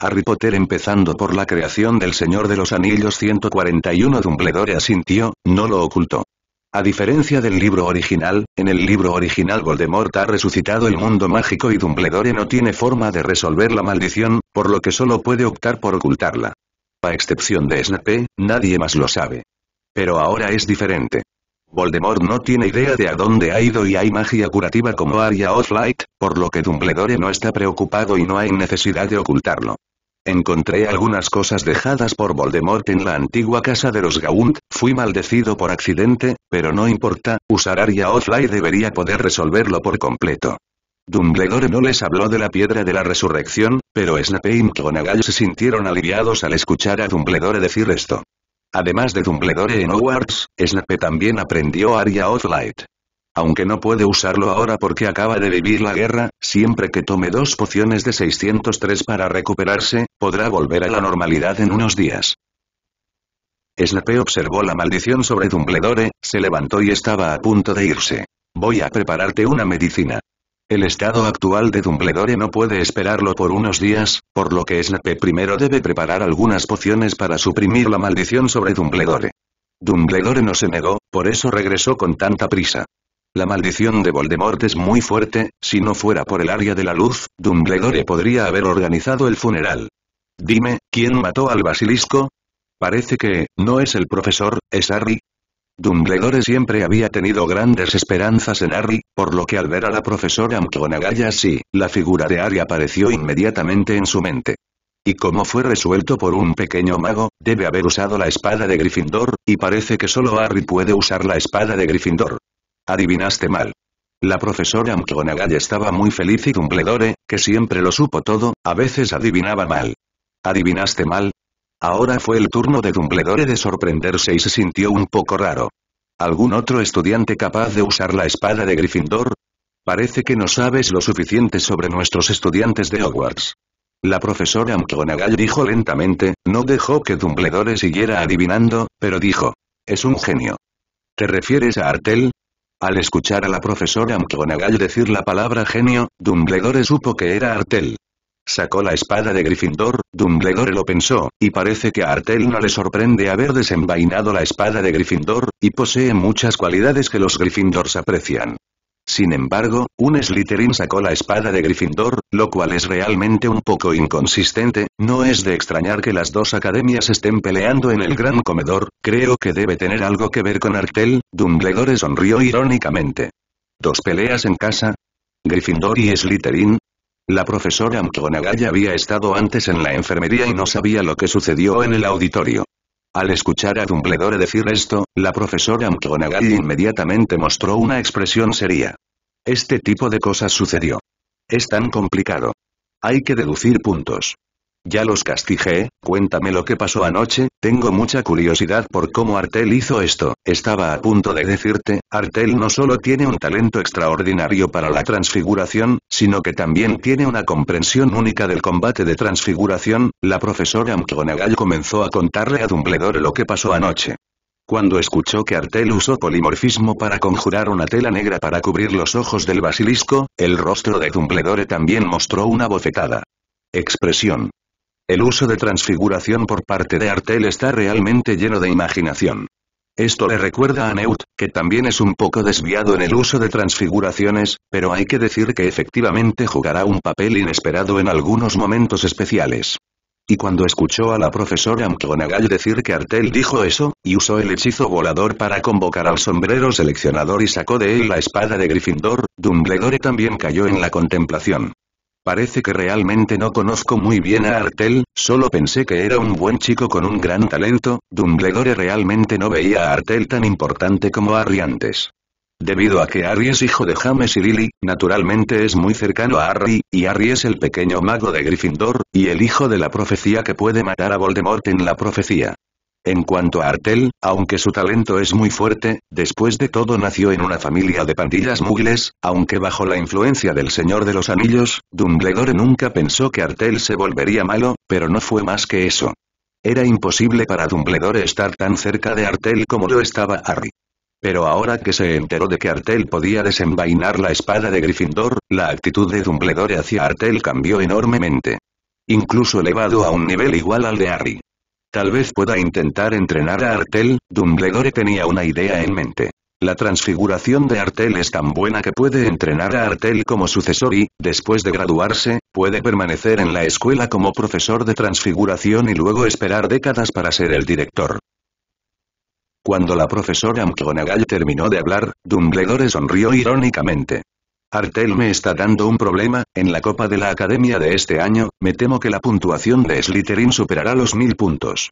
Harry Potter empezando por la creación del Señor de los Anillos 141 Dumbledore asintió, no lo ocultó. A diferencia del libro original, en el libro original Voldemort ha resucitado el mundo mágico y Dumbledore no tiene forma de resolver la maldición, por lo que solo puede optar por ocultarla. A excepción de Snape, nadie más lo sabe. Pero ahora es diferente. Voldemort no tiene idea de a dónde ha ido y hay magia curativa como Arya o Flight, por lo que Dumbledore no está preocupado y no hay necesidad de ocultarlo encontré algunas cosas dejadas por Voldemort en la antigua casa de los Gaunt, fui maldecido por accidente, pero no importa, usar Aria Offlight debería poder resolverlo por completo. Dumbledore no les habló de la Piedra de la Resurrección, pero Snape y McGonagall se sintieron aliviados al escuchar a Dumbledore decir esto. Además de Dumbledore en Hogwarts, Snape también aprendió Aria Offlight aunque no puede usarlo ahora porque acaba de vivir la guerra, siempre que tome dos pociones de 603 para recuperarse, podrá volver a la normalidad en unos días. Snape observó la maldición sobre Dumbledore, se levantó y estaba a punto de irse. Voy a prepararte una medicina. El estado actual de Dumbledore no puede esperarlo por unos días, por lo que Snape primero debe preparar algunas pociones para suprimir la maldición sobre Dumbledore. Dumbledore no se negó, por eso regresó con tanta prisa. La maldición de Voldemort es muy fuerte, si no fuera por el área de la luz, Dumbledore podría haber organizado el funeral. Dime, ¿quién mató al basilisco? Parece que, no es el profesor, es Harry. Dumbledore siempre había tenido grandes esperanzas en Harry, por lo que al ver a la profesora McGonagall así, la figura de Harry apareció inmediatamente en su mente. Y como fue resuelto por un pequeño mago, debe haber usado la espada de Gryffindor, y parece que solo Harry puede usar la espada de Gryffindor. Adivinaste mal. La profesora McGonagall estaba muy feliz y Dumbledore, que siempre lo supo todo, a veces adivinaba mal. ¿Adivinaste mal? Ahora fue el turno de Dumbledore de sorprenderse y se sintió un poco raro. ¿Algún otro estudiante capaz de usar la espada de Gryffindor? Parece que no sabes lo suficiente sobre nuestros estudiantes de Hogwarts. La profesora McGonagall dijo lentamente, no dejó que Dumbledore siguiera adivinando, pero dijo. Es un genio. ¿Te refieres a Artel? Al escuchar a la profesora McGonagall decir la palabra genio, Dumbledore supo que era Artel. Sacó la espada de Gryffindor, Dumbledore lo pensó, y parece que a Artel no le sorprende haber desenvainado la espada de Gryffindor, y posee muchas cualidades que los Gryffindors aprecian. Sin embargo, un Slytherin sacó la espada de Gryffindor, lo cual es realmente un poco inconsistente, no es de extrañar que las dos academias estén peleando en el gran comedor, creo que debe tener algo que ver con Artel, Dumbledore sonrió irónicamente. ¿Dos peleas en casa? ¿Gryffindor y Slytherin? La profesora McGonagall había estado antes en la enfermería y no sabía lo que sucedió en el auditorio. Al escuchar a Dumbledore decir esto, la profesora McGonagall inmediatamente mostró una expresión seria. Este tipo de cosas sucedió. Es tan complicado. Hay que deducir puntos. Ya los castigé. cuéntame lo que pasó anoche, tengo mucha curiosidad por cómo Artel hizo esto, estaba a punto de decirte, Artel no solo tiene un talento extraordinario para la transfiguración, sino que también tiene una comprensión única del combate de transfiguración, la profesora McGonagall comenzó a contarle a Dumbledore lo que pasó anoche. Cuando escuchó que Artel usó polimorfismo para conjurar una tela negra para cubrir los ojos del basilisco, el rostro de Dumbledore también mostró una bofetada. Expresión. El uso de transfiguración por parte de Artel está realmente lleno de imaginación. Esto le recuerda a Neut, que también es un poco desviado en el uso de transfiguraciones, pero hay que decir que efectivamente jugará un papel inesperado en algunos momentos especiales. Y cuando escuchó a la profesora McGonagall decir que Artel dijo eso, y usó el hechizo volador para convocar al sombrero seleccionador y sacó de él la espada de Gryffindor, Dumbledore también cayó en la contemplación. Parece que realmente no conozco muy bien a Artel, solo pensé que era un buen chico con un gran talento, Dumbledore realmente no veía a Artel tan importante como Harry antes. Debido a que Harry es hijo de James y Lily, naturalmente es muy cercano a Harry, y Harry es el pequeño mago de Gryffindor, y el hijo de la profecía que puede matar a Voldemort en la profecía. En cuanto a Artel, aunque su talento es muy fuerte, después de todo nació en una familia de pandillas mugles, aunque bajo la influencia del Señor de los Anillos, Dumbledore nunca pensó que Artel se volvería malo, pero no fue más que eso. Era imposible para Dumbledore estar tan cerca de Artel como lo estaba Harry. Pero ahora que se enteró de que Artel podía desenvainar la espada de Gryffindor, la actitud de Dumbledore hacia Artel cambió enormemente. Incluso elevado a un nivel igual al de Harry. Tal vez pueda intentar entrenar a Artel, Dumbledore tenía una idea en mente. La transfiguración de Artel es tan buena que puede entrenar a Artel como sucesor y, después de graduarse, puede permanecer en la escuela como profesor de transfiguración y luego esperar décadas para ser el director. Cuando la profesora McGonagall terminó de hablar, Dumbledore sonrió irónicamente. Artel me está dando un problema, en la Copa de la Academia de este año, me temo que la puntuación de Slytherin superará los mil puntos.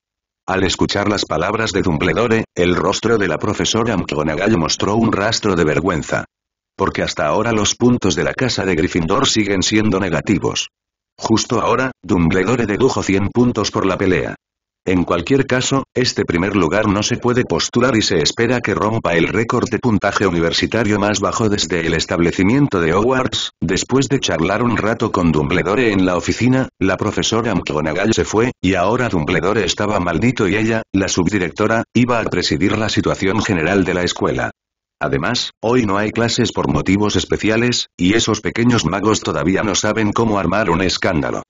Al escuchar las palabras de Dumbledore, el rostro de la profesora McGonagall mostró un rastro de vergüenza. Porque hasta ahora los puntos de la casa de Gryffindor siguen siendo negativos. Justo ahora, Dumbledore dedujo 100 puntos por la pelea. En cualquier caso, este primer lugar no se puede postular y se espera que rompa el récord de puntaje universitario más bajo desde el establecimiento de Hogwarts. Después de charlar un rato con Dumbledore en la oficina, la profesora McGonagall se fue, y ahora Dumbledore estaba maldito y ella, la subdirectora, iba a presidir la situación general de la escuela. Además, hoy no hay clases por motivos especiales, y esos pequeños magos todavía no saben cómo armar un escándalo.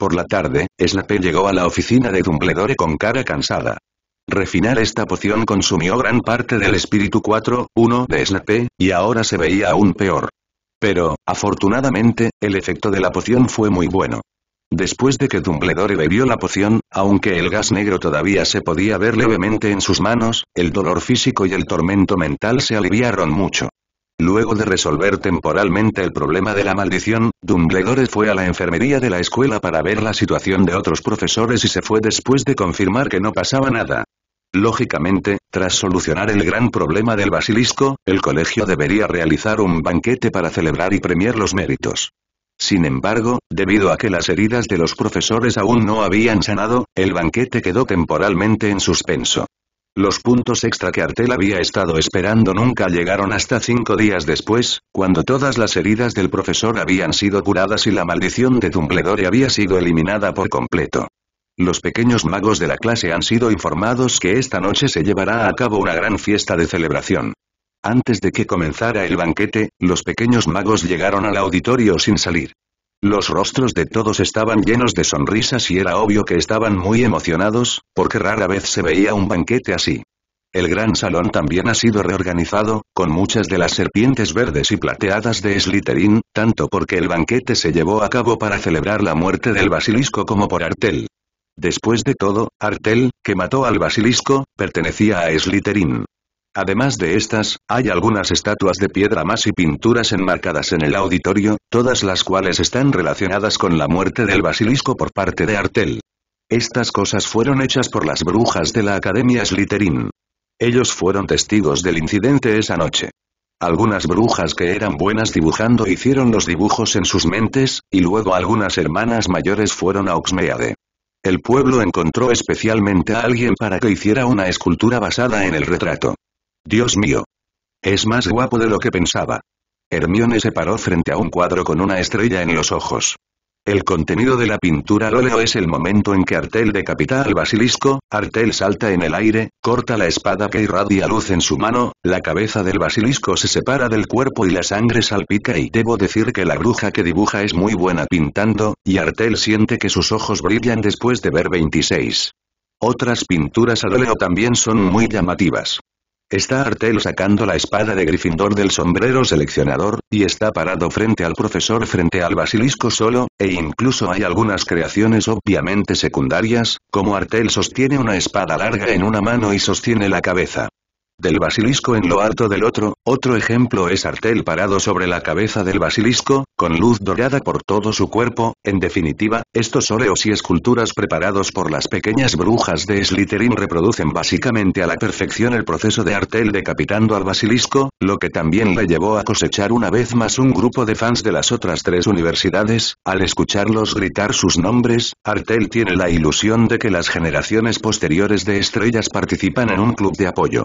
Por la tarde, Snape llegó a la oficina de Dumbledore con cara cansada. Refinar esta poción consumió gran parte del espíritu 4-1 de Snape, y ahora se veía aún peor. Pero, afortunadamente, el efecto de la poción fue muy bueno. Después de que Dumbledore bebió la poción, aunque el gas negro todavía se podía ver levemente en sus manos, el dolor físico y el tormento mental se aliviaron mucho. Luego de resolver temporalmente el problema de la maldición, Dumbledore fue a la enfermería de la escuela para ver la situación de otros profesores y se fue después de confirmar que no pasaba nada. Lógicamente, tras solucionar el gran problema del basilisco, el colegio debería realizar un banquete para celebrar y premiar los méritos. Sin embargo, debido a que las heridas de los profesores aún no habían sanado, el banquete quedó temporalmente en suspenso. Los puntos extra que Artel había estado esperando nunca llegaron hasta cinco días después, cuando todas las heridas del profesor habían sido curadas y la maldición de Tumbledore había sido eliminada por completo. Los pequeños magos de la clase han sido informados que esta noche se llevará a cabo una gran fiesta de celebración. Antes de que comenzara el banquete, los pequeños magos llegaron al auditorio sin salir. Los rostros de todos estaban llenos de sonrisas y era obvio que estaban muy emocionados, porque rara vez se veía un banquete así. El gran salón también ha sido reorganizado, con muchas de las serpientes verdes y plateadas de Slytherin, tanto porque el banquete se llevó a cabo para celebrar la muerte del basilisco como por Artel. Después de todo, Artel, que mató al basilisco, pertenecía a Slytherin. Además de estas, hay algunas estatuas de piedra más y pinturas enmarcadas en el auditorio, todas las cuales están relacionadas con la muerte del basilisco por parte de Artel. Estas cosas fueron hechas por las brujas de la Academia Slytherin. Ellos fueron testigos del incidente esa noche. Algunas brujas que eran buenas dibujando hicieron los dibujos en sus mentes, y luego algunas hermanas mayores fueron a Oxmeade. El pueblo encontró especialmente a alguien para que hiciera una escultura basada en el retrato. Dios mío. Es más guapo de lo que pensaba. Hermione se paró frente a un cuadro con una estrella en los ojos. El contenido de la pintura al óleo es el momento en que Artel decapita al basilisco, Artel salta en el aire, corta la espada que irradia luz en su mano, la cabeza del basilisco se separa del cuerpo y la sangre salpica y debo decir que la bruja que dibuja es muy buena pintando, y Artel siente que sus ojos brillan después de ver 26. Otras pinturas al óleo también son muy llamativas. Está Artel sacando la espada de Gryffindor del sombrero seleccionador, y está parado frente al profesor frente al basilisco solo, e incluso hay algunas creaciones obviamente secundarias, como Artel sostiene una espada larga en una mano y sostiene la cabeza del basilisco en lo alto del otro, otro ejemplo es Artel parado sobre la cabeza del basilisco, con luz dorada por todo su cuerpo, en definitiva, estos óleos y esculturas preparados por las pequeñas brujas de Slytherin reproducen básicamente a la perfección el proceso de Artel decapitando al basilisco, lo que también le llevó a cosechar una vez más un grupo de fans de las otras tres universidades, al escucharlos gritar sus nombres, Artel tiene la ilusión de que las generaciones posteriores de estrellas participan en un club de apoyo.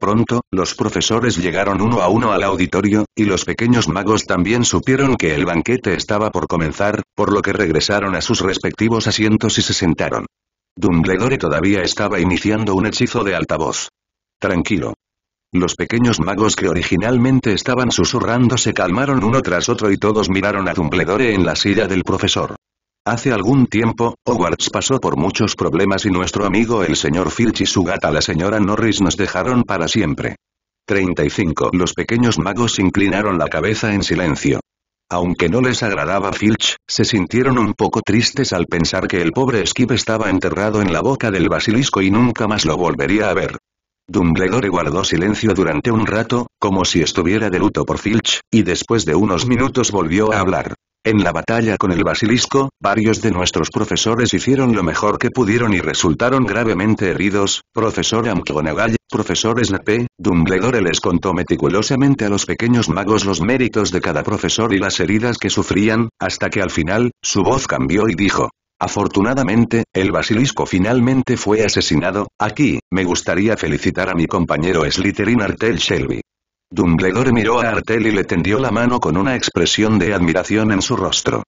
Pronto, los profesores llegaron uno a uno al auditorio, y los pequeños magos también supieron que el banquete estaba por comenzar, por lo que regresaron a sus respectivos asientos y se sentaron. Dumbledore todavía estaba iniciando un hechizo de altavoz. Tranquilo. Los pequeños magos que originalmente estaban susurrando se calmaron uno tras otro y todos miraron a Dumbledore en la silla del profesor. Hace algún tiempo, Hogwarts pasó por muchos problemas y nuestro amigo el señor Filch y su gata la señora Norris nos dejaron para siempre. 35. Los pequeños magos inclinaron la cabeza en silencio. Aunque no les agradaba Filch, se sintieron un poco tristes al pensar que el pobre Skip estaba enterrado en la boca del basilisco y nunca más lo volvería a ver. Dumbledore guardó silencio durante un rato, como si estuviera de luto por Filch, y después de unos minutos volvió a hablar. En la batalla con el basilisco, varios de nuestros profesores hicieron lo mejor que pudieron y resultaron gravemente heridos, profesor Amkgonagal, profesor Snape, Dumbledore les contó meticulosamente a los pequeños magos los méritos de cada profesor y las heridas que sufrían, hasta que al final, su voz cambió y dijo, Afortunadamente, el basilisco finalmente fue asesinado, aquí, me gustaría felicitar a mi compañero Slytherin Artel Shelby. Dumbledore miró a Artel y le tendió la mano con una expresión de admiración en su rostro.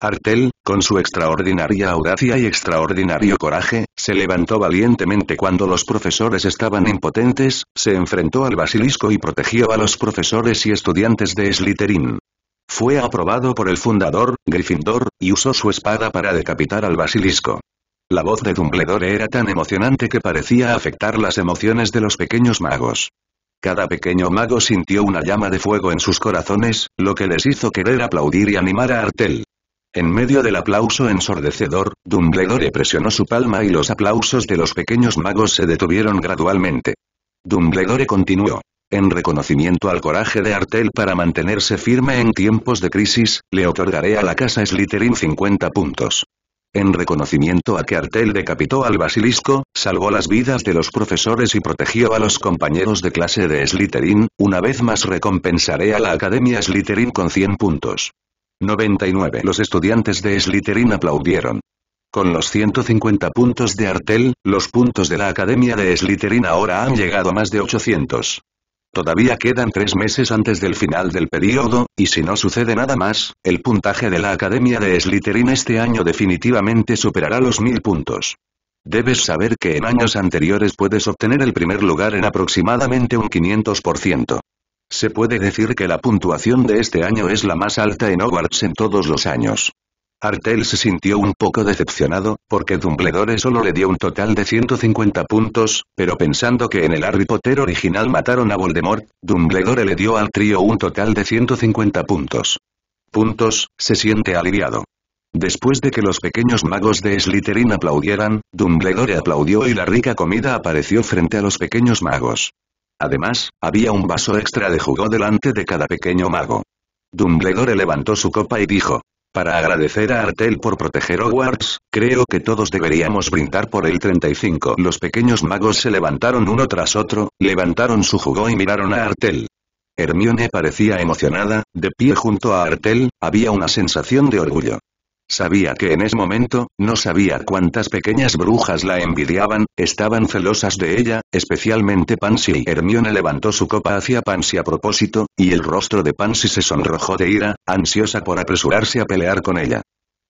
Artel, con su extraordinaria audacia y extraordinario coraje, se levantó valientemente cuando los profesores estaban impotentes, se enfrentó al basilisco y protegió a los profesores y estudiantes de Slytherin. Fue aprobado por el fundador, Gryffindor, y usó su espada para decapitar al basilisco. La voz de Dumbledore era tan emocionante que parecía afectar las emociones de los pequeños magos. Cada pequeño mago sintió una llama de fuego en sus corazones, lo que les hizo querer aplaudir y animar a Artel. En medio del aplauso ensordecedor, Dumbledore presionó su palma y los aplausos de los pequeños magos se detuvieron gradualmente. Dumbledore continuó. En reconocimiento al coraje de Artel para mantenerse firme en tiempos de crisis, le otorgaré a la casa Slytherin 50 puntos. En reconocimiento a que Artel decapitó al basilisco, salvó las vidas de los profesores y protegió a los compañeros de clase de Slytherin, una vez más recompensaré a la Academia Slytherin con 100 puntos. 99 Los estudiantes de Slytherin aplaudieron. Con los 150 puntos de Artel, los puntos de la Academia de Slytherin ahora han llegado a más de 800. Todavía quedan tres meses antes del final del periodo, y si no sucede nada más, el puntaje de la Academia de Slytherin este año definitivamente superará los mil puntos. Debes saber que en años anteriores puedes obtener el primer lugar en aproximadamente un 500%. Se puede decir que la puntuación de este año es la más alta en Hogwarts en todos los años. Artel se sintió un poco decepcionado, porque Dumbledore solo le dio un total de 150 puntos, pero pensando que en el Harry Potter original mataron a Voldemort, Dumbledore le dio al trío un total de 150 puntos. Puntos, se siente aliviado. Después de que los pequeños magos de Slytherin aplaudieran, Dumbledore aplaudió y la rica comida apareció frente a los pequeños magos. Además, había un vaso extra de jugo delante de cada pequeño mago. Dumbledore levantó su copa y dijo, para agradecer a Artel por proteger Hogwarts, creo que todos deberíamos brindar por el 35. Los pequeños magos se levantaron uno tras otro, levantaron su jugo y miraron a Artel. Hermione parecía emocionada, de pie junto a Artel, había una sensación de orgullo. Sabía que en ese momento, no sabía cuántas pequeñas brujas la envidiaban, estaban celosas de ella, especialmente Pansy. Hermione levantó su copa hacia Pansy a propósito, y el rostro de Pansy se sonrojó de ira, ansiosa por apresurarse a pelear con ella.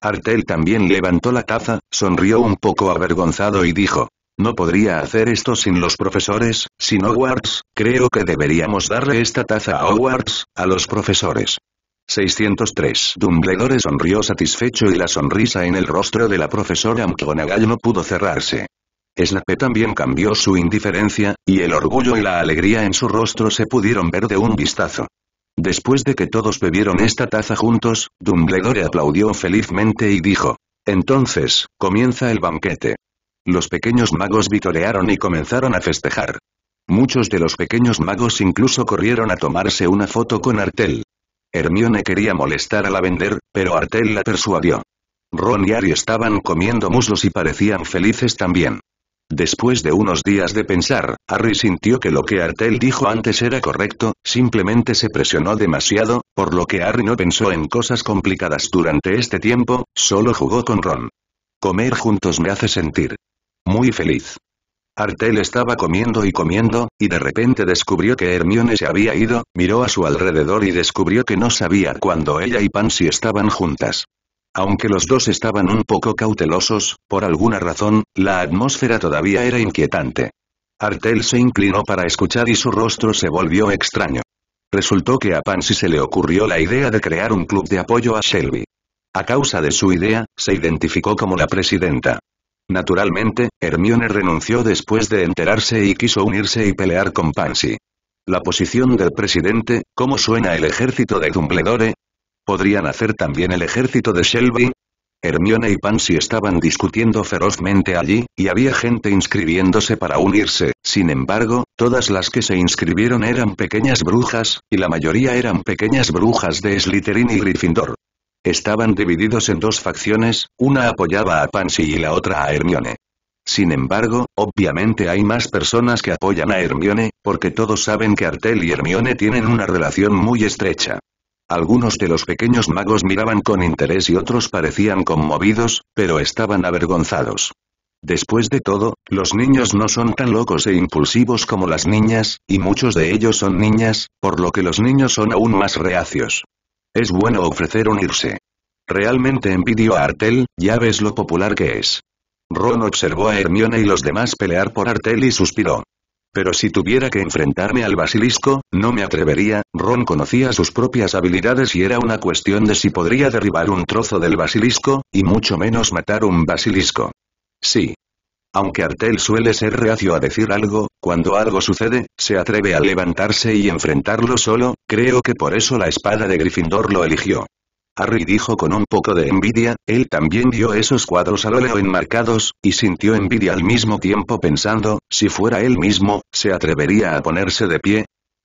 Artel también levantó la taza, sonrió un poco avergonzado y dijo, no podría hacer esto sin los profesores, sin Hogwarts, creo que deberíamos darle esta taza a Hogwarts, a los profesores. 603. Dumbledore sonrió satisfecho y la sonrisa en el rostro de la profesora McGonagall no pudo cerrarse. Snape también cambió su indiferencia, y el orgullo y la alegría en su rostro se pudieron ver de un vistazo. Después de que todos bebieron esta taza juntos, Dumbledore aplaudió felizmente y dijo, «Entonces, comienza el banquete». Los pequeños magos vitorearon y comenzaron a festejar. Muchos de los pequeños magos incluso corrieron a tomarse una foto con Artel. Hermione quería molestar a la vender, pero Artel la persuadió. Ron y Ari estaban comiendo muslos y parecían felices también. Después de unos días de pensar, Harry sintió que lo que Artel dijo antes era correcto, simplemente se presionó demasiado, por lo que Harry no pensó en cosas complicadas durante este tiempo, solo jugó con Ron. Comer juntos me hace sentir muy feliz. Artel estaba comiendo y comiendo, y de repente descubrió que Hermione se había ido, miró a su alrededor y descubrió que no sabía cuándo ella y Pansy estaban juntas. Aunque los dos estaban un poco cautelosos, por alguna razón, la atmósfera todavía era inquietante. Artel se inclinó para escuchar y su rostro se volvió extraño. Resultó que a Pansy se le ocurrió la idea de crear un club de apoyo a Shelby. A causa de su idea, se identificó como la presidenta. Naturalmente, Hermione renunció después de enterarse y quiso unirse y pelear con Pansy. La posición del presidente, ¿cómo suena el ejército de Dumbledore? ¿Podrían hacer también el ejército de Shelby? Hermione y Pansy estaban discutiendo ferozmente allí, y había gente inscribiéndose para unirse, sin embargo, todas las que se inscribieron eran pequeñas brujas, y la mayoría eran pequeñas brujas de Slytherin y Gryffindor. Estaban divididos en dos facciones, una apoyaba a Pansy y la otra a Hermione. Sin embargo, obviamente hay más personas que apoyan a Hermione, porque todos saben que Artel y Hermione tienen una relación muy estrecha. Algunos de los pequeños magos miraban con interés y otros parecían conmovidos, pero estaban avergonzados. Después de todo, los niños no son tan locos e impulsivos como las niñas, y muchos de ellos son niñas, por lo que los niños son aún más reacios. Es bueno ofrecer unirse. Realmente envidio a Artel, ya ves lo popular que es. Ron observó a Hermione y los demás pelear por Artel y suspiró. Pero si tuviera que enfrentarme al basilisco, no me atrevería, Ron conocía sus propias habilidades y era una cuestión de si podría derribar un trozo del basilisco, y mucho menos matar un basilisco. Sí, aunque Artel suele ser reacio a decir algo, cuando algo sucede, se atreve a levantarse y enfrentarlo solo, creo que por eso la espada de Gryffindor lo eligió. Harry dijo con un poco de envidia, él también vio esos cuadros al óleo enmarcados, y sintió envidia al mismo tiempo pensando, si fuera él mismo, ¿se atrevería a ponerse de pie?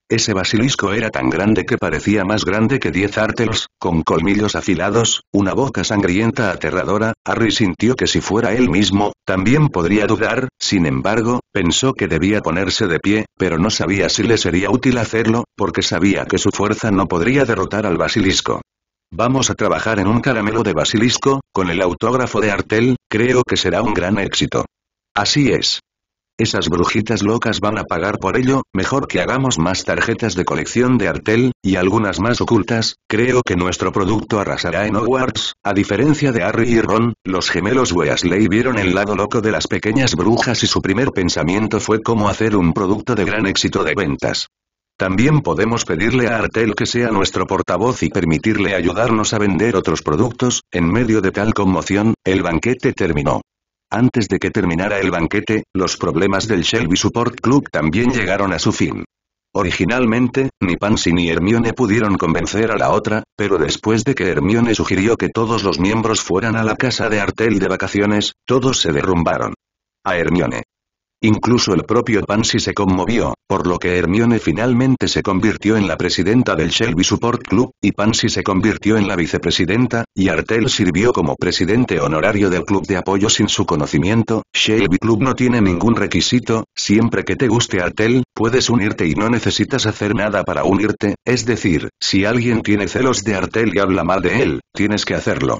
Ese basilisco era tan grande que parecía más grande que diez ártelos, con colmillos afilados, una boca sangrienta aterradora, Harry sintió que si fuera él mismo, también podría dudar, sin embargo, pensó que debía ponerse de pie, pero no sabía si le sería útil hacerlo, porque sabía que su fuerza no podría derrotar al basilisco. Vamos a trabajar en un caramelo de basilisco, con el autógrafo de Artel, creo que será un gran éxito. Así es, esas brujitas locas van a pagar por ello, mejor que hagamos más tarjetas de colección de Artel, y algunas más ocultas, creo que nuestro producto arrasará en Hogwarts, a diferencia de Harry y Ron, los gemelos Weasley vieron el lado loco de las pequeñas brujas y su primer pensamiento fue cómo hacer un producto de gran éxito de ventas. También podemos pedirle a Artel que sea nuestro portavoz y permitirle ayudarnos a vender otros productos, en medio de tal conmoción, el banquete terminó. Antes de que terminara el banquete, los problemas del Shelby Support Club también llegaron a su fin. Originalmente, ni Pansy ni Hermione pudieron convencer a la otra, pero después de que Hermione sugirió que todos los miembros fueran a la casa de Artel de vacaciones, todos se derrumbaron. A Hermione, Incluso el propio Pansy se conmovió, por lo que Hermione finalmente se convirtió en la presidenta del Shelby Support Club, y Pansy se convirtió en la vicepresidenta, y Artel sirvió como presidente honorario del club de apoyo sin su conocimiento, Shelby Club no tiene ningún requisito, siempre que te guste Artel, puedes unirte y no necesitas hacer nada para unirte, es decir, si alguien tiene celos de Artel y habla mal de él, tienes que hacerlo,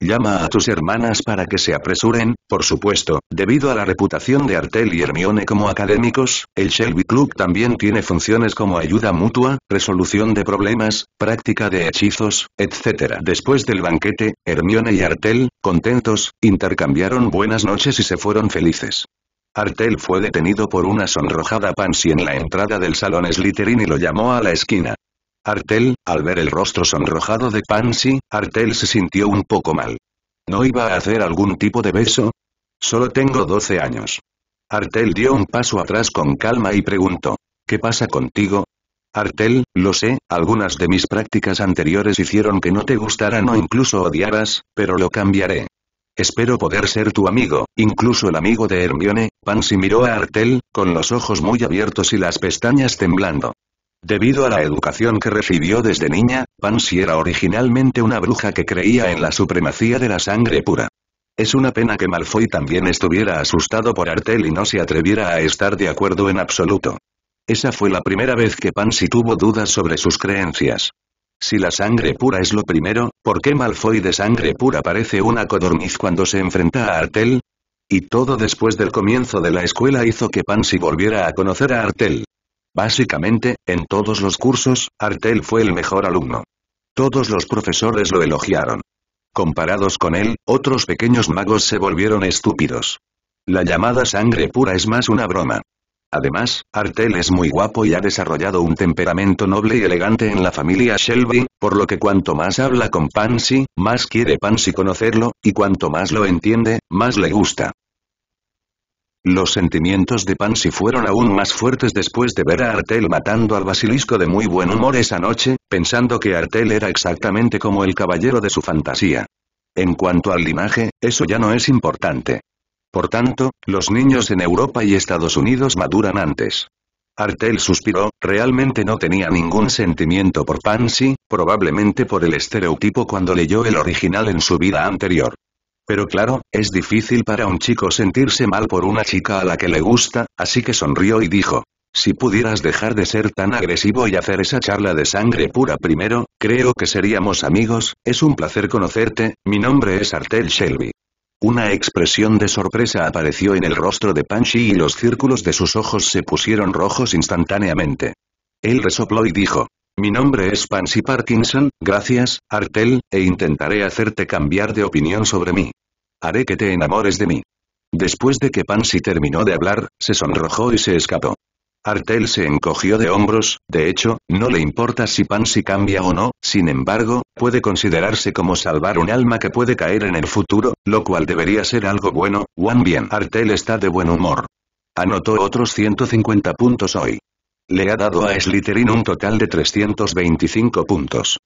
Llama a tus hermanas para que se apresuren, por supuesto, debido a la reputación de Artel y Hermione como académicos, el Shelby Club también tiene funciones como ayuda mutua, resolución de problemas, práctica de hechizos, etc. Después del banquete, Hermione y Artel, contentos, intercambiaron buenas noches y se fueron felices. Artel fue detenido por una sonrojada Pansy en la entrada del salón Slytherin y lo llamó a la esquina. Artel, al ver el rostro sonrojado de Pansy, Artel se sintió un poco mal. ¿No iba a hacer algún tipo de beso? Solo tengo 12 años. Artel dio un paso atrás con calma y preguntó. ¿Qué pasa contigo? Artel, lo sé, algunas de mis prácticas anteriores hicieron que no te gustaran o incluso odiaras, pero lo cambiaré. Espero poder ser tu amigo, incluso el amigo de Hermione, Pansy miró a Artel, con los ojos muy abiertos y las pestañas temblando. Debido a la educación que recibió desde niña, Pansy era originalmente una bruja que creía en la supremacía de la sangre pura. Es una pena que Malfoy también estuviera asustado por Artel y no se atreviera a estar de acuerdo en absoluto. Esa fue la primera vez que Pansy tuvo dudas sobre sus creencias. Si la sangre pura es lo primero, ¿por qué Malfoy de sangre pura parece una codorniz cuando se enfrenta a Artel? Y todo después del comienzo de la escuela hizo que Pansy volviera a conocer a Artel. Básicamente, en todos los cursos, Artel fue el mejor alumno. Todos los profesores lo elogiaron. Comparados con él, otros pequeños magos se volvieron estúpidos. La llamada sangre pura es más una broma. Además, Artel es muy guapo y ha desarrollado un temperamento noble y elegante en la familia Shelby, por lo que cuanto más habla con Pansy, más quiere Pansy conocerlo, y cuanto más lo entiende, más le gusta. Los sentimientos de Pansy fueron aún más fuertes después de ver a Artel matando al basilisco de muy buen humor esa noche, pensando que Artel era exactamente como el caballero de su fantasía. En cuanto al linaje, eso ya no es importante. Por tanto, los niños en Europa y Estados Unidos maduran antes. Artel suspiró, realmente no tenía ningún sentimiento por Pansy, probablemente por el estereotipo cuando leyó el original en su vida anterior. Pero claro, es difícil para un chico sentirse mal por una chica a la que le gusta, así que sonrió y dijo. Si pudieras dejar de ser tan agresivo y hacer esa charla de sangre pura primero, creo que seríamos amigos, es un placer conocerte, mi nombre es Artel Shelby. Una expresión de sorpresa apareció en el rostro de Panchi y los círculos de sus ojos se pusieron rojos instantáneamente. Él resopló y dijo, mi nombre es Pansy Parkinson, gracias, Artel, e intentaré hacerte cambiar de opinión sobre mí. Haré que te enamores de mí. Después de que Pansy terminó de hablar, se sonrojó y se escapó. Artel se encogió de hombros, de hecho, no le importa si Pansy cambia o no, sin embargo, puede considerarse como salvar un alma que puede caer en el futuro, lo cual debería ser algo bueno, Juan bien. Artel está de buen humor. Anotó otros 150 puntos hoy le ha dado a Slytherin un total de 325 puntos.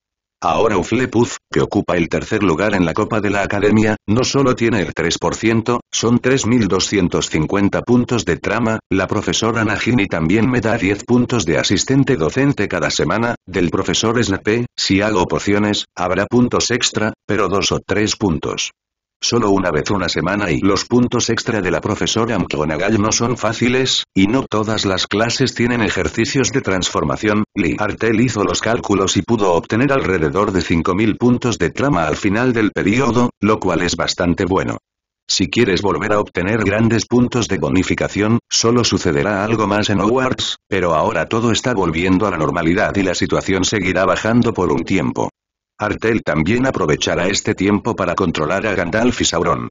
Ahora Uflepuz, que ocupa el tercer lugar en la Copa de la Academia, no solo tiene el 3%, son 3.250 puntos de trama, la profesora Nagini también me da 10 puntos de asistente docente cada semana, del profesor Snape, si hago pociones, habrá puntos extra, pero dos o tres puntos solo una vez una semana y los puntos extra de la profesora McGonagall no son fáciles, y no todas las clases tienen ejercicios de transformación, Lee Hartel hizo los cálculos y pudo obtener alrededor de 5.000 puntos de trama al final del periodo, lo cual es bastante bueno. Si quieres volver a obtener grandes puntos de bonificación, solo sucederá algo más en Hogwarts, pero ahora todo está volviendo a la normalidad y la situación seguirá bajando por un tiempo. Artel también aprovechará este tiempo para controlar a Gandalf y Sauron.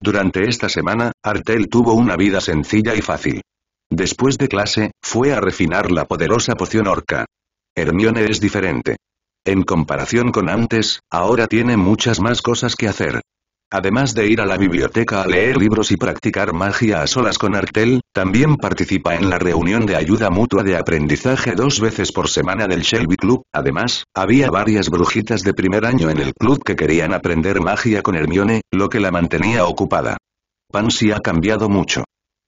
Durante esta semana, Artel tuvo una vida sencilla y fácil. Después de clase, fue a refinar la poderosa poción orca. Hermione es diferente. En comparación con antes, ahora tiene muchas más cosas que hacer. Además de ir a la biblioteca a leer libros y practicar magia a solas con Artel, también participa en la reunión de ayuda mutua de aprendizaje dos veces por semana del Shelby Club. Además, había varias brujitas de primer año en el club que querían aprender magia con Hermione, lo que la mantenía ocupada. Pansy ha cambiado mucho.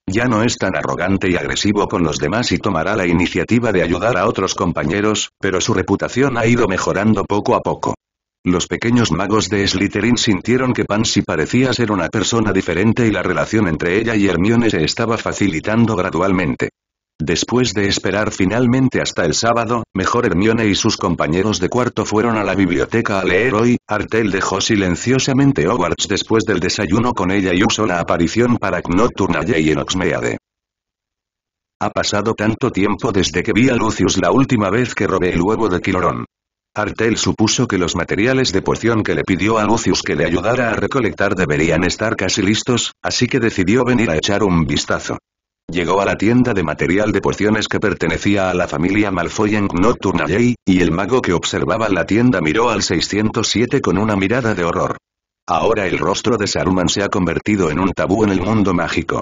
Ya no es tan arrogante y agresivo con los demás y tomará la iniciativa de ayudar a otros compañeros, pero su reputación ha ido mejorando poco a poco. Los pequeños magos de Slytherin sintieron que Pansy parecía ser una persona diferente y la relación entre ella y Hermione se estaba facilitando gradualmente. Después de esperar finalmente hasta el sábado, mejor Hermione y sus compañeros de cuarto fueron a la biblioteca a leer hoy, Artel dejó silenciosamente Hogwarts después del desayuno con ella y usó la aparición para Nocturnalia y en Oxmeade. Ha pasado tanto tiempo desde que vi a Lucius la última vez que robé el huevo de Kilorón. Artel supuso que los materiales de poción que le pidió a Lucius que le ayudara a recolectar deberían estar casi listos, así que decidió venir a echar un vistazo. Llegó a la tienda de material de pociones que pertenecía a la familia Malfoy en Jay, y el mago que observaba la tienda miró al 607 con una mirada de horror. Ahora el rostro de Saruman se ha convertido en un tabú en el mundo mágico.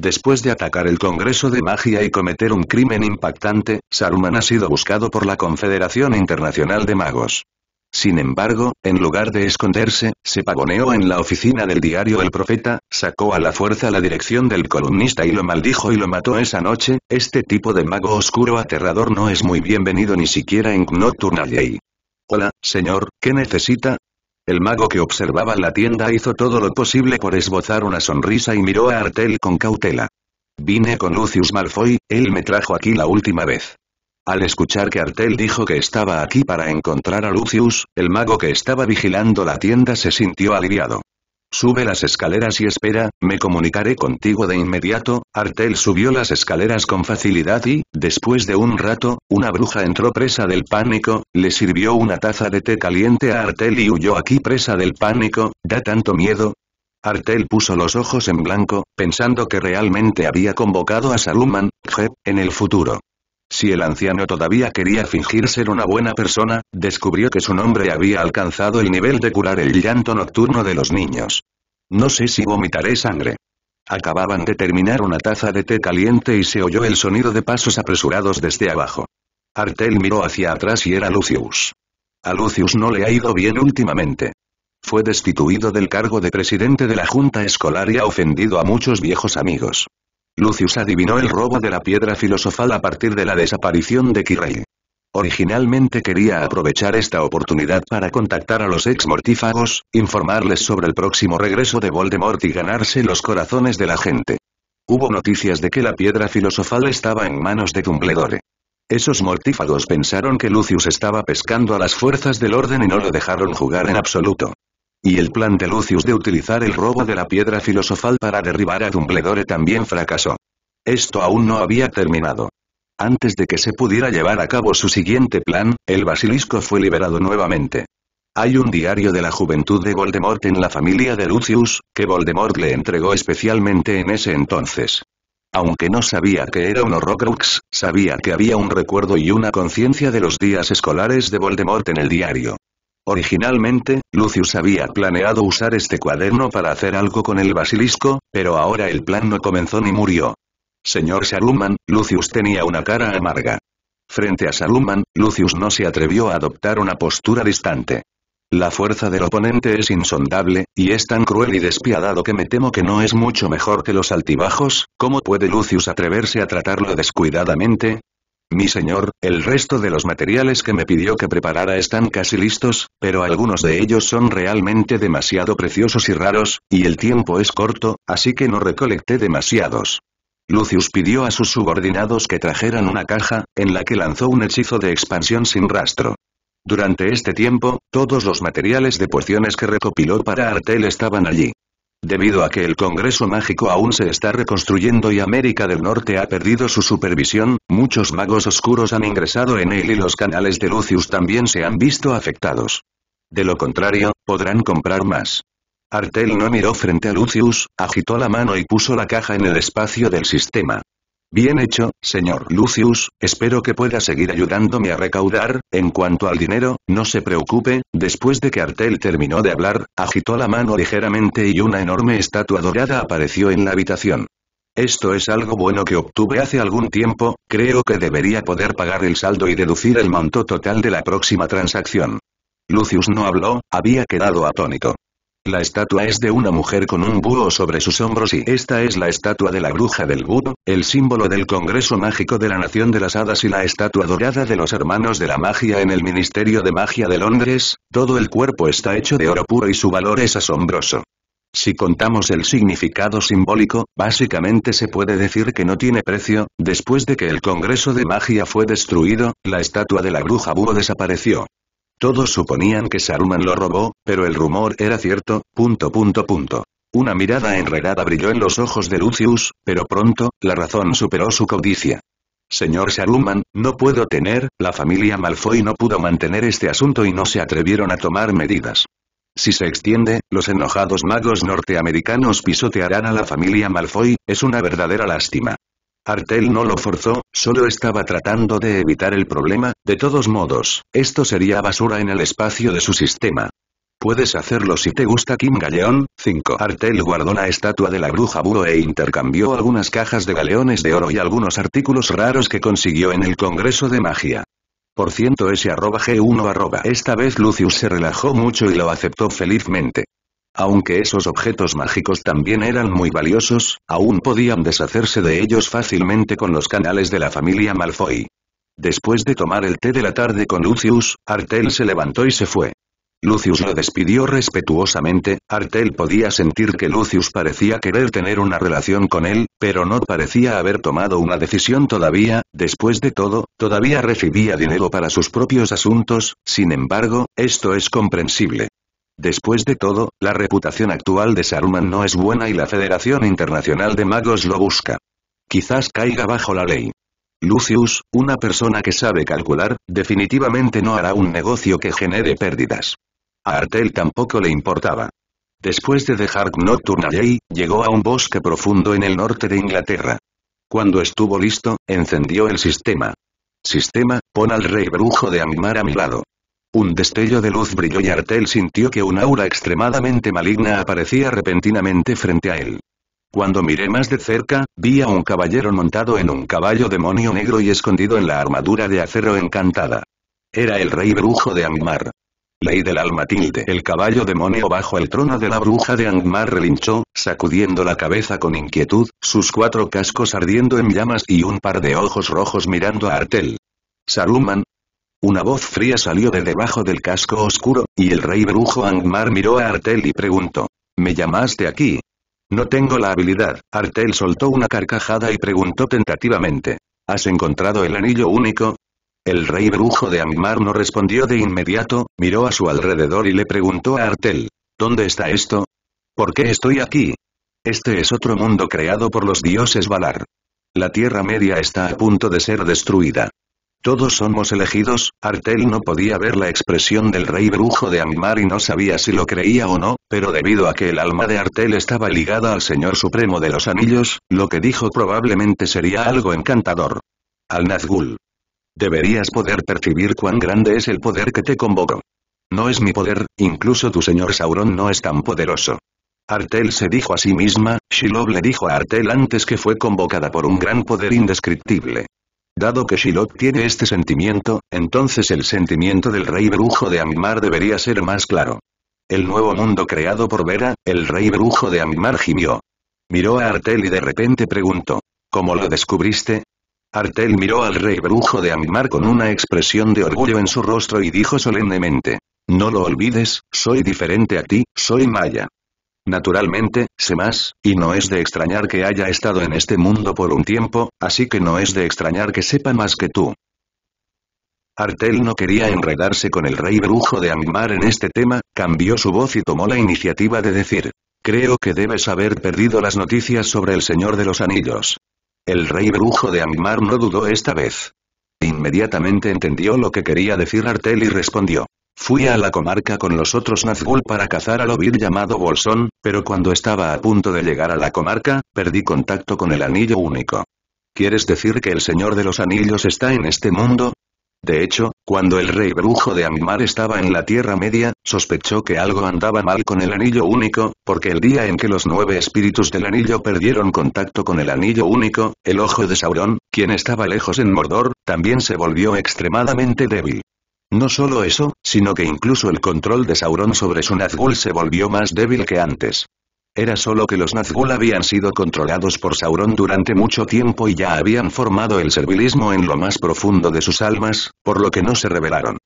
Después de atacar el Congreso de Magia y cometer un crimen impactante, Saruman ha sido buscado por la Confederación Internacional de Magos. Sin embargo, en lugar de esconderse, se pavoneó en la oficina del diario El Profeta, sacó a la fuerza la dirección del columnista y lo maldijo y lo mató esa noche, este tipo de mago oscuro aterrador no es muy bienvenido ni siquiera en Nocturnal Hola, señor, ¿qué necesita? El mago que observaba la tienda hizo todo lo posible por esbozar una sonrisa y miró a Artel con cautela. Vine con Lucius Malfoy, él me trajo aquí la última vez. Al escuchar que Artel dijo que estaba aquí para encontrar a Lucius, el mago que estaba vigilando la tienda se sintió aliviado. Sube las escaleras y espera, me comunicaré contigo de inmediato, Artel subió las escaleras con facilidad y, después de un rato, una bruja entró presa del pánico, le sirvió una taza de té caliente a Artel y huyó aquí presa del pánico, da tanto miedo, Artel puso los ojos en blanco, pensando que realmente había convocado a Saluman, Jeb, en el futuro. Si el anciano todavía quería fingir ser una buena persona, descubrió que su nombre había alcanzado el nivel de curar el llanto nocturno de los niños. No sé si vomitaré sangre. Acababan de terminar una taza de té caliente y se oyó el sonido de pasos apresurados desde abajo. Artel miró hacia atrás y era Lucius. A Lucius no le ha ido bien últimamente. Fue destituido del cargo de presidente de la Junta Escolar y ha ofendido a muchos viejos amigos. Lucius adivinó el robo de la piedra filosofal a partir de la desaparición de Quirrell. Originalmente quería aprovechar esta oportunidad para contactar a los ex-mortífagos, informarles sobre el próximo regreso de Voldemort y ganarse los corazones de la gente. Hubo noticias de que la piedra filosofal estaba en manos de Dumbledore. Esos mortífagos pensaron que Lucius estaba pescando a las fuerzas del orden y no lo dejaron jugar en absoluto. Y el plan de Lucius de utilizar el robo de la piedra filosofal para derribar a Dumbledore también fracasó. Esto aún no había terminado. Antes de que se pudiera llevar a cabo su siguiente plan, el basilisco fue liberado nuevamente. Hay un diario de la juventud de Voldemort en la familia de Lucius, que Voldemort le entregó especialmente en ese entonces. Aunque no sabía que era un Horrocrux, sabía que había un recuerdo y una conciencia de los días escolares de Voldemort en el diario. Originalmente, Lucius había planeado usar este cuaderno para hacer algo con el basilisco, pero ahora el plan no comenzó ni murió. Señor Saruman, Lucius tenía una cara amarga. Frente a Saruman, Lucius no se atrevió a adoptar una postura distante. La fuerza del oponente es insondable, y es tan cruel y despiadado que me temo que no es mucho mejor que los altibajos, ¿cómo puede Lucius atreverse a tratarlo descuidadamente? Mi señor, el resto de los materiales que me pidió que preparara están casi listos, pero algunos de ellos son realmente demasiado preciosos y raros, y el tiempo es corto, así que no recolecté demasiados. Lucius pidió a sus subordinados que trajeran una caja, en la que lanzó un hechizo de expansión sin rastro. Durante este tiempo, todos los materiales de pociones que recopiló para Artel estaban allí. Debido a que el Congreso Mágico aún se está reconstruyendo y América del Norte ha perdido su supervisión, muchos magos oscuros han ingresado en él y los canales de Lucius también se han visto afectados. De lo contrario, podrán comprar más. Artel no miró frente a Lucius, agitó la mano y puso la caja en el espacio del sistema. Bien hecho, señor Lucius, espero que pueda seguir ayudándome a recaudar, en cuanto al dinero, no se preocupe, después de que Artel terminó de hablar, agitó la mano ligeramente y una enorme estatua dorada apareció en la habitación. Esto es algo bueno que obtuve hace algún tiempo, creo que debería poder pagar el saldo y deducir el monto total de la próxima transacción. Lucius no habló, había quedado atónito. La estatua es de una mujer con un búho sobre sus hombros y esta es la estatua de la bruja del búho, el símbolo del Congreso Mágico de la Nación de las Hadas y la estatua dorada de los Hermanos de la Magia en el Ministerio de Magia de Londres, todo el cuerpo está hecho de oro puro y su valor es asombroso. Si contamos el significado simbólico, básicamente se puede decir que no tiene precio, después de que el Congreso de Magia fue destruido, la estatua de la bruja búho desapareció. Todos suponían que Saruman lo robó, pero el rumor era cierto, punto punto punto. Una mirada enredada brilló en los ojos de Lucius, pero pronto, la razón superó su codicia. Señor Saruman, no puedo tener, la familia Malfoy no pudo mantener este asunto y no se atrevieron a tomar medidas. Si se extiende, los enojados magos norteamericanos pisotearán a la familia Malfoy, es una verdadera lástima. Artel no lo forzó, solo estaba tratando de evitar el problema, de todos modos, esto sería basura en el espacio de su sistema. Puedes hacerlo si te gusta Kim Galeón, 5. Artel guardó la estatua de la bruja Buro e intercambió algunas cajas de galeones de oro y algunos artículos raros que consiguió en el Congreso de Magia. Por ciento ese arroba g1 arroba. Esta vez Lucius se relajó mucho y lo aceptó felizmente. Aunque esos objetos mágicos también eran muy valiosos, aún podían deshacerse de ellos fácilmente con los canales de la familia Malfoy. Después de tomar el té de la tarde con Lucius, Artel se levantó y se fue. Lucius lo despidió respetuosamente, Artel podía sentir que Lucius parecía querer tener una relación con él, pero no parecía haber tomado una decisión todavía, después de todo, todavía recibía dinero para sus propios asuntos, sin embargo, esto es comprensible. Después de todo, la reputación actual de Saruman no es buena y la Federación Internacional de Magos lo busca. Quizás caiga bajo la ley. Lucius, una persona que sabe calcular, definitivamente no hará un negocio que genere pérdidas. A Artel tampoco le importaba. Después de dejar Ley, llegó a un bosque profundo en el norte de Inglaterra. Cuando estuvo listo, encendió el sistema. Sistema, pon al rey brujo de Amimar a mi lado. Un destello de luz brilló y Artel sintió que un aura extremadamente maligna aparecía repentinamente frente a él. Cuando miré más de cerca, vi a un caballero montado en un caballo demonio negro y escondido en la armadura de acero encantada. Era el rey brujo de Angmar. Ley del alma tilde. El caballo demonio bajo el trono de la bruja de Angmar relinchó, sacudiendo la cabeza con inquietud, sus cuatro cascos ardiendo en llamas y un par de ojos rojos mirando a Artel. Saruman, una voz fría salió de debajo del casco oscuro, y el rey brujo Angmar miró a Artel y preguntó. ¿Me llamaste aquí? No tengo la habilidad. Artel soltó una carcajada y preguntó tentativamente. ¿Has encontrado el anillo único? El rey brujo de Angmar no respondió de inmediato, miró a su alrededor y le preguntó a Artel. ¿Dónde está esto? ¿Por qué estoy aquí? Este es otro mundo creado por los dioses Valar. La Tierra Media está a punto de ser destruida. Todos somos elegidos, Artel no podía ver la expresión del rey brujo de Amimar y no sabía si lo creía o no, pero debido a que el alma de Artel estaba ligada al señor supremo de los anillos, lo que dijo probablemente sería algo encantador. Al Nazgul. Deberías poder percibir cuán grande es el poder que te convocó. No es mi poder, incluso tu señor Sauron no es tan poderoso. Artel se dijo a sí misma, Shilob le dijo a Artel antes que fue convocada por un gran poder indescriptible. Dado que Shiloh tiene este sentimiento, entonces el sentimiento del rey brujo de Amimar debería ser más claro. El nuevo mundo creado por Vera, el rey brujo de Amimar gimió. Miró a Artel y de repente preguntó. ¿Cómo lo descubriste? Artel miró al rey brujo de Amimar con una expresión de orgullo en su rostro y dijo solemnemente. No lo olvides, soy diferente a ti, soy Maya. Naturalmente, sé más, y no es de extrañar que haya estado en este mundo por un tiempo, así que no es de extrañar que sepa más que tú. Artel no quería enredarse con el rey brujo de Angmar en este tema, cambió su voz y tomó la iniciativa de decir. Creo que debes haber perdido las noticias sobre el Señor de los Anillos. El rey brujo de Angmar no dudó esta vez. Inmediatamente entendió lo que quería decir Artel y respondió. Fui a la comarca con los otros Nazgûl para cazar al ovid llamado Bolsón, pero cuando estaba a punto de llegar a la comarca, perdí contacto con el Anillo Único. ¿Quieres decir que el Señor de los Anillos está en este mundo? De hecho, cuando el rey brujo de Amimar estaba en la Tierra Media, sospechó que algo andaba mal con el Anillo Único, porque el día en que los nueve espíritus del Anillo perdieron contacto con el Anillo Único, el ojo de Sauron, quien estaba lejos en Mordor, también se volvió extremadamente débil. No solo eso, sino que incluso el control de Sauron sobre su Nazgûl se volvió más débil que antes. Era solo que los Nazgûl habían sido controlados por Sauron durante mucho tiempo y ya habían formado el servilismo en lo más profundo de sus almas, por lo que no se rebelaron.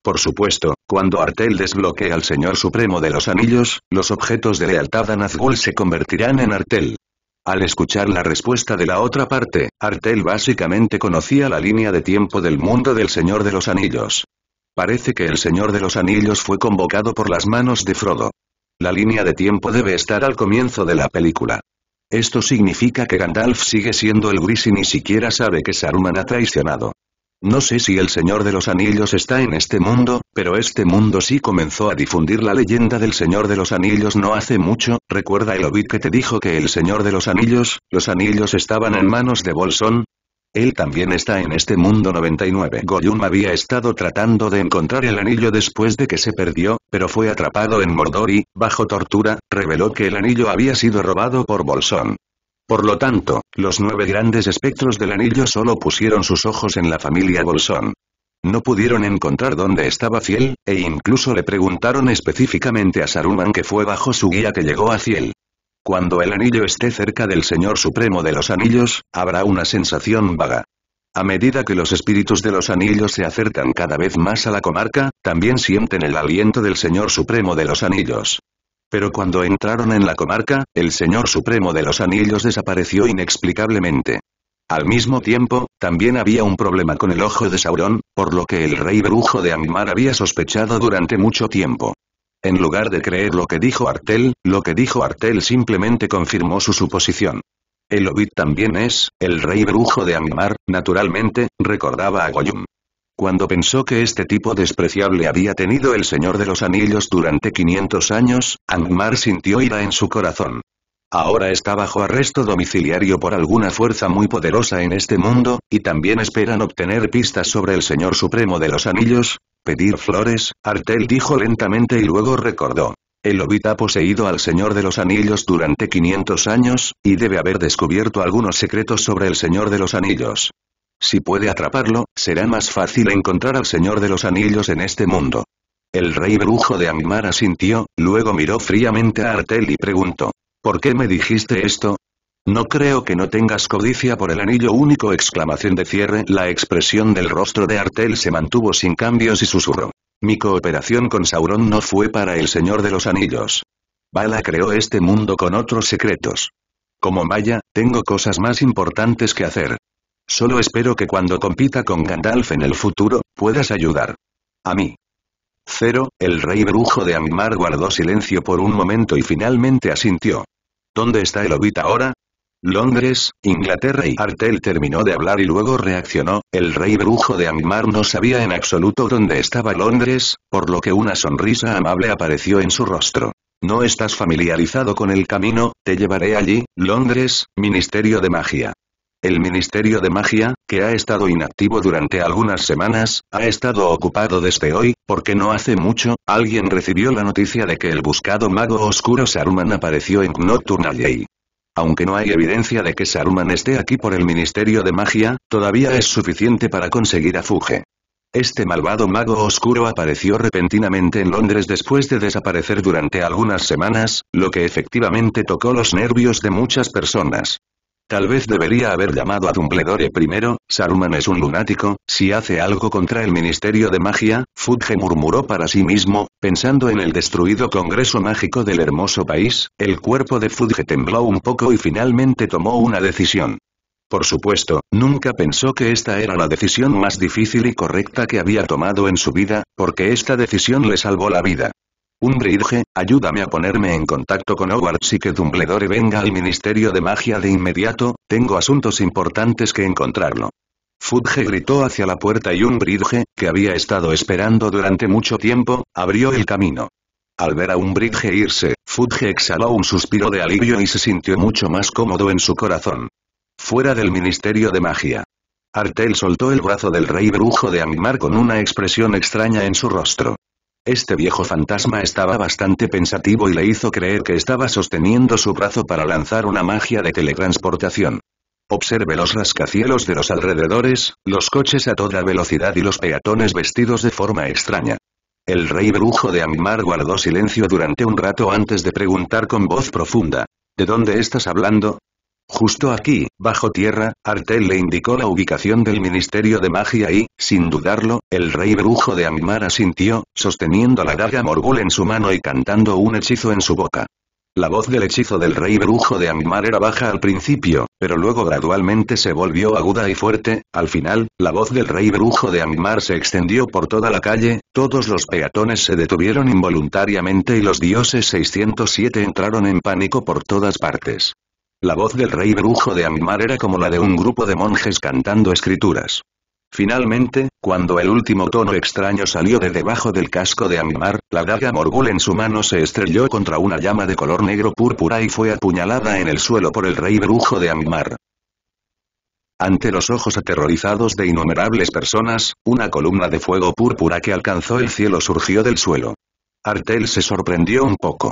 Por supuesto, cuando Artel desbloquee al Señor Supremo de los Anillos, los objetos de lealtad a Nazgûl se convertirán en Artel. Al escuchar la respuesta de la otra parte, Artel básicamente conocía la línea de tiempo del mundo del Señor de los Anillos. Parece que el Señor de los Anillos fue convocado por las manos de Frodo. La línea de tiempo debe estar al comienzo de la película. Esto significa que Gandalf sigue siendo el gris y ni siquiera sabe que Saruman ha traicionado. No sé si el Señor de los Anillos está en este mundo, pero este mundo sí comenzó a difundir la leyenda del Señor de los Anillos no hace mucho, recuerda el Hobbit que te dijo que el Señor de los Anillos, los anillos estaban en manos de Bolsón, él también está en este mundo 99. Goyum había estado tratando de encontrar el anillo después de que se perdió, pero fue atrapado en Mordor y, bajo tortura, reveló que el anillo había sido robado por Bolsón. Por lo tanto, los nueve grandes espectros del anillo solo pusieron sus ojos en la familia Bolsón. No pudieron encontrar dónde estaba Fiel, e incluso le preguntaron específicamente a Saruman que fue bajo su guía que llegó a Fiel. Cuando el anillo esté cerca del Señor Supremo de los Anillos, habrá una sensación vaga. A medida que los espíritus de los anillos se acercan cada vez más a la comarca, también sienten el aliento del Señor Supremo de los Anillos. Pero cuando entraron en la comarca, el Señor Supremo de los Anillos desapareció inexplicablemente. Al mismo tiempo, también había un problema con el ojo de Sauron, por lo que el rey brujo de Angmar había sospechado durante mucho tiempo. En lugar de creer lo que dijo Artel, lo que dijo Artel simplemente confirmó su suposición. El Ovid también es, el rey brujo de Angmar, naturalmente, recordaba a Goyum. Cuando pensó que este tipo despreciable había tenido el Señor de los Anillos durante 500 años, Angmar sintió ira en su corazón. Ahora está bajo arresto domiciliario por alguna fuerza muy poderosa en este mundo, y también esperan obtener pistas sobre el Señor Supremo de los Anillos, pedir flores, Artel dijo lentamente y luego recordó. El Hobbit ha poseído al Señor de los Anillos durante 500 años, y debe haber descubierto algunos secretos sobre el Señor de los Anillos. Si puede atraparlo, será más fácil encontrar al Señor de los Anillos en este mundo. El rey brujo de Angmar asintió, luego miró fríamente a Artel y preguntó. ¿Por qué me dijiste esto? No creo que no tengas codicia por el anillo único exclamación de cierre la expresión del rostro de Artel se mantuvo sin cambios y susurró. Mi cooperación con Sauron no fue para el Señor de los Anillos. Bala creó este mundo con otros secretos. Como Maya, tengo cosas más importantes que hacer. Solo espero que cuando compita con Gandalf en el futuro, puedas ayudar. A mí. Cero, el rey brujo de Angmar guardó silencio por un momento y finalmente asintió. ¿Dónde está el Hobbit ahora? Londres, Inglaterra y Artel terminó de hablar y luego reaccionó, el rey brujo de Angmar no sabía en absoluto dónde estaba Londres, por lo que una sonrisa amable apareció en su rostro. No estás familiarizado con el camino, te llevaré allí, Londres, Ministerio de Magia. El Ministerio de Magia, que ha estado inactivo durante algunas semanas, ha estado ocupado desde hoy, porque no hace mucho, alguien recibió la noticia de que el buscado mago oscuro Saruman apareció en Nocturnal Day. Aunque no hay evidencia de que Saruman esté aquí por el Ministerio de Magia, todavía es suficiente para conseguir a Fuge. Este malvado mago oscuro apareció repentinamente en Londres después de desaparecer durante algunas semanas, lo que efectivamente tocó los nervios de muchas personas. Tal vez debería haber llamado a Dumbledore primero, Saruman es un lunático, si hace algo contra el Ministerio de Magia, Fudge murmuró para sí mismo, pensando en el destruido Congreso Mágico del hermoso país, el cuerpo de Fudge tembló un poco y finalmente tomó una decisión. Por supuesto, nunca pensó que esta era la decisión más difícil y correcta que había tomado en su vida, porque esta decisión le salvó la vida. Umbridge, ayúdame a ponerme en contacto con Hogwarts y que Dumbledore venga al Ministerio de Magia de inmediato, tengo asuntos importantes que encontrarlo. Fudge gritó hacia la puerta y Bridge, que había estado esperando durante mucho tiempo, abrió el camino. Al ver a Umbridge irse, Fudge exhaló un suspiro de alivio y se sintió mucho más cómodo en su corazón. Fuera del Ministerio de Magia. Artel soltó el brazo del rey brujo de animar con una expresión extraña en su rostro. Este viejo fantasma estaba bastante pensativo y le hizo creer que estaba sosteniendo su brazo para lanzar una magia de teletransportación. Observe los rascacielos de los alrededores, los coches a toda velocidad y los peatones vestidos de forma extraña. El rey brujo de Ammar guardó silencio durante un rato antes de preguntar con voz profunda. ¿De dónde estás hablando? Justo aquí, bajo tierra, Artel le indicó la ubicación del Ministerio de Magia y, sin dudarlo, el rey brujo de Amimar asintió, sosteniendo la daga Morgul en su mano y cantando un hechizo en su boca. La voz del hechizo del rey brujo de Amimar era baja al principio, pero luego gradualmente se volvió aguda y fuerte, al final, la voz del rey brujo de Amimar se extendió por toda la calle, todos los peatones se detuvieron involuntariamente y los dioses 607 entraron en pánico por todas partes. La voz del rey brujo de Amimar era como la de un grupo de monjes cantando escrituras. Finalmente, cuando el último tono extraño salió de debajo del casco de Amimar, la daga morgul en su mano se estrelló contra una llama de color negro púrpura y fue apuñalada en el suelo por el rey brujo de Amimar. Ante los ojos aterrorizados de innumerables personas, una columna de fuego púrpura que alcanzó el cielo surgió del suelo. Artel se sorprendió un poco.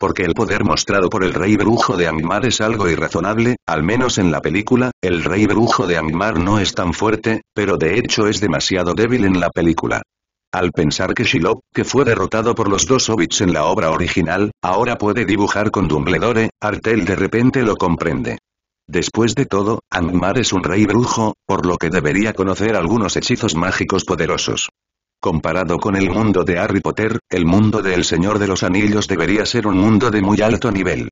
Porque el poder mostrado por el rey brujo de Angmar es algo irrazonable, al menos en la película, el rey brujo de Angmar no es tan fuerte, pero de hecho es demasiado débil en la película. Al pensar que Shiloh, que fue derrotado por los dos hobbits en la obra original, ahora puede dibujar con Dumbledore, Artel de repente lo comprende. Después de todo, Angmar es un rey brujo, por lo que debería conocer algunos hechizos mágicos poderosos. Comparado con el mundo de Harry Potter, el mundo de El Señor de los Anillos debería ser un mundo de muy alto nivel.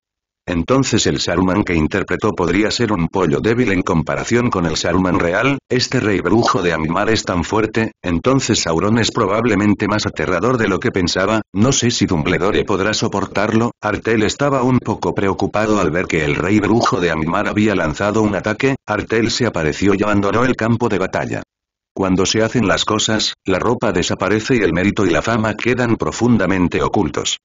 Entonces el Saruman que interpretó podría ser un pollo débil en comparación con el Saruman real, este rey brujo de Amimar es tan fuerte, entonces Sauron es probablemente más aterrador de lo que pensaba, no sé si Dumbledore podrá soportarlo, Artel estaba un poco preocupado al ver que el rey brujo de Amimar había lanzado un ataque, Artel se apareció y abandonó el campo de batalla. Cuando se hacen las cosas, la ropa desaparece y el mérito y la fama quedan profundamente ocultos.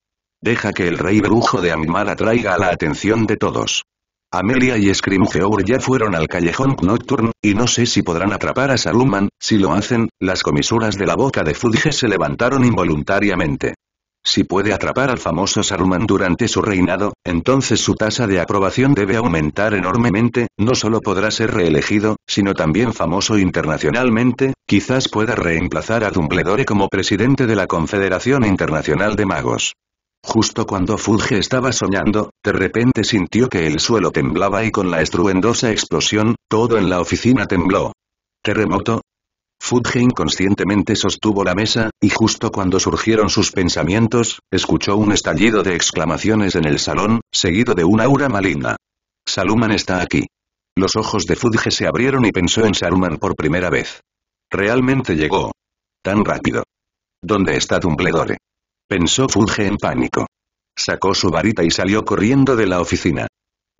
Deja que el rey brujo de Amimar atraiga la atención de todos. Amelia y Scrimgeour ya fueron al callejón nocturno y no sé si podrán atrapar a Saluman. si lo hacen, las comisuras de la boca de Fudge se levantaron involuntariamente. Si puede atrapar al famoso Saruman durante su reinado, entonces su tasa de aprobación debe aumentar enormemente, no solo podrá ser reelegido, sino también famoso internacionalmente, quizás pueda reemplazar a Dumbledore como presidente de la Confederación Internacional de Magos. Justo cuando Fulge estaba soñando, de repente sintió que el suelo temblaba y con la estruendosa explosión, todo en la oficina tembló. Terremoto, Fudge inconscientemente sostuvo la mesa, y justo cuando surgieron sus pensamientos, escuchó un estallido de exclamaciones en el salón, seguido de una aura maligna. Saluman está aquí. Los ojos de Fudge se abrieron y pensó en Saluman por primera vez. Realmente llegó. Tan rápido. ¿Dónde está Dumbledore? Pensó Fudge en pánico. Sacó su varita y salió corriendo de la oficina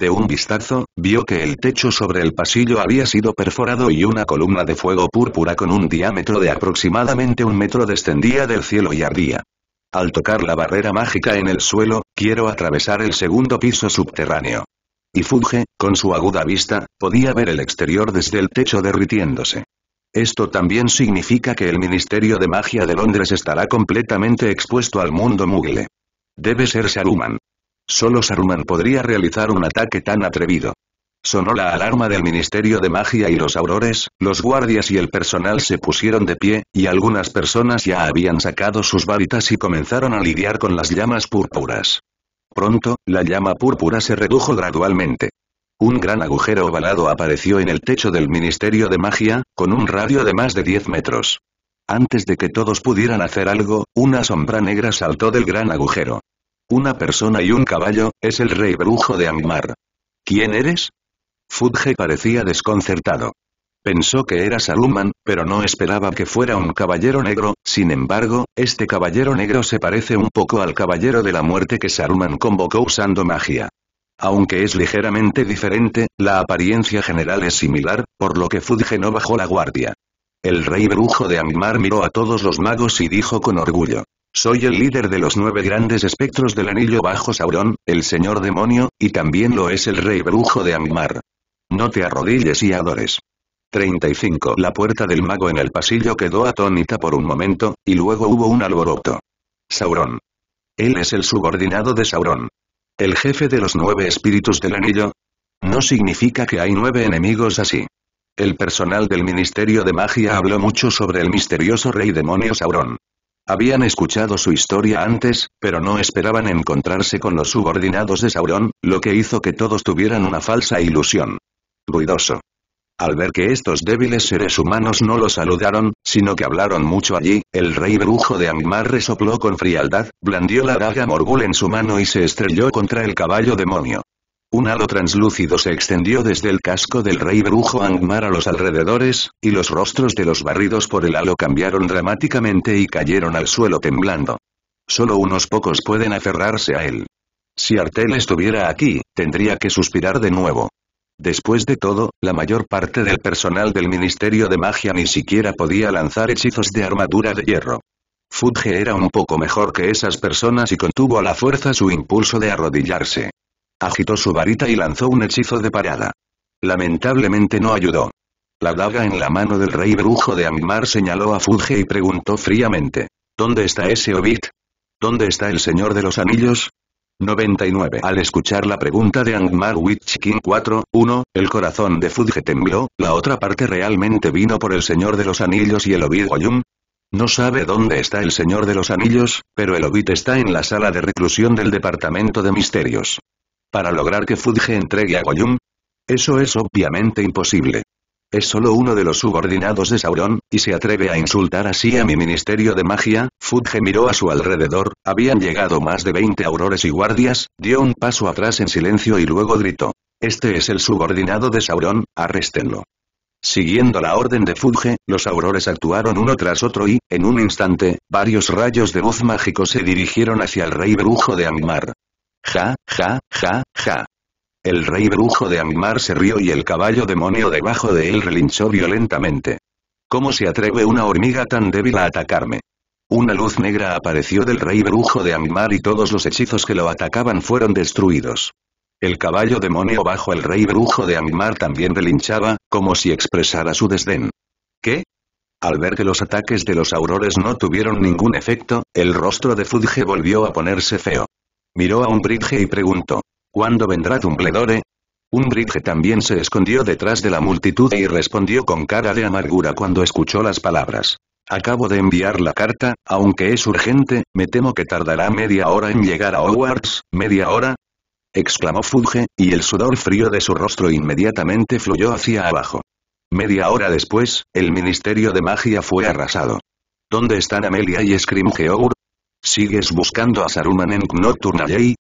un vistazo, vio que el techo sobre el pasillo había sido perforado y una columna de fuego púrpura con un diámetro de aproximadamente un metro descendía del cielo y ardía. Al tocar la barrera mágica en el suelo, quiero atravesar el segundo piso subterráneo. Y Fuge, con su aguda vista, podía ver el exterior desde el techo derritiéndose. Esto también significa que el Ministerio de Magia de Londres estará completamente expuesto al mundo mugle. Debe ser Saruman. Solo Saruman podría realizar un ataque tan atrevido. Sonó la alarma del Ministerio de Magia y los aurores, los guardias y el personal se pusieron de pie, y algunas personas ya habían sacado sus varitas y comenzaron a lidiar con las llamas púrpuras. Pronto, la llama púrpura se redujo gradualmente. Un gran agujero ovalado apareció en el techo del Ministerio de Magia, con un radio de más de 10 metros. Antes de que todos pudieran hacer algo, una sombra negra saltó del gran agujero. Una persona y un caballo, es el rey brujo de Angmar. ¿Quién eres? Fudge parecía desconcertado. Pensó que era Saruman, pero no esperaba que fuera un caballero negro, sin embargo, este caballero negro se parece un poco al caballero de la muerte que Saruman convocó usando magia. Aunque es ligeramente diferente, la apariencia general es similar, por lo que Fudge no bajó la guardia. El rey brujo de Angmar miró a todos los magos y dijo con orgullo. Soy el líder de los nueve grandes espectros del anillo bajo Sauron, el señor demonio, y también lo es el rey brujo de Ammar. No te arrodilles y adores. 35. La puerta del mago en el pasillo quedó atónita por un momento, y luego hubo un alboroto. Sauron. Él es el subordinado de Sauron. El jefe de los nueve espíritus del anillo. No significa que hay nueve enemigos así. El personal del Ministerio de Magia habló mucho sobre el misterioso rey demonio Sauron. Habían escuchado su historia antes, pero no esperaban encontrarse con los subordinados de Sauron, lo que hizo que todos tuvieran una falsa ilusión. Ruidoso. Al ver que estos débiles seres humanos no lo saludaron, sino que hablaron mucho allí, el rey brujo de Angmar resopló con frialdad, blandió la daga morgul en su mano y se estrelló contra el caballo demonio. Un halo translúcido se extendió desde el casco del rey brujo Angmar a los alrededores, y los rostros de los barridos por el halo cambiaron dramáticamente y cayeron al suelo temblando. Solo unos pocos pueden aferrarse a él. Si Artel estuviera aquí, tendría que suspirar de nuevo. Después de todo, la mayor parte del personal del Ministerio de Magia ni siquiera podía lanzar hechizos de armadura de hierro. Fudge era un poco mejor que esas personas y contuvo a la fuerza su impulso de arrodillarse. Agitó su varita y lanzó un hechizo de parada. Lamentablemente no ayudó. La daga en la mano del rey brujo de Amimar señaló a Fudge y preguntó fríamente. ¿Dónde está ese Obit? ¿Dónde está el Señor de los Anillos? 99. Al escuchar la pregunta de Angmar Witch King 4, 1, el corazón de Fudge tembló, la otra parte realmente vino por el Señor de los Anillos y el Obit Goyum. No sabe dónde está el Señor de los Anillos, pero el Obit está en la sala de reclusión del Departamento de Misterios para lograr que Fudge entregue a Goyum? Eso es obviamente imposible. Es solo uno de los subordinados de Sauron, y se atreve a insultar así a mi ministerio de magia, Fudge miró a su alrededor, habían llegado más de 20 aurores y guardias, dio un paso atrás en silencio y luego gritó. Este es el subordinado de Sauron, arréstenlo. Siguiendo la orden de Fudge, los aurores actuaron uno tras otro y, en un instante, varios rayos de luz mágico se dirigieron hacia el rey brujo de Amimar. Ja, ja, ja, ja. El rey brujo de Angmar se rió y el caballo demonio debajo de él relinchó violentamente. ¿Cómo se atreve una hormiga tan débil a atacarme? Una luz negra apareció del rey brujo de Angmar y todos los hechizos que lo atacaban fueron destruidos. El caballo demonio bajo el rey brujo de Angmar también relinchaba, como si expresara su desdén. ¿Qué? Al ver que los ataques de los aurores no tuvieron ningún efecto, el rostro de Fudge volvió a ponerse feo. Miró a un Umbridge y preguntó. ¿Cuándo vendrá Un Umbridge también se escondió detrás de la multitud y respondió con cara de amargura cuando escuchó las palabras. Acabo de enviar la carta, aunque es urgente, me temo que tardará media hora en llegar a Hogwarts, ¿media hora? exclamó Fudge, y el sudor frío de su rostro inmediatamente fluyó hacia abajo. Media hora después, el Ministerio de Magia fue arrasado. ¿Dónde están Amelia y Scrimgeour? ¿Sigues buscando a Saruman en Nocturnal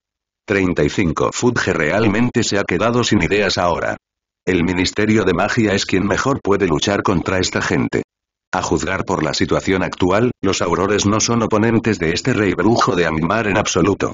35 Fudge realmente se ha quedado sin ideas ahora. El Ministerio de Magia es quien mejor puede luchar contra esta gente. A juzgar por la situación actual, los aurores no son oponentes de este rey brujo de Amimar en absoluto.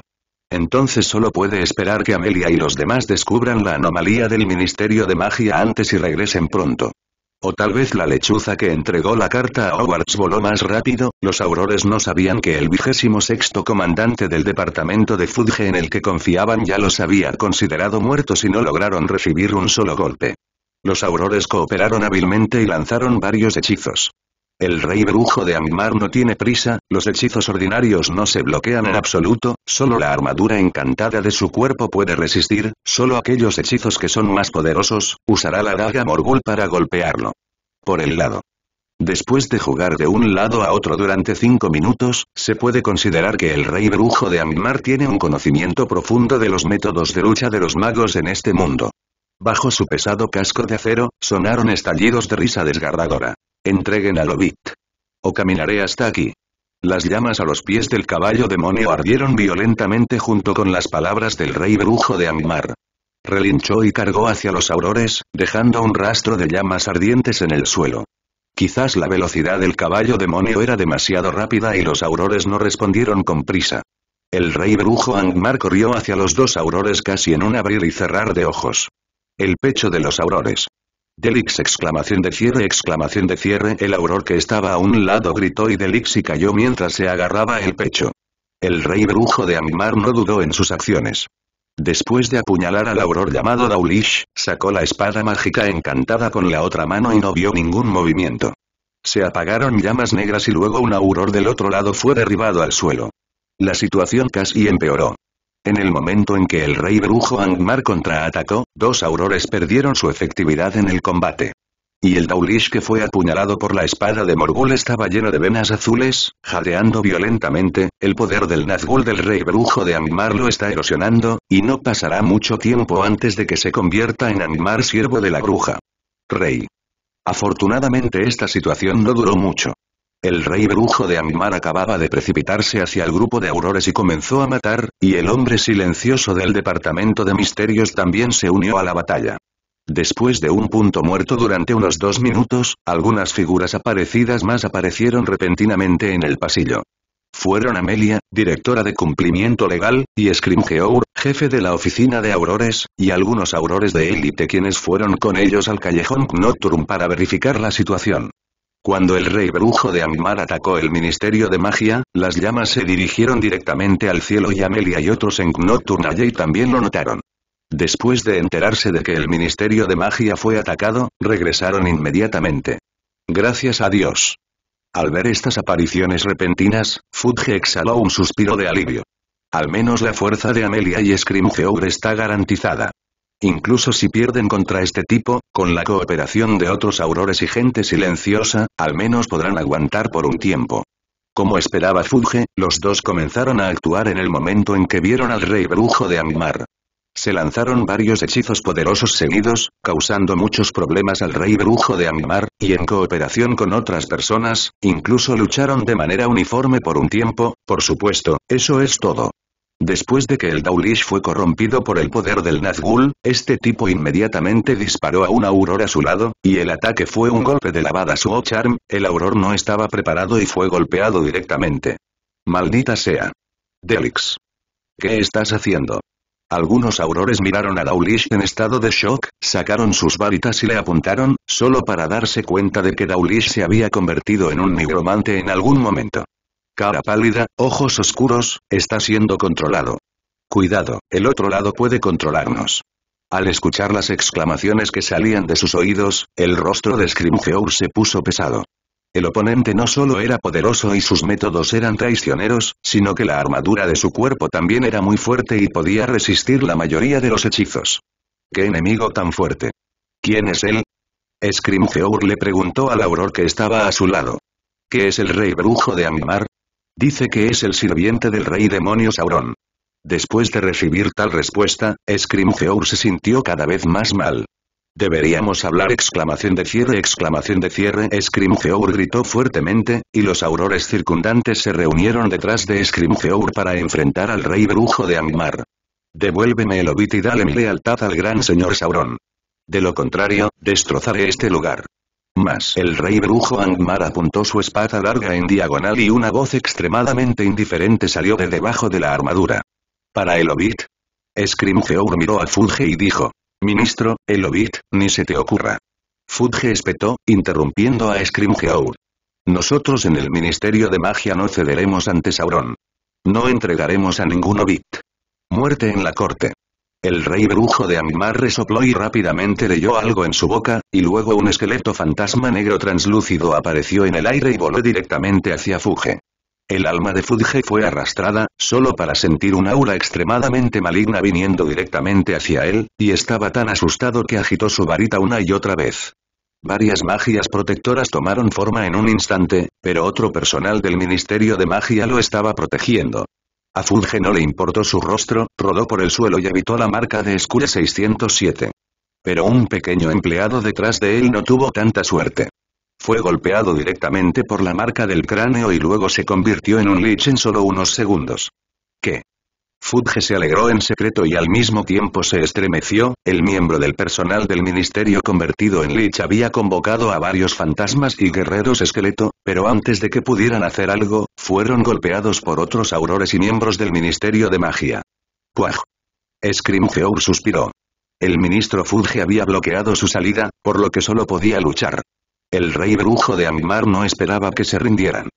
Entonces solo puede esperar que Amelia y los demás descubran la anomalía del Ministerio de Magia antes y regresen pronto. O tal vez la lechuza que entregó la carta a Hogwarts voló más rápido, los aurores no sabían que el vigésimo sexto comandante del departamento de Fudge en el que confiaban ya los había considerado muertos y no lograron recibir un solo golpe. Los aurores cooperaron hábilmente y lanzaron varios hechizos. El rey brujo de Ammar no tiene prisa, los hechizos ordinarios no se bloquean en absoluto, solo la armadura encantada de su cuerpo puede resistir, solo aquellos hechizos que son más poderosos, usará la daga Morgul para golpearlo. Por el lado. Después de jugar de un lado a otro durante cinco minutos, se puede considerar que el rey brujo de Ammar tiene un conocimiento profundo de los métodos de lucha de los magos en este mundo. Bajo su pesado casco de acero, sonaron estallidos de risa desgarradora entreguen al Obit. O caminaré hasta aquí. Las llamas a los pies del caballo demonio ardieron violentamente junto con las palabras del rey brujo de Ammar. Relinchó y cargó hacia los aurores, dejando un rastro de llamas ardientes en el suelo. Quizás la velocidad del caballo demonio era demasiado rápida y los aurores no respondieron con prisa. El rey brujo Angmar corrió hacia los dos aurores casi en un abrir y cerrar de ojos. El pecho de los aurores. Delix exclamación de cierre exclamación de cierre el auror que estaba a un lado gritó y Delix y cayó mientras se agarraba el pecho. El rey brujo de Ammar no dudó en sus acciones. Después de apuñalar al auror llamado Daulish, sacó la espada mágica encantada con la otra mano y no vio ningún movimiento. Se apagaron llamas negras y luego un auror del otro lado fue derribado al suelo. La situación casi empeoró. En el momento en que el rey brujo Angmar contraatacó, dos aurores perdieron su efectividad en el combate. Y el Daulish que fue apuñalado por la espada de Morgul estaba lleno de venas azules, jadeando violentamente, el poder del Nazgul del rey brujo de Angmar lo está erosionando, y no pasará mucho tiempo antes de que se convierta en Angmar siervo de la bruja. Rey. Afortunadamente esta situación no duró mucho. El rey brujo de Ammar acababa de precipitarse hacia el grupo de aurores y comenzó a matar, y el hombre silencioso del departamento de misterios también se unió a la batalla. Después de un punto muerto durante unos dos minutos, algunas figuras aparecidas más aparecieron repentinamente en el pasillo. Fueron Amelia, directora de cumplimiento legal, y Scrimgeour, jefe de la oficina de aurores, y algunos aurores de élite quienes fueron con ellos al callejón Nocturne para verificar la situación. Cuando el rey brujo de ammar atacó el Ministerio de Magia, las llamas se dirigieron directamente al cielo y Amelia y otros en Nocturnalley también lo notaron. Después de enterarse de que el Ministerio de Magia fue atacado, regresaron inmediatamente. Gracias a Dios. Al ver estas apariciones repentinas, Fudge exhaló un suspiro de alivio. Al menos la fuerza de Amelia y Scrimgeour está garantizada. Incluso si pierden contra este tipo, con la cooperación de otros aurores y gente silenciosa, al menos podrán aguantar por un tiempo. Como esperaba Fuge, los dos comenzaron a actuar en el momento en que vieron al rey brujo de Amimar. Se lanzaron varios hechizos poderosos seguidos, causando muchos problemas al rey brujo de Angmar, y en cooperación con otras personas, incluso lucharon de manera uniforme por un tiempo, por supuesto, eso es todo. Después de que el Daulish fue corrompido por el poder del Nazgûl, este tipo inmediatamente disparó a un auror a su lado, y el ataque fue un golpe de lavada su Charm, el auror no estaba preparado y fue golpeado directamente. Maldita sea. Delix. ¿Qué estás haciendo? Algunos aurores miraron a Daulish en estado de shock, sacaron sus varitas y le apuntaron, solo para darse cuenta de que Daulish se había convertido en un nigromante en algún momento cara pálida, ojos oscuros, está siendo controlado. Cuidado, el otro lado puede controlarnos. Al escuchar las exclamaciones que salían de sus oídos, el rostro de Scrimgeour se puso pesado. El oponente no solo era poderoso y sus métodos eran traicioneros, sino que la armadura de su cuerpo también era muy fuerte y podía resistir la mayoría de los hechizos. ¡Qué enemigo tan fuerte! ¿Quién es él? Scrimgeour le preguntó al auror que estaba a su lado. ¿Qué es el rey brujo de Amimar? Dice que es el sirviente del rey demonio Sauron. Después de recibir tal respuesta, Scrimgeour se sintió cada vez más mal. Deberíamos hablar exclamación de cierre exclamación de cierre Scrimgeour gritó fuertemente, y los aurores circundantes se reunieron detrás de Scrimgeour para enfrentar al rey brujo de Angmar. Devuélveme el obit y dale mi lealtad al gran señor Sauron. De lo contrario, destrozaré este lugar. El rey brujo Angmar apuntó su espada larga en diagonal y una voz extremadamente indiferente salió de debajo de la armadura. Para el Obit. Scrimgeour miró a Fudge y dijo. Ministro, el Obit, ni se te ocurra. Fudge espetó, interrumpiendo a Scrimgeour. Nosotros en el Ministerio de Magia no cederemos ante Sauron. No entregaremos a ningún Obit. Muerte en la corte. El rey brujo de Ammar resopló y rápidamente leyó algo en su boca, y luego un esqueleto fantasma negro translúcido apareció en el aire y voló directamente hacia Fuge. El alma de Fuge fue arrastrada, solo para sentir un aura extremadamente maligna viniendo directamente hacia él, y estaba tan asustado que agitó su varita una y otra vez. Varias magias protectoras tomaron forma en un instante, pero otro personal del Ministerio de Magia lo estaba protegiendo. A Fulge no le importó su rostro, rodó por el suelo y evitó la marca de Escure 607. Pero un pequeño empleado detrás de él no tuvo tanta suerte. Fue golpeado directamente por la marca del cráneo y luego se convirtió en un lich en solo unos segundos. ¿Qué? Fudge se alegró en secreto y al mismo tiempo se estremeció, el miembro del personal del ministerio convertido en Lich había convocado a varios fantasmas y guerreros esqueleto, pero antes de que pudieran hacer algo, fueron golpeados por otros aurores y miembros del ministerio de magia. ¡Cuaj! Scrimgeour suspiró. El ministro Fudge había bloqueado su salida, por lo que solo podía luchar. El rey brujo de Amimar no esperaba que se rindieran.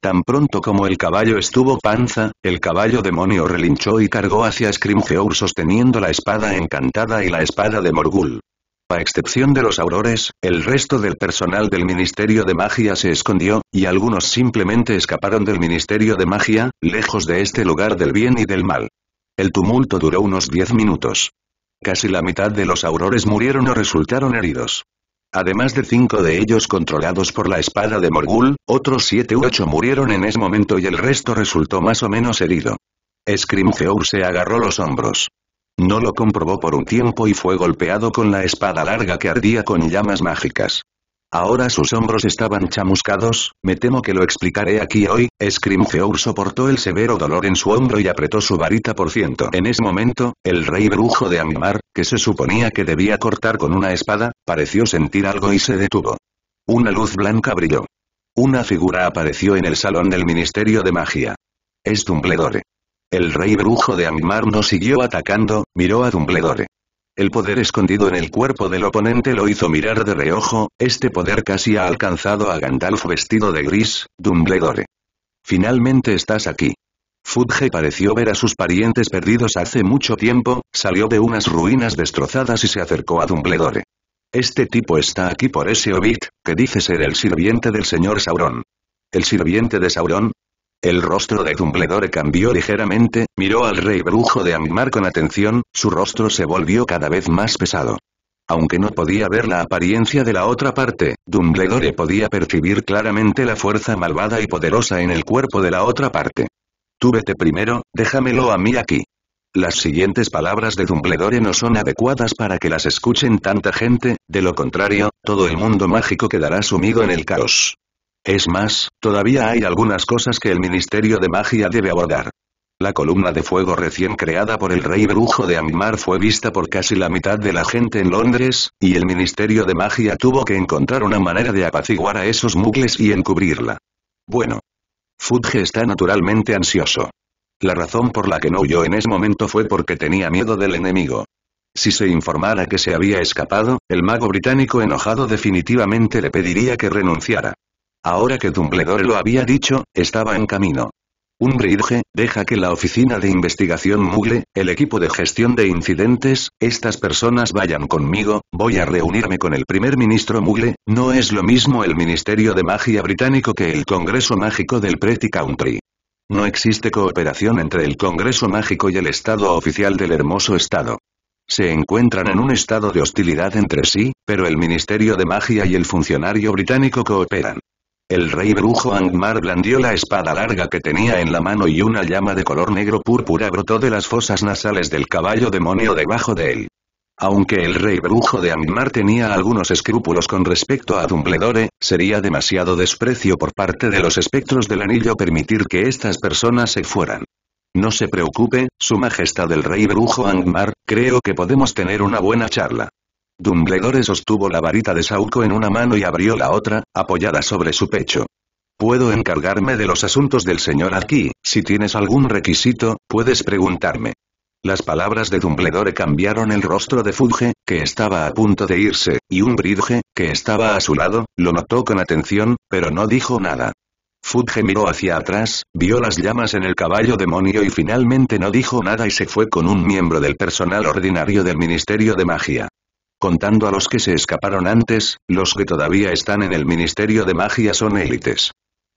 Tan pronto como el caballo estuvo panza, el caballo demonio relinchó y cargó hacia Scrimgeour sosteniendo la espada encantada y la espada de Morgul. A excepción de los aurores, el resto del personal del Ministerio de Magia se escondió, y algunos simplemente escaparon del Ministerio de Magia, lejos de este lugar del bien y del mal. El tumulto duró unos diez minutos. Casi la mitad de los aurores murieron o resultaron heridos. Además de cinco de ellos controlados por la espada de Morgul, otros siete u ocho murieron en ese momento y el resto resultó más o menos herido. Scrimgeour se agarró los hombros. No lo comprobó por un tiempo y fue golpeado con la espada larga que ardía con llamas mágicas. Ahora sus hombros estaban chamuscados, me temo que lo explicaré aquí hoy, Scrimgeour soportó el severo dolor en su hombro y apretó su varita por ciento. En ese momento, el rey brujo de Angmar, que se suponía que debía cortar con una espada, pareció sentir algo y se detuvo. Una luz blanca brilló. Una figura apareció en el salón del Ministerio de Magia. Es Dumbledore. El rey brujo de Angmar no siguió atacando, miró a Dumbledore. El poder escondido en el cuerpo del oponente lo hizo mirar de reojo, este poder casi ha alcanzado a Gandalf vestido de gris, Dumbledore. Finalmente estás aquí. Fudge pareció ver a sus parientes perdidos hace mucho tiempo, salió de unas ruinas destrozadas y se acercó a Dumbledore. Este tipo está aquí por ese Obit, que dice ser el sirviente del señor Sauron. ¿El sirviente de Sauron? El rostro de Dumbledore cambió ligeramente, miró al rey brujo de Amimar con atención, su rostro se volvió cada vez más pesado. Aunque no podía ver la apariencia de la otra parte, Dumbledore podía percibir claramente la fuerza malvada y poderosa en el cuerpo de la otra parte. Tú vete primero, déjamelo a mí aquí. Las siguientes palabras de Dumbledore no son adecuadas para que las escuchen tanta gente, de lo contrario, todo el mundo mágico quedará sumido en el caos. Es más, todavía hay algunas cosas que el Ministerio de Magia debe abordar. La columna de fuego recién creada por el rey brujo de Animar fue vista por casi la mitad de la gente en Londres, y el Ministerio de Magia tuvo que encontrar una manera de apaciguar a esos mugles y encubrirla. Bueno. Fudge está naturalmente ansioso. La razón por la que no huyó en ese momento fue porque tenía miedo del enemigo. Si se informara que se había escapado, el mago británico enojado definitivamente le pediría que renunciara. Ahora que Dumbledore lo había dicho, estaba en camino. Umbridge, deja que la oficina de investigación Mugle, el equipo de gestión de incidentes, estas personas vayan conmigo, voy a reunirme con el primer ministro Mugle, no es lo mismo el Ministerio de Magia británico que el Congreso Mágico del Pretty Country. No existe cooperación entre el Congreso Mágico y el Estado oficial del hermoso Estado. Se encuentran en un estado de hostilidad entre sí, pero el Ministerio de Magia y el funcionario británico cooperan. El rey brujo Angmar blandió la espada larga que tenía en la mano y una llama de color negro púrpura brotó de las fosas nasales del caballo demonio debajo de él. Aunque el rey brujo de Angmar tenía algunos escrúpulos con respecto a Dumbledore, sería demasiado desprecio por parte de los espectros del anillo permitir que estas personas se fueran. No se preocupe, su majestad el rey brujo Angmar, creo que podemos tener una buena charla. Dumbledore sostuvo la varita de Sauco en una mano y abrió la otra, apoyada sobre su pecho. Puedo encargarme de los asuntos del señor aquí, si tienes algún requisito, puedes preguntarme. Las palabras de Dumbledore cambiaron el rostro de Fudge, que estaba a punto de irse, y un bridge, que estaba a su lado, lo notó con atención, pero no dijo nada. Fudge miró hacia atrás, vio las llamas en el caballo demonio y finalmente no dijo nada y se fue con un miembro del personal ordinario del Ministerio de Magia. Contando a los que se escaparon antes, los que todavía están en el Ministerio de Magia son élites.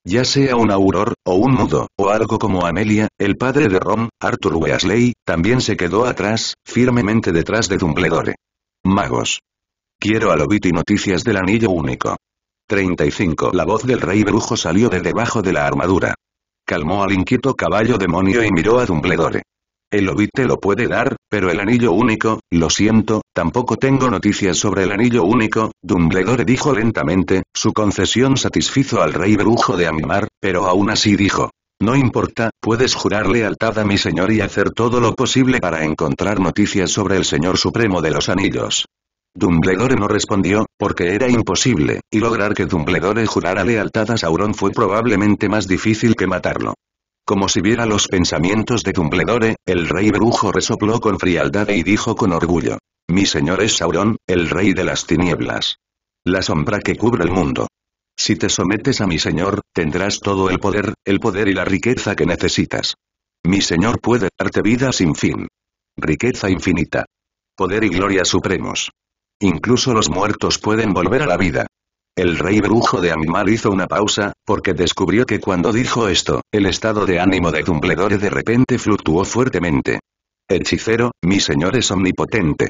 Ya sea un auror, o un mudo, o algo como Amelia, el padre de Ron, Arthur Weasley, también se quedó atrás, firmemente detrás de Dumbledore. Magos. Quiero a Lobit y noticias del anillo único. 35. La voz del rey brujo salió de debajo de la armadura. Calmó al inquieto caballo demonio y miró a Dumbledore. El Obite lo puede dar, pero el anillo único, lo siento, tampoco tengo noticias sobre el anillo único, Dumbledore dijo lentamente, su concesión satisfizo al rey brujo de Amimar, pero aún así dijo. No importa, puedes jurar lealtad a mi señor y hacer todo lo posible para encontrar noticias sobre el señor supremo de los anillos. Dumbledore no respondió, porque era imposible, y lograr que Dumbledore jurara lealtad a Sauron fue probablemente más difícil que matarlo como si viera los pensamientos de Tumbledore, el rey brujo resopló con frialdad y dijo con orgullo. Mi señor es Sauron, el rey de las tinieblas. La sombra que cubre el mundo. Si te sometes a mi señor, tendrás todo el poder, el poder y la riqueza que necesitas. Mi señor puede darte vida sin fin. Riqueza infinita. Poder y gloria supremos. Incluso los muertos pueden volver a la vida. El rey brujo de Animal hizo una pausa, porque descubrió que cuando dijo esto, el estado de ánimo de Dumbledore de repente fluctuó fuertemente. Hechicero, mi señor es omnipotente.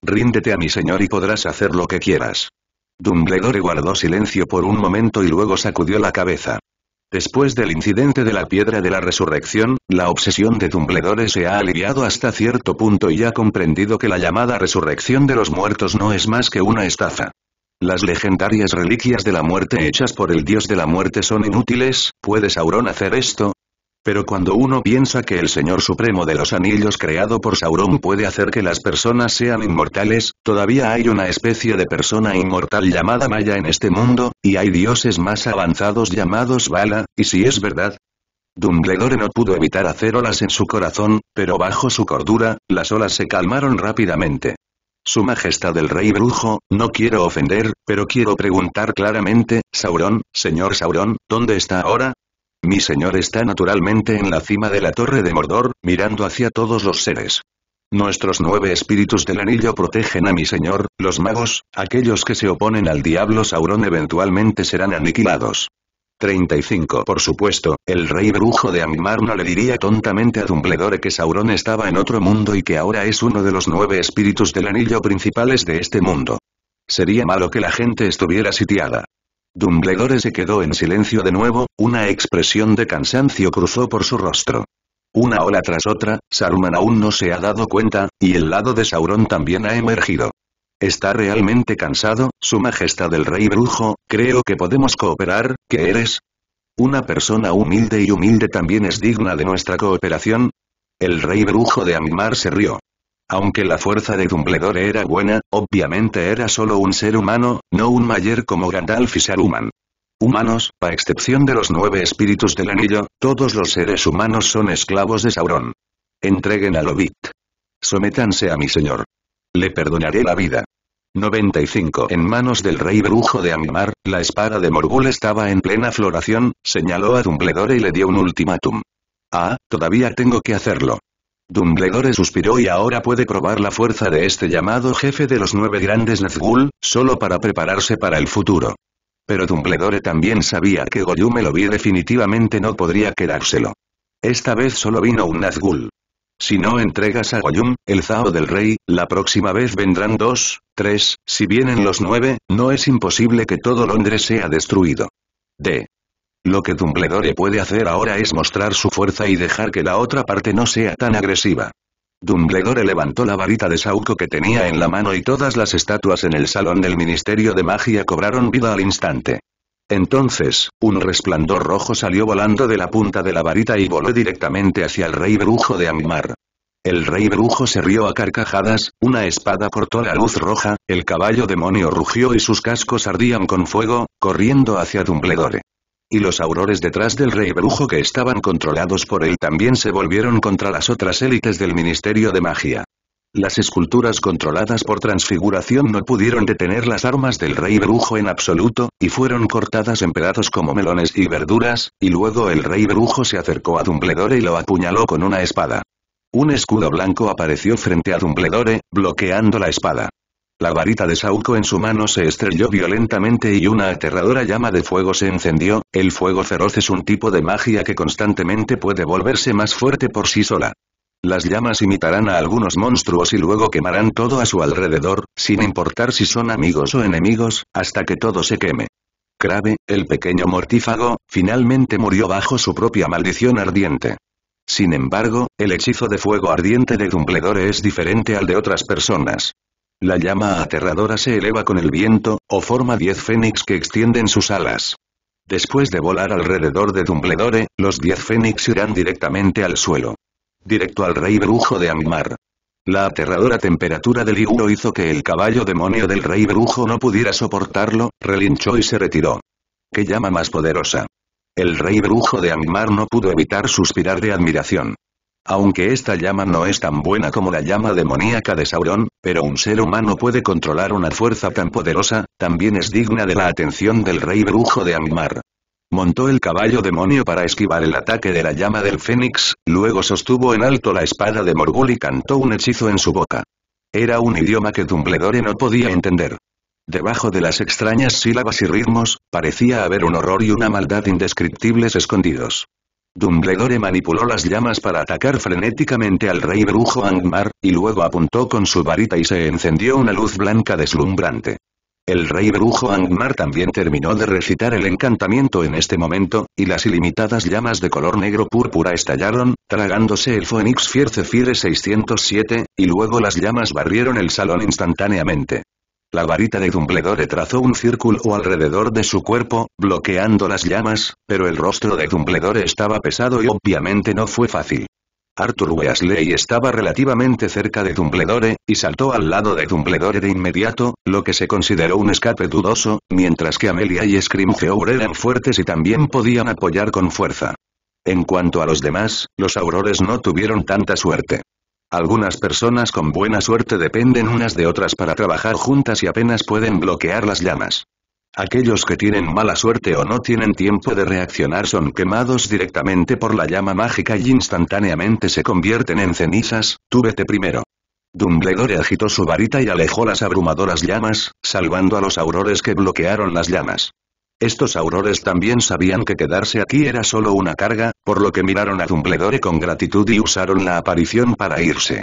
Ríndete a mi señor y podrás hacer lo que quieras. Dumbledore guardó silencio por un momento y luego sacudió la cabeza. Después del incidente de la Piedra de la Resurrección, la obsesión de Dumbledore se ha aliviado hasta cierto punto y ha comprendido que la llamada Resurrección de los Muertos no es más que una estafa. Las legendarias reliquias de la muerte hechas por el dios de la muerte son inútiles, ¿puede Sauron hacer esto? Pero cuando uno piensa que el Señor Supremo de los Anillos creado por Sauron puede hacer que las personas sean inmortales, todavía hay una especie de persona inmortal llamada Maya en este mundo, y hay dioses más avanzados llamados Bala, y si es verdad, Dumbledore no pudo evitar hacer olas en su corazón, pero bajo su cordura, las olas se calmaron rápidamente. Su Majestad el Rey Brujo, no quiero ofender, pero quiero preguntar claramente, Saurón, señor Saurón, ¿dónde está ahora? Mi señor está naturalmente en la cima de la Torre de Mordor, mirando hacia todos los seres. Nuestros nueve espíritus del anillo protegen a mi señor, los magos, aquellos que se oponen al diablo Sauron eventualmente serán aniquilados. 35 Por supuesto, el rey brujo de animar no le diría tontamente a Dumbledore que Sauron estaba en otro mundo y que ahora es uno de los nueve espíritus del anillo principales de este mundo. Sería malo que la gente estuviera sitiada. Dumbledore se quedó en silencio de nuevo, una expresión de cansancio cruzó por su rostro. Una ola tras otra, Saruman aún no se ha dado cuenta, y el lado de Sauron también ha emergido. Está realmente cansado, Su Majestad el Rey Brujo, creo que podemos cooperar, ¿qué eres? Una persona humilde y humilde también es digna de nuestra cooperación. El Rey Brujo de Amimar se rió. Aunque la fuerza de Dumbledore era buena, obviamente era solo un ser humano, no un mayor como Gandalf y Saruman. Humanos, a excepción de los nueve espíritus del anillo, todos los seres humanos son esclavos de Sauron. Entreguen a Lobit. Sométanse a mi señor. Le perdonaré la vida. 95 En manos del rey brujo de Angmar, la espada de Morgul estaba en plena floración, señaló a Dumbledore y le dio un ultimátum. Ah, todavía tengo que hacerlo. Dumbledore suspiró y ahora puede probar la fuerza de este llamado jefe de los nueve grandes Nazgûl, solo para prepararse para el futuro. Pero Dumbledore también sabía que Goyume lo vi definitivamente no podría quedárselo. Esta vez solo vino un Nazgûl. Si no entregas a Goyum, el Zao del Rey, la próxima vez vendrán dos, tres, si vienen los nueve, no es imposible que todo Londres sea destruido. D. Lo que Dumbledore puede hacer ahora es mostrar su fuerza y dejar que la otra parte no sea tan agresiva. Dumbledore levantó la varita de Sauco que tenía en la mano y todas las estatuas en el salón del Ministerio de Magia cobraron vida al instante. Entonces, un resplandor rojo salió volando de la punta de la varita y voló directamente hacia el rey brujo de Ammar. El rey brujo se rió a carcajadas, una espada cortó la luz roja, el caballo demonio rugió y sus cascos ardían con fuego, corriendo hacia Dumbledore. Y los aurores detrás del rey brujo que estaban controlados por él también se volvieron contra las otras élites del Ministerio de Magia. Las esculturas controladas por transfiguración no pudieron detener las armas del rey brujo en absoluto, y fueron cortadas en pedazos como melones y verduras, y luego el rey brujo se acercó a Dumbledore y lo apuñaló con una espada. Un escudo blanco apareció frente a Dumbledore, bloqueando la espada. La varita de Sauco en su mano se estrelló violentamente y una aterradora llama de fuego se encendió, el fuego feroz es un tipo de magia que constantemente puede volverse más fuerte por sí sola. Las llamas imitarán a algunos monstruos y luego quemarán todo a su alrededor, sin importar si son amigos o enemigos, hasta que todo se queme. Crave, el pequeño mortífago, finalmente murió bajo su propia maldición ardiente. Sin embargo, el hechizo de fuego ardiente de Dumbledore es diferente al de otras personas. La llama aterradora se eleva con el viento, o forma diez fénix que extienden sus alas. Después de volar alrededor de Dumbledore, los diez fénix irán directamente al suelo. Directo al rey brujo de Amimar. La aterradora temperatura del Iguro hizo que el caballo demonio del rey brujo no pudiera soportarlo, relinchó y se retiró. ¡Qué llama más poderosa! El rey brujo de Amimar no pudo evitar suspirar de admiración. Aunque esta llama no es tan buena como la llama demoníaca de Sauron, pero un ser humano puede controlar una fuerza tan poderosa, también es digna de la atención del rey brujo de Amimar. Montó el caballo demonio para esquivar el ataque de la llama del fénix, luego sostuvo en alto la espada de Morgul y cantó un hechizo en su boca. Era un idioma que Dumbledore no podía entender. Debajo de las extrañas sílabas y ritmos, parecía haber un horror y una maldad indescriptibles escondidos. Dumbledore manipuló las llamas para atacar frenéticamente al rey brujo Angmar, y luego apuntó con su varita y se encendió una luz blanca deslumbrante. El rey brujo Angmar también terminó de recitar el encantamiento en este momento, y las ilimitadas llamas de color negro púrpura estallaron, tragándose el Phoenix Fierce 607, y luego las llamas barrieron el salón instantáneamente. La varita de Dumbledore trazó un círculo alrededor de su cuerpo, bloqueando las llamas, pero el rostro de Dumbledore estaba pesado y obviamente no fue fácil. Arthur Weasley estaba relativamente cerca de Dumbledore, y saltó al lado de Dumbledore de inmediato, lo que se consideró un escape dudoso, mientras que Amelia y Scrimgeour eran fuertes y también podían apoyar con fuerza. En cuanto a los demás, los aurores no tuvieron tanta suerte. Algunas personas con buena suerte dependen unas de otras para trabajar juntas y apenas pueden bloquear las llamas. Aquellos que tienen mala suerte o no tienen tiempo de reaccionar son quemados directamente por la llama mágica y instantáneamente se convierten en cenizas, tú vete primero. Dumbledore agitó su varita y alejó las abrumadoras llamas, salvando a los aurores que bloquearon las llamas. Estos aurores también sabían que quedarse aquí era solo una carga, por lo que miraron a Dumbledore con gratitud y usaron la aparición para irse.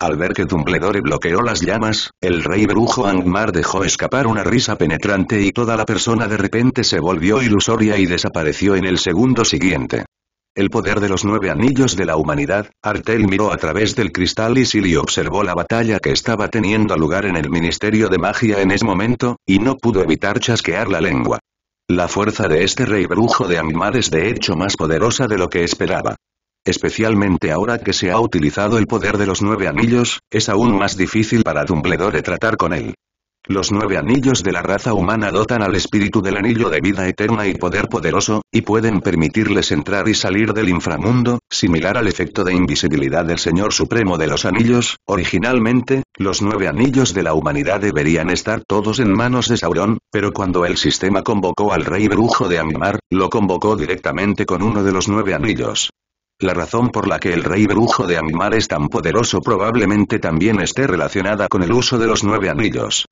Al ver que Dumbledore bloqueó las llamas, el rey brujo Angmar dejó escapar una risa penetrante y toda la persona de repente se volvió ilusoria y desapareció en el segundo siguiente. El poder de los nueve anillos de la humanidad, Artel miró a través del cristal y Silly observó la batalla que estaba teniendo lugar en el Ministerio de Magia en ese momento, y no pudo evitar chasquear la lengua. La fuerza de este rey brujo de Angmar es de hecho más poderosa de lo que esperaba. Especialmente ahora que se ha utilizado el poder de los nueve anillos, es aún más difícil para Dumbledore tratar con él. Los nueve anillos de la raza humana dotan al espíritu del anillo de vida eterna y poder poderoso, y pueden permitirles entrar y salir del inframundo, similar al efecto de invisibilidad del Señor Supremo de los Anillos. Originalmente, los nueve anillos de la humanidad deberían estar todos en manos de Sauron, pero cuando el sistema convocó al rey brujo de Angmar, lo convocó directamente con uno de los nueve anillos. La razón por la que el rey brujo de Amimar es tan poderoso probablemente también esté relacionada con el uso de los nueve anillos.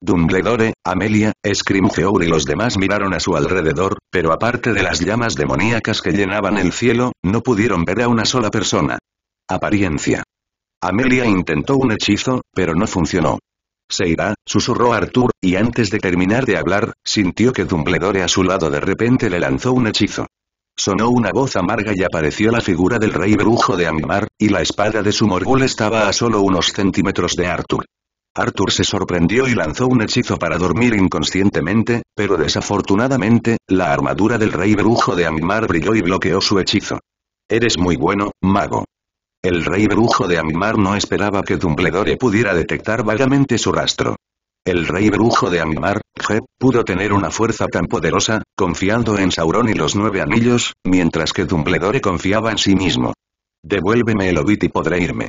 Dumbledore, Amelia, Scrimgeour y los demás miraron a su alrededor, pero aparte de las llamas demoníacas que llenaban el cielo, no pudieron ver a una sola persona. Apariencia. Amelia intentó un hechizo, pero no funcionó. Se irá, susurró Arthur, y antes de terminar de hablar, sintió que Dumbledore a su lado de repente le lanzó un hechizo. Sonó una voz amarga y apareció la figura del rey brujo de Amimar, y la espada de su morgul estaba a solo unos centímetros de Arthur. Arthur se sorprendió y lanzó un hechizo para dormir inconscientemente, pero desafortunadamente, la armadura del rey brujo de Amimar brilló y bloqueó su hechizo. Eres muy bueno, mago. El rey brujo de Amimar no esperaba que Dumbledore pudiera detectar vagamente su rastro. El rey brujo de Amimar, Jep, pudo tener una fuerza tan poderosa, confiando en Sauron y los nueve anillos, mientras que Dumbledore confiaba en sí mismo. Devuélveme el Obit y podré irme.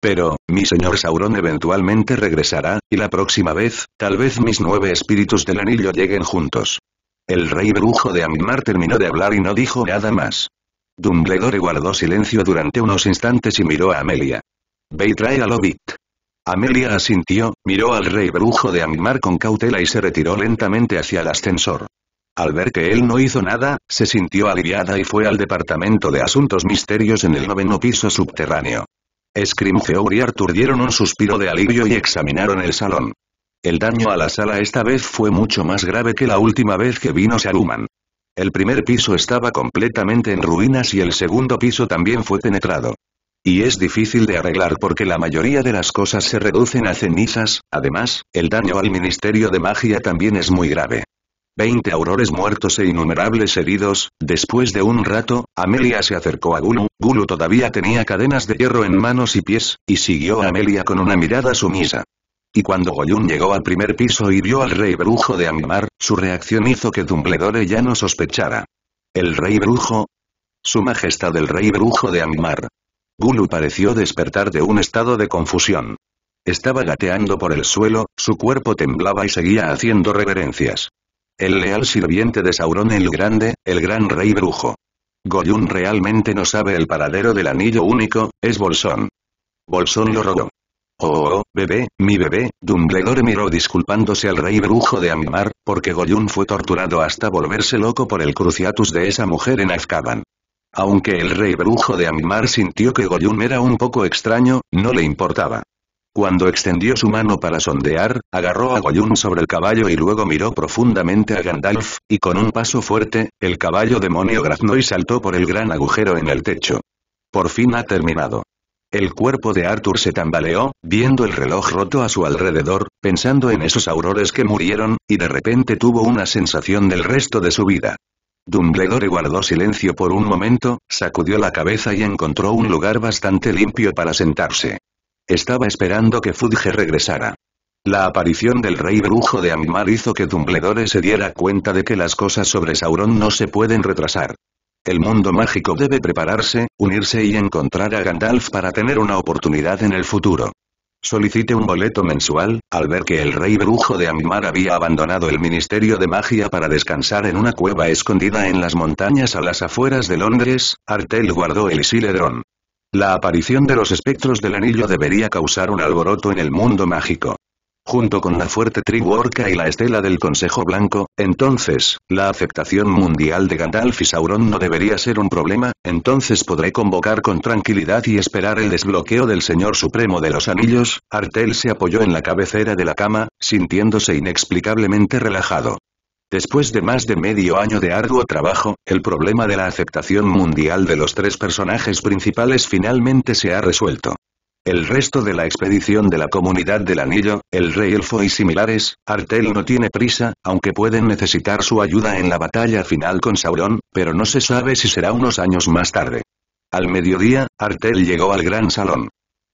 Pero, mi señor Sauron eventualmente regresará, y la próxima vez, tal vez mis nueve espíritus del anillo lleguen juntos. El rey brujo de Amimar terminó de hablar y no dijo nada más. Dumbledore guardó silencio durante unos instantes y miró a Amelia. Ve y trae al Hobbit. Amelia asintió, miró al rey brujo de Angmar con cautela y se retiró lentamente hacia el ascensor. Al ver que él no hizo nada, se sintió aliviada y fue al departamento de asuntos misterios en el noveno piso subterráneo. Scrimgeour y Artur dieron un suspiro de alivio y examinaron el salón. El daño a la sala esta vez fue mucho más grave que la última vez que vino Saluman. El primer piso estaba completamente en ruinas y el segundo piso también fue penetrado. Y es difícil de arreglar porque la mayoría de las cosas se reducen a cenizas, además, el daño al Ministerio de Magia también es muy grave. Veinte aurores muertos e innumerables heridos, después de un rato, Amelia se acercó a Gulu, Gulu todavía tenía cadenas de hierro en manos y pies, y siguió a Amelia con una mirada sumisa. Y cuando Goyun llegó al primer piso y vio al rey brujo de animar su reacción hizo que Dumbledore ya no sospechara. ¿El rey brujo? Su majestad el rey brujo de Angmar, Gulu pareció despertar de un estado de confusión. Estaba gateando por el suelo, su cuerpo temblaba y seguía haciendo reverencias. El leal sirviente de Sauron el Grande, el gran rey brujo. Goyun realmente no sabe el paradero del anillo único, es Bolsón. Bolsón lo robó. Oh, oh, oh, bebé, mi bebé, Dumbledore miró disculpándose al rey brujo de amimar, porque Goyun fue torturado hasta volverse loco por el cruciatus de esa mujer en Azkaban. Aunque el rey brujo de Amimar sintió que Goyun era un poco extraño, no le importaba. Cuando extendió su mano para sondear, agarró a Goyun sobre el caballo y luego miró profundamente a Gandalf, y con un paso fuerte, el caballo demonio graznó y saltó por el gran agujero en el techo. Por fin ha terminado. El cuerpo de Arthur se tambaleó, viendo el reloj roto a su alrededor, pensando en esos aurores que murieron, y de repente tuvo una sensación del resto de su vida. Dumbledore guardó silencio por un momento, sacudió la cabeza y encontró un lugar bastante limpio para sentarse. Estaba esperando que Fudge regresara. La aparición del rey brujo de Amimar hizo que Dumbledore se diera cuenta de que las cosas sobre Sauron no se pueden retrasar. El mundo mágico debe prepararse, unirse y encontrar a Gandalf para tener una oportunidad en el futuro solicite un boleto mensual, al ver que el rey brujo de Amimar había abandonado el Ministerio de Magia para descansar en una cueva escondida en las montañas a las afueras de Londres, Artel guardó el Isiledron. La aparición de los espectros del anillo debería causar un alboroto en el mundo mágico junto con la fuerte tribu orca y la estela del Consejo Blanco, entonces, la aceptación mundial de Gandalf y Sauron no debería ser un problema, entonces podré convocar con tranquilidad y esperar el desbloqueo del Señor Supremo de los Anillos, Artel se apoyó en la cabecera de la cama, sintiéndose inexplicablemente relajado. Después de más de medio año de arduo trabajo, el problema de la aceptación mundial de los tres personajes principales finalmente se ha resuelto. El resto de la expedición de la Comunidad del Anillo, el Rey Elfo y similares, Artel no tiene prisa, aunque pueden necesitar su ayuda en la batalla final con Sauron, pero no se sabe si será unos años más tarde. Al mediodía, Artel llegó al gran salón.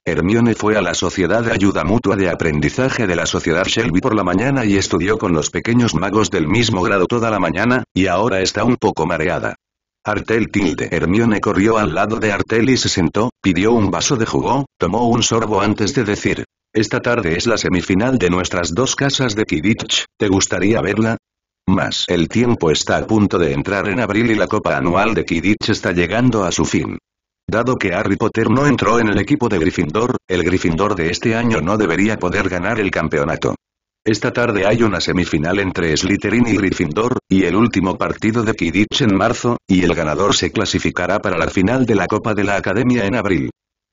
Hermione fue a la Sociedad de Ayuda Mutua de Aprendizaje de la Sociedad Shelby por la mañana y estudió con los pequeños magos del mismo grado toda la mañana, y ahora está un poco mareada. Artel tilde. Hermione corrió al lado de Artel y se sentó, pidió un vaso de jugo, tomó un sorbo antes de decir. Esta tarde es la semifinal de nuestras dos casas de Kidditch, ¿te gustaría verla? Más el tiempo está a punto de entrar en abril y la copa anual de Kidditch está llegando a su fin. Dado que Harry Potter no entró en el equipo de Gryffindor, el Gryffindor de este año no debería poder ganar el campeonato. Esta tarde hay una semifinal entre Slytherin y Gryffindor, y el último partido de Kidditch en marzo, y el ganador se clasificará para la final de la Copa de la Academia en abril.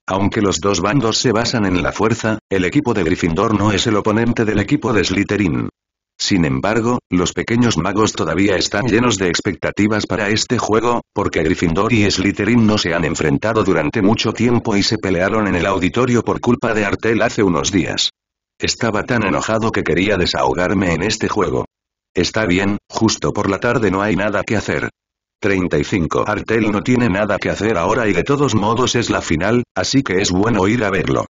Aunque los dos bandos se basan en la fuerza, el equipo de Gryffindor no es el oponente del equipo de Slytherin. Sin embargo, los pequeños magos todavía están llenos de expectativas para este juego, porque Gryffindor y Slytherin no se han enfrentado durante mucho tiempo y se pelearon en el auditorio por culpa de Artel hace unos días. Estaba tan enojado que quería desahogarme en este juego. Está bien, justo por la tarde no hay nada que hacer. 35 Artel no tiene nada que hacer ahora y de todos modos es la final, así que es bueno ir a verlo.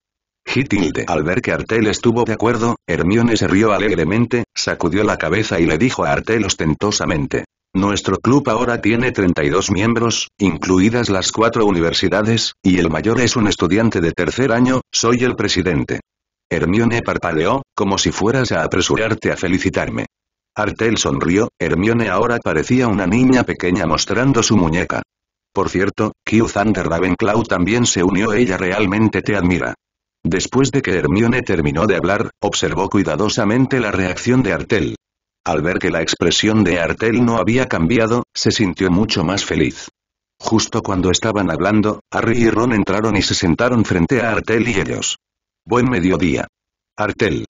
Hitilde al ver que Artel estuvo de acuerdo, Hermione se rió alegremente, sacudió la cabeza y le dijo a Artel ostentosamente. Nuestro club ahora tiene 32 miembros, incluidas las cuatro universidades, y el mayor es un estudiante de tercer año, soy el presidente. Hermione parpadeó, como si fueras a apresurarte a felicitarme. Artel sonrió, Hermione ahora parecía una niña pequeña mostrando su muñeca. Por cierto, Q Thunder Ravenclaw también se unió ella realmente te admira. Después de que Hermione terminó de hablar, observó cuidadosamente la reacción de Artel. Al ver que la expresión de Artel no había cambiado, se sintió mucho más feliz. Justo cuando estaban hablando, Harry y Ron entraron y se sentaron frente a Artel y ellos. Buen mediodía. Artel.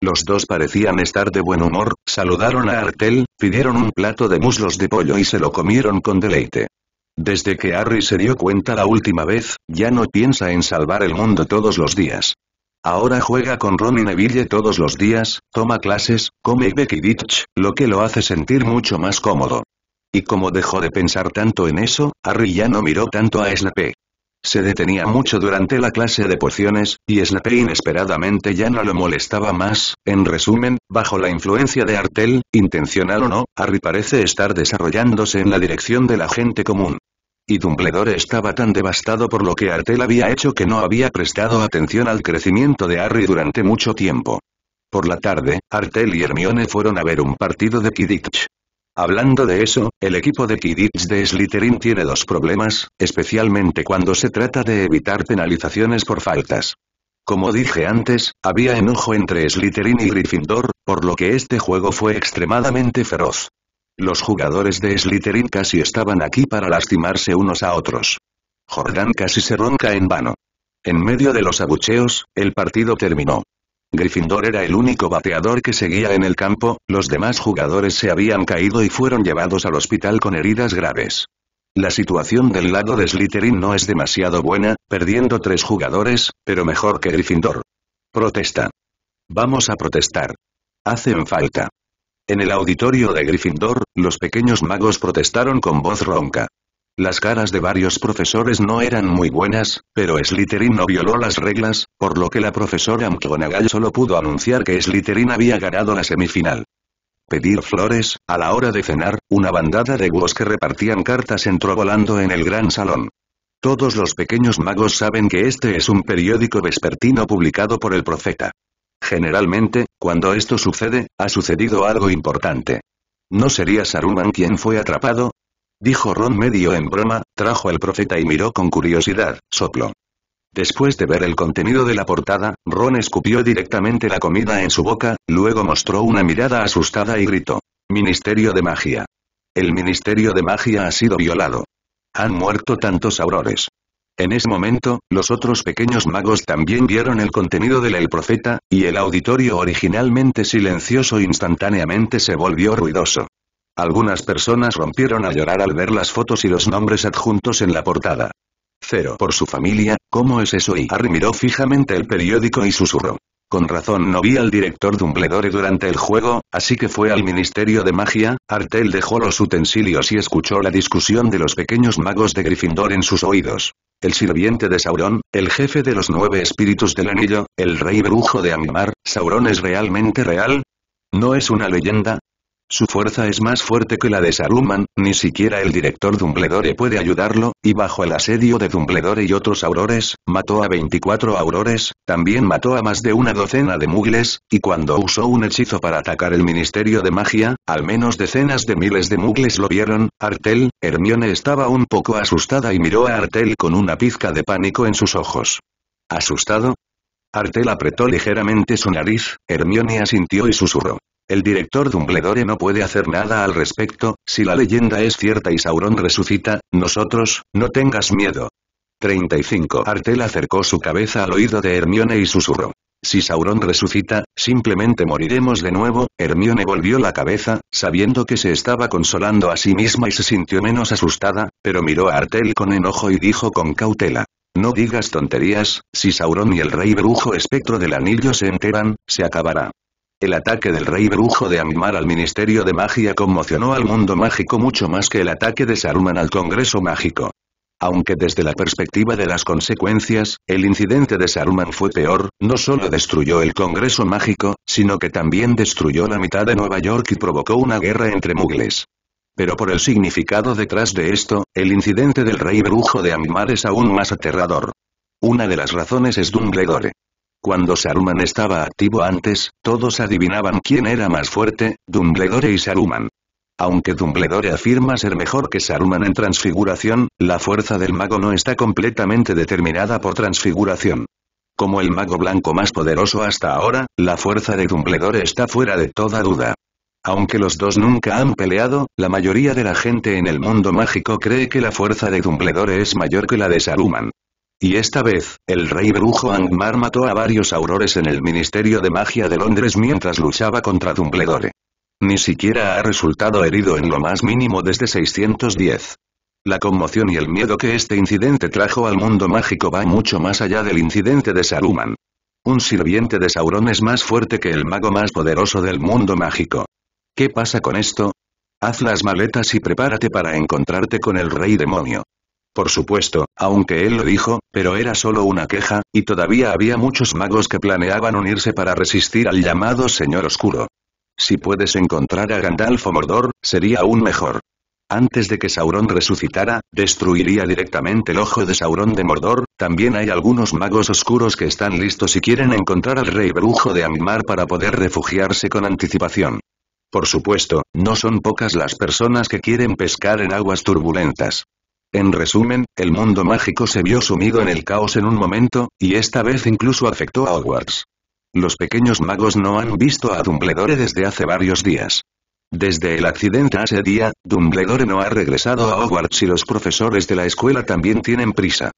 Los dos parecían estar de buen humor, saludaron a Artel, pidieron un plato de muslos de pollo y se lo comieron con deleite. Desde que Harry se dio cuenta la última vez, ya no piensa en salvar el mundo todos los días. Ahora juega con Ron y Neville todos los días, toma clases, come Becky lo que lo hace sentir mucho más cómodo. Y como dejó de pensar tanto en eso, Harry ya no miró tanto a Snape. Se detenía mucho durante la clase de pociones, y Snape inesperadamente ya no lo molestaba más, en resumen, bajo la influencia de Artel, intencional o no, Harry parece estar desarrollándose en la dirección de la gente común. Y Dumbledore estaba tan devastado por lo que Artel había hecho que no había prestado atención al crecimiento de Harry durante mucho tiempo. Por la tarde, Artel y Hermione fueron a ver un partido de Kidditch. Hablando de eso, el equipo de Quidditch de Slytherin tiene dos problemas, especialmente cuando se trata de evitar penalizaciones por faltas. Como dije antes, había enojo entre Slytherin y Gryffindor, por lo que este juego fue extremadamente feroz. Los jugadores de Slytherin casi estaban aquí para lastimarse unos a otros. Jordan casi se ronca en vano. En medio de los abucheos, el partido terminó. Gryffindor era el único bateador que seguía en el campo, los demás jugadores se habían caído y fueron llevados al hospital con heridas graves. La situación del lado de Slytherin no es demasiado buena, perdiendo tres jugadores, pero mejor que Gryffindor. Protesta. Vamos a protestar. Hacen falta. En el auditorio de Gryffindor, los pequeños magos protestaron con voz ronca. Las caras de varios profesores no eran muy buenas, pero Slytherin no violó las reglas, por lo que la profesora McGonagall solo pudo anunciar que Slytherin había ganado la semifinal. Pedir flores, a la hora de cenar, una bandada de búhos que repartían cartas entró volando en el gran salón. Todos los pequeños magos saben que este es un periódico vespertino publicado por el profeta. Generalmente, cuando esto sucede, ha sucedido algo importante. No sería Saruman quien fue atrapado, Dijo Ron medio en broma, trajo al profeta y miró con curiosidad, soplo. Después de ver el contenido de la portada, Ron escupió directamente la comida en su boca, luego mostró una mirada asustada y gritó. Ministerio de Magia. El Ministerio de Magia ha sido violado. Han muerto tantos aurores. En ese momento, los otros pequeños magos también vieron el contenido del El Profeta, y el auditorio originalmente silencioso instantáneamente se volvió ruidoso. Algunas personas rompieron a llorar al ver las fotos y los nombres adjuntos en la portada. Cero por su familia, ¿cómo es eso? Y Harry miró fijamente el periódico y susurró. Con razón no vi al director Dumbledore durante el juego, así que fue al Ministerio de Magia, Artel dejó los utensilios y escuchó la discusión de los pequeños magos de Gryffindor en sus oídos. El sirviente de Sauron, el jefe de los nueve espíritus del anillo, el rey brujo de Animar. ¿Sauron es realmente real? No es una leyenda, su fuerza es más fuerte que la de Saruman, ni siquiera el director Dumbledore puede ayudarlo, y bajo el asedio de Dumbledore y otros aurores, mató a 24 aurores, también mató a más de una docena de mugles, y cuando usó un hechizo para atacar el Ministerio de Magia, al menos decenas de miles de mugles lo vieron, Artel, Hermione estaba un poco asustada y miró a Artel con una pizca de pánico en sus ojos. ¿Asustado? Artel apretó ligeramente su nariz, Hermione asintió y susurró. El director Dumbledore no puede hacer nada al respecto, si la leyenda es cierta y Saurón resucita, nosotros, no tengas miedo. 35. Artel acercó su cabeza al oído de Hermione y susurró. Si Saurón resucita, simplemente moriremos de nuevo, Hermione volvió la cabeza, sabiendo que se estaba consolando a sí misma y se sintió menos asustada, pero miró a Artel con enojo y dijo con cautela. No digas tonterías, si Sauron y el rey brujo espectro del anillo se enteran, se acabará. El ataque del rey brujo de animar al Ministerio de Magia conmocionó al mundo mágico mucho más que el ataque de Saruman al Congreso Mágico. Aunque desde la perspectiva de las consecuencias, el incidente de Saruman fue peor, no solo destruyó el Congreso Mágico, sino que también destruyó la mitad de Nueva York y provocó una guerra entre mugles. Pero por el significado detrás de esto, el incidente del rey brujo de animar es aún más aterrador. Una de las razones es Dumbledore. Cuando Saruman estaba activo antes, todos adivinaban quién era más fuerte, Dumbledore y Saruman. Aunque Dumbledore afirma ser mejor que Saruman en transfiguración, la fuerza del mago no está completamente determinada por transfiguración. Como el mago blanco más poderoso hasta ahora, la fuerza de Dumbledore está fuera de toda duda. Aunque los dos nunca han peleado, la mayoría de la gente en el mundo mágico cree que la fuerza de Dumbledore es mayor que la de Saruman. Y esta vez, el rey brujo Angmar mató a varios aurores en el Ministerio de Magia de Londres mientras luchaba contra Dumbledore. Ni siquiera ha resultado herido en lo más mínimo desde 610. La conmoción y el miedo que este incidente trajo al mundo mágico va mucho más allá del incidente de Saruman. Un sirviente de Sauron es más fuerte que el mago más poderoso del mundo mágico. ¿Qué pasa con esto? Haz las maletas y prepárate para encontrarte con el rey demonio. Por supuesto, aunque él lo dijo, pero era solo una queja, y todavía había muchos magos que planeaban unirse para resistir al llamado Señor Oscuro. Si puedes encontrar a Gandalf o Mordor, sería aún mejor. Antes de que Sauron resucitara, destruiría directamente el ojo de Sauron de Mordor, también hay algunos magos oscuros que están listos y quieren encontrar al rey brujo de Animar para poder refugiarse con anticipación. Por supuesto, no son pocas las personas que quieren pescar en aguas turbulentas. En resumen, el mundo mágico se vio sumido en el caos en un momento, y esta vez incluso afectó a Hogwarts. Los pequeños magos no han visto a Dumbledore desde hace varios días. Desde el accidente hace día, Dumbledore no ha regresado a Hogwarts y los profesores de la escuela también tienen prisa.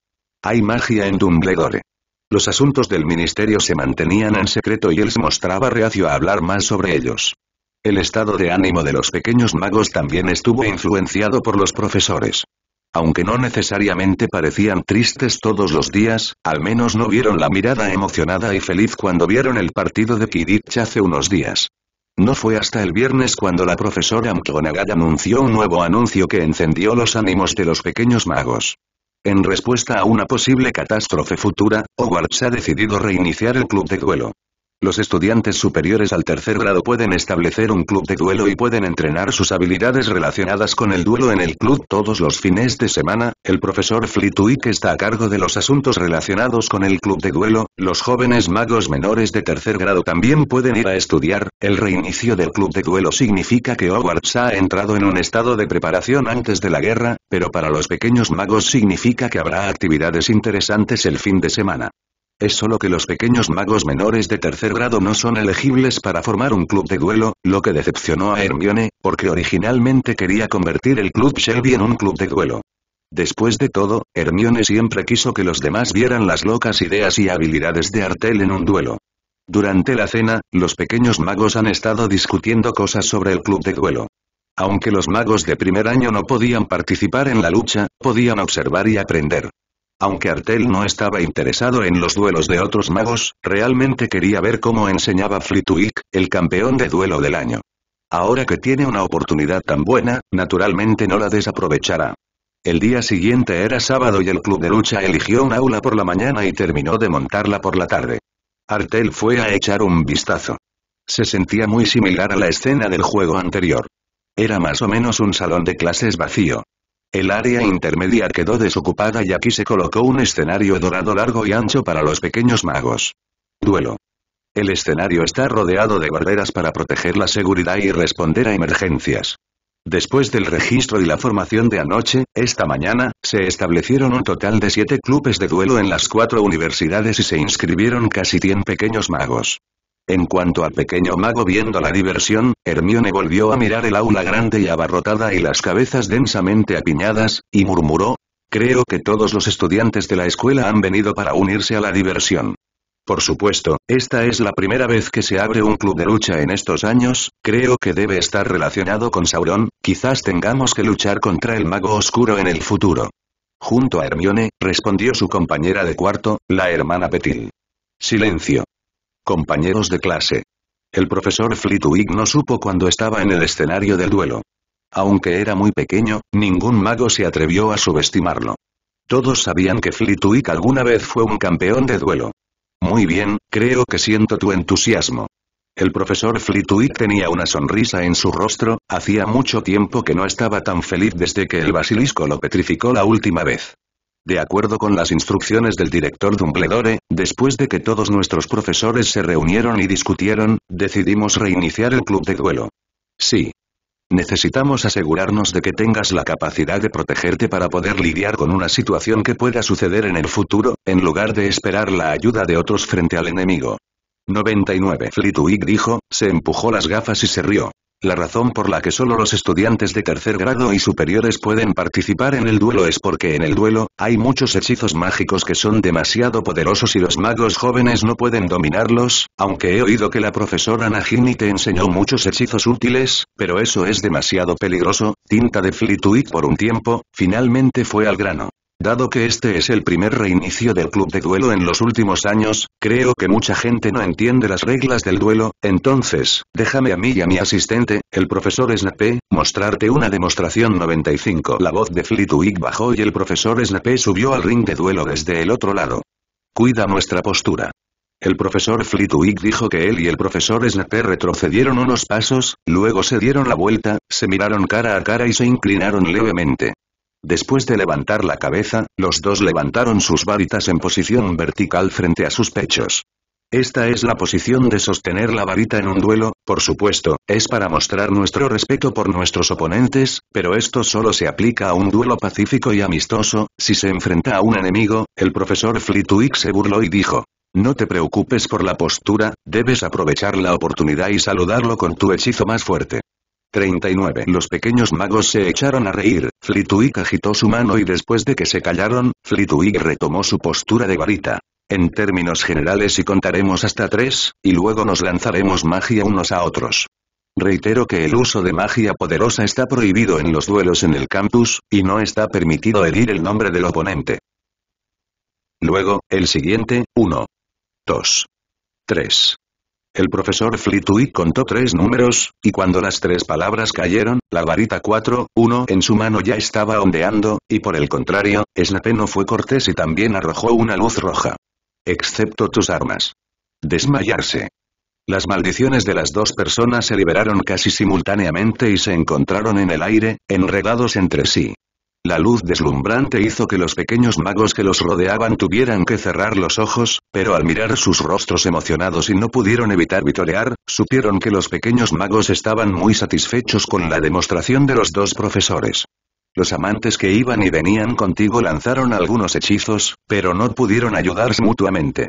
Hay magia en Dumbledore. Los asuntos del ministerio se mantenían en secreto y él se mostraba reacio a hablar más sobre ellos. El estado de ánimo de los pequeños magos también estuvo influenciado por los profesores. Aunque no necesariamente parecían tristes todos los días, al menos no vieron la mirada emocionada y feliz cuando vieron el partido de Quidditch hace unos días. No fue hasta el viernes cuando la profesora McGonagall anunció un nuevo anuncio que encendió los ánimos de los pequeños magos. En respuesta a una posible catástrofe futura, Hogwarts ha decidido reiniciar el club de duelo. Los estudiantes superiores al tercer grado pueden establecer un club de duelo y pueden entrenar sus habilidades relacionadas con el duelo en el club todos los fines de semana. El profesor Flitwick está a cargo de los asuntos relacionados con el club de duelo. Los jóvenes magos menores de tercer grado también pueden ir a estudiar. El reinicio del club de duelo significa que Hogwarts ha entrado en un estado de preparación antes de la guerra, pero para los pequeños magos significa que habrá actividades interesantes el fin de semana. Es solo que los pequeños magos menores de tercer grado no son elegibles para formar un club de duelo, lo que decepcionó a Hermione, porque originalmente quería convertir el club Shelby en un club de duelo. Después de todo, Hermione siempre quiso que los demás vieran las locas ideas y habilidades de Artel en un duelo. Durante la cena, los pequeños magos han estado discutiendo cosas sobre el club de duelo. Aunque los magos de primer año no podían participar en la lucha, podían observar y aprender. Aunque Artel no estaba interesado en los duelos de otros magos, realmente quería ver cómo enseñaba Flitwick, el campeón de duelo del año. Ahora que tiene una oportunidad tan buena, naturalmente no la desaprovechará. El día siguiente era sábado y el club de lucha eligió un aula por la mañana y terminó de montarla por la tarde. Artel fue a echar un vistazo. Se sentía muy similar a la escena del juego anterior. Era más o menos un salón de clases vacío. El área intermedia quedó desocupada y aquí se colocó un escenario dorado largo y ancho para los pequeños magos. Duelo. El escenario está rodeado de barreras para proteger la seguridad y responder a emergencias. Después del registro y la formación de anoche, esta mañana, se establecieron un total de siete clubes de duelo en las cuatro universidades y se inscribieron casi 100 pequeños magos. En cuanto al pequeño mago viendo la diversión, Hermione volvió a mirar el aula grande y abarrotada y las cabezas densamente apiñadas, y murmuró, Creo que todos los estudiantes de la escuela han venido para unirse a la diversión. Por supuesto, esta es la primera vez que se abre un club de lucha en estos años, creo que debe estar relacionado con Sauron, quizás tengamos que luchar contra el mago oscuro en el futuro. Junto a Hermione, respondió su compañera de cuarto, la hermana Petil. Silencio compañeros de clase. El profesor Flitwick no supo cuando estaba en el escenario del duelo. Aunque era muy pequeño, ningún mago se atrevió a subestimarlo. Todos sabían que Flitwick alguna vez fue un campeón de duelo. Muy bien, creo que siento tu entusiasmo. El profesor Flitwick tenía una sonrisa en su rostro, hacía mucho tiempo que no estaba tan feliz desde que el basilisco lo petrificó la última vez. De acuerdo con las instrucciones del director Dumbledore, después de que todos nuestros profesores se reunieron y discutieron, decidimos reiniciar el club de duelo. Sí. Necesitamos asegurarnos de que tengas la capacidad de protegerte para poder lidiar con una situación que pueda suceder en el futuro, en lugar de esperar la ayuda de otros frente al enemigo. 99 Flitwick dijo, se empujó las gafas y se rió. La razón por la que solo los estudiantes de tercer grado y superiores pueden participar en el duelo es porque en el duelo, hay muchos hechizos mágicos que son demasiado poderosos y los magos jóvenes no pueden dominarlos, aunque he oído que la profesora Nagini te enseñó muchos hechizos útiles, pero eso es demasiado peligroso, tinta de Flituit por un tiempo, finalmente fue al grano. Dado que este es el primer reinicio del club de duelo en los últimos años, creo que mucha gente no entiende las reglas del duelo, entonces, déjame a mí y a mi asistente, el profesor Snape, mostrarte una demostración 95. La voz de Flitwick bajó y el profesor Snape subió al ring de duelo desde el otro lado. Cuida nuestra postura. El profesor Flitwick dijo que él y el profesor Snape retrocedieron unos pasos, luego se dieron la vuelta, se miraron cara a cara y se inclinaron levemente. Después de levantar la cabeza, los dos levantaron sus varitas en posición vertical frente a sus pechos. Esta es la posición de sostener la varita en un duelo, por supuesto, es para mostrar nuestro respeto por nuestros oponentes, pero esto solo se aplica a un duelo pacífico y amistoso, si se enfrenta a un enemigo, el profesor Flitwick se burló y dijo. No te preocupes por la postura, debes aprovechar la oportunidad y saludarlo con tu hechizo más fuerte. 39. Los pequeños magos se echaron a reír, Flitwick agitó su mano y después de que se callaron, Flitwick retomó su postura de varita. En términos generales y contaremos hasta tres, y luego nos lanzaremos magia unos a otros. Reitero que el uso de magia poderosa está prohibido en los duelos en el campus, y no está permitido herir el nombre del oponente. Luego, el siguiente, 1. 2. 3. El profesor Flitwick contó tres números, y cuando las tres palabras cayeron, la varita 4-1 en su mano ya estaba ondeando, y por el contrario, Snape no fue cortés y también arrojó una luz roja. Excepto tus armas. Desmayarse. Las maldiciones de las dos personas se liberaron casi simultáneamente y se encontraron en el aire, enredados entre sí. La luz deslumbrante hizo que los pequeños magos que los rodeaban tuvieran que cerrar los ojos, pero al mirar sus rostros emocionados y no pudieron evitar vitorear, supieron que los pequeños magos estaban muy satisfechos con la demostración de los dos profesores. Los amantes que iban y venían contigo lanzaron algunos hechizos, pero no pudieron ayudarse mutuamente.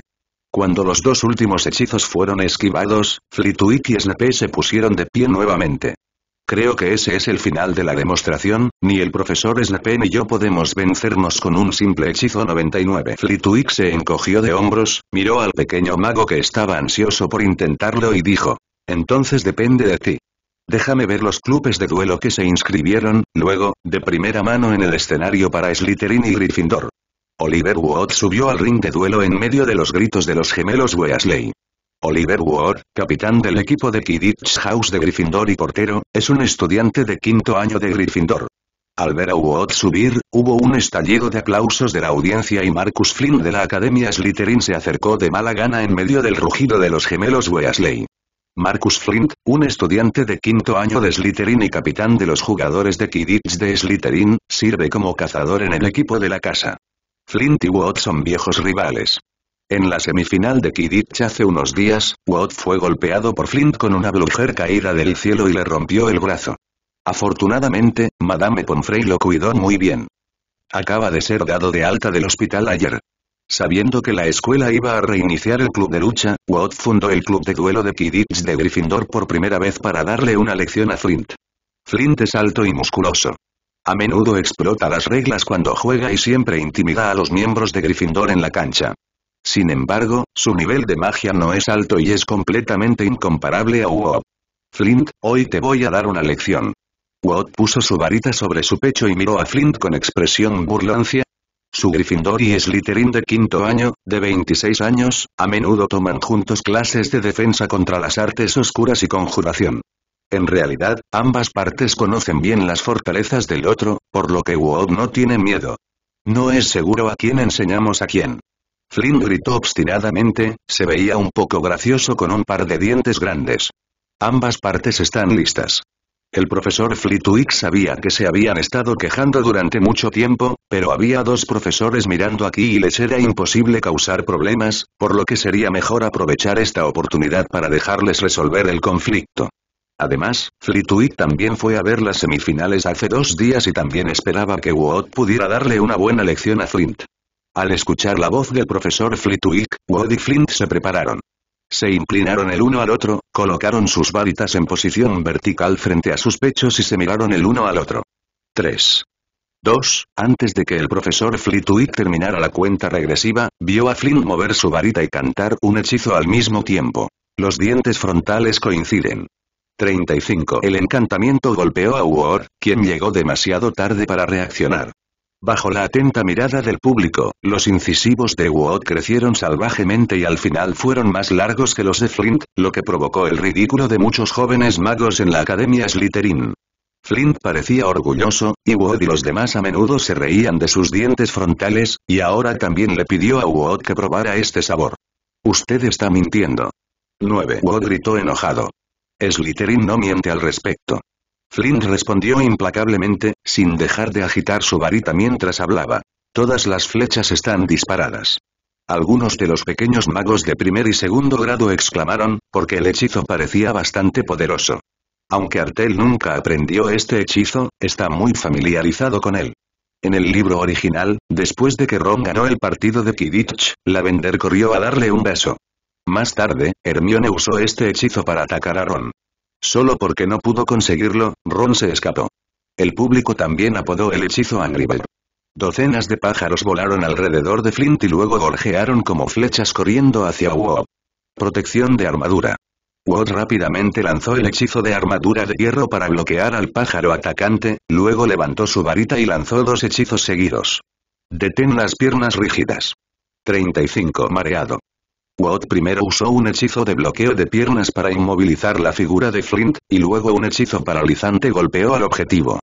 Cuando los dos últimos hechizos fueron esquivados, Flitwick y Snape se pusieron de pie nuevamente. Creo que ese es el final de la demostración, ni el profesor Snape ni yo podemos vencernos con un simple hechizo 99. Flitwick se encogió de hombros, miró al pequeño mago que estaba ansioso por intentarlo y dijo. Entonces depende de ti. Déjame ver los clubes de duelo que se inscribieron, luego, de primera mano en el escenario para Slytherin y Gryffindor. Oliver Wood subió al ring de duelo en medio de los gritos de los gemelos Weasley. Oliver Ward, capitán del equipo de Kidditch House de Gryffindor y portero, es un estudiante de quinto año de Gryffindor. Al ver a Ward subir, hubo un estallido de aplausos de la audiencia y Marcus Flint de la Academia Slytherin se acercó de mala gana en medio del rugido de los gemelos Weasley. Marcus Flint, un estudiante de quinto año de Slytherin y capitán de los jugadores de Kidditch de Slytherin, sirve como cazador en el equipo de la casa. Flint y Ward son viejos rivales. En la semifinal de Kidditch hace unos días, Watt fue golpeado por Flint con una bluja caída del cielo y le rompió el brazo. Afortunadamente, Madame Pomfrey lo cuidó muy bien. Acaba de ser dado de alta del hospital ayer. Sabiendo que la escuela iba a reiniciar el club de lucha, Watt fundó el club de duelo de Kidditch de Gryffindor por primera vez para darle una lección a Flint. Flint es alto y musculoso. A menudo explota las reglas cuando juega y siempre intimida a los miembros de Gryffindor en la cancha. Sin embargo, su nivel de magia no es alto y es completamente incomparable a WoW. Flint, hoy te voy a dar una lección. WoW puso su varita sobre su pecho y miró a Flint con expresión burlancia. Su Gryffindor y Slytherin de quinto año, de 26 años, a menudo toman juntos clases de defensa contra las artes oscuras y conjuración. En realidad, ambas partes conocen bien las fortalezas del otro, por lo que WoW no tiene miedo. No es seguro a quién enseñamos a quién. Flint gritó obstinadamente, se veía un poco gracioso con un par de dientes grandes. Ambas partes están listas. El profesor Flitwick sabía que se habían estado quejando durante mucho tiempo, pero había dos profesores mirando aquí y les era imposible causar problemas, por lo que sería mejor aprovechar esta oportunidad para dejarles resolver el conflicto. Además, Flitwick también fue a ver las semifinales hace dos días y también esperaba que Wood pudiera darle una buena lección a Flint. Al escuchar la voz del profesor Flitwick, woody y Flint se prepararon. Se inclinaron el uno al otro, colocaron sus varitas en posición vertical frente a sus pechos y se miraron el uno al otro. 3. 2. Antes de que el profesor Flitwick terminara la cuenta regresiva, vio a Flint mover su varita y cantar un hechizo al mismo tiempo. Los dientes frontales coinciden. 35. El encantamiento golpeó a Ward, quien llegó demasiado tarde para reaccionar. Bajo la atenta mirada del público, los incisivos de Wood crecieron salvajemente y al final fueron más largos que los de Flint, lo que provocó el ridículo de muchos jóvenes magos en la Academia Slytherin. Flint parecía orgulloso, y Wood y los demás a menudo se reían de sus dientes frontales, y ahora también le pidió a Wood que probara este sabor. Usted está mintiendo. 9. Wood gritó enojado. Slytherin no miente al respecto. Flint respondió implacablemente, sin dejar de agitar su varita mientras hablaba. Todas las flechas están disparadas. Algunos de los pequeños magos de primer y segundo grado exclamaron, porque el hechizo parecía bastante poderoso. Aunque Artel nunca aprendió este hechizo, está muy familiarizado con él. En el libro original, después de que Ron ganó el partido de Kidditch, Lavender corrió a darle un beso. Más tarde, Hermione usó este hechizo para atacar a Ron. Solo porque no pudo conseguirlo, Ron se escapó. El público también apodó el hechizo Angry Docenas de pájaros volaron alrededor de Flint y luego gorjearon como flechas corriendo hacia Wob. Protección de armadura. Wob rápidamente lanzó el hechizo de armadura de hierro para bloquear al pájaro atacante, luego levantó su varita y lanzó dos hechizos seguidos. Detén las piernas rígidas. 35 mareado. Wod primero usó un hechizo de bloqueo de piernas para inmovilizar la figura de Flint, y luego un hechizo paralizante golpeó al objetivo.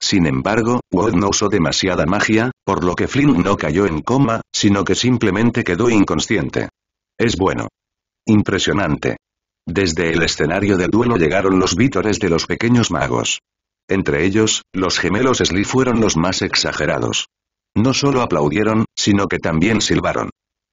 Sin embargo, Wood no usó demasiada magia, por lo que Flint no cayó en coma, sino que simplemente quedó inconsciente. Es bueno. Impresionante. Desde el escenario del duelo llegaron los vítores de los pequeños magos. Entre ellos, los gemelos Sly fueron los más exagerados. No solo aplaudieron, sino que también silbaron.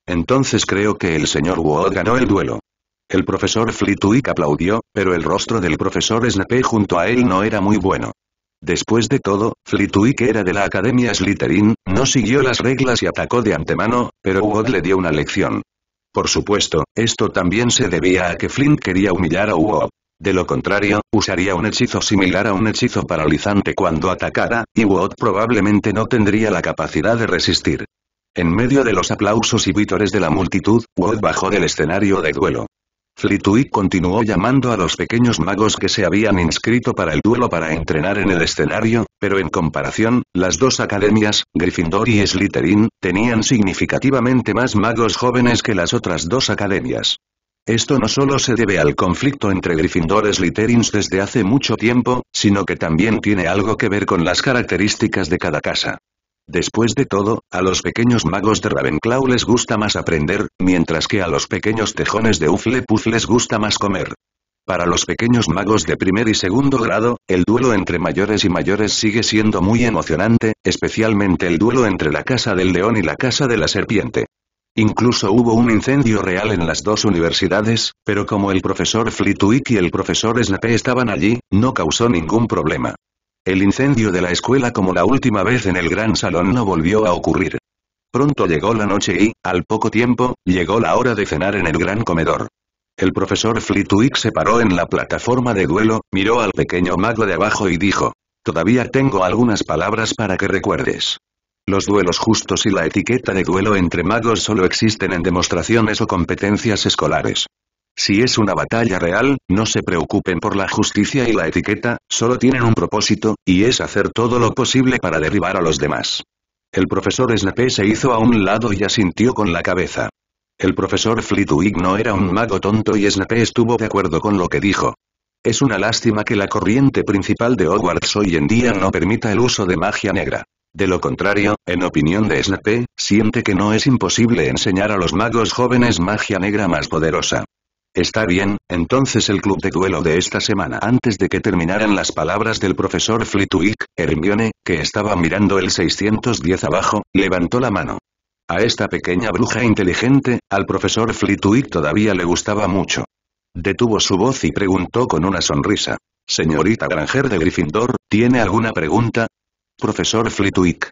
Entonces creo que el señor Wood ganó el duelo. El profesor Flitwick aplaudió, pero el rostro del profesor Snape junto a él no era muy bueno. Después de todo, Flitwick era de la Academia Slytherin, no siguió las reglas y atacó de antemano, pero Wood le dio una lección. Por supuesto, esto también se debía a que Flint quería humillar a Wood. De lo contrario, usaría un hechizo similar a un hechizo paralizante cuando atacara, y Wood probablemente no tendría la capacidad de resistir. En medio de los aplausos y vítores de la multitud, Wood bajó del escenario de duelo. Flitwick continuó llamando a los pequeños magos que se habían inscrito para el duelo para entrenar en el escenario, pero en comparación, las dos academias, Gryffindor y Slytherin, tenían significativamente más magos jóvenes que las otras dos academias. Esto no solo se debe al conflicto entre Gryffindor y Slytherin desde hace mucho tiempo, sino que también tiene algo que ver con las características de cada casa. Después de todo, a los pequeños magos de Ravenclaw les gusta más aprender, mientras que a los pequeños tejones de Uflepuz les gusta más comer. Para los pequeños magos de primer y segundo grado, el duelo entre mayores y mayores sigue siendo muy emocionante, especialmente el duelo entre la Casa del León y la Casa de la Serpiente. Incluso hubo un incendio real en las dos universidades, pero como el profesor Flitwick y el profesor Snape estaban allí, no causó ningún problema. El incendio de la escuela como la última vez en el gran salón no volvió a ocurrir. Pronto llegó la noche y, al poco tiempo, llegó la hora de cenar en el gran comedor. El profesor Flitwick se paró en la plataforma de duelo, miró al pequeño mago de abajo y dijo, Todavía tengo algunas palabras para que recuerdes. Los duelos justos y la etiqueta de duelo entre magos solo existen en demostraciones o competencias escolares. Si es una batalla real, no se preocupen por la justicia y la etiqueta, solo tienen un propósito, y es hacer todo lo posible para derribar a los demás. El profesor Snape se hizo a un lado y asintió con la cabeza. El profesor Flitwick no era un mago tonto y Snape estuvo de acuerdo con lo que dijo. Es una lástima que la corriente principal de Hogwarts hoy en día no permita el uso de magia negra. De lo contrario, en opinión de Snape, siente que no es imposible enseñar a los magos jóvenes magia negra más poderosa. Está bien, entonces el club de duelo de esta semana antes de que terminaran las palabras del profesor Flitwick, Hermione, que estaba mirando el 610 abajo, levantó la mano. A esta pequeña bruja inteligente, al profesor Flitwick todavía le gustaba mucho. Detuvo su voz y preguntó con una sonrisa. Señorita Granger de Gryffindor, ¿tiene alguna pregunta? Profesor Flitwick.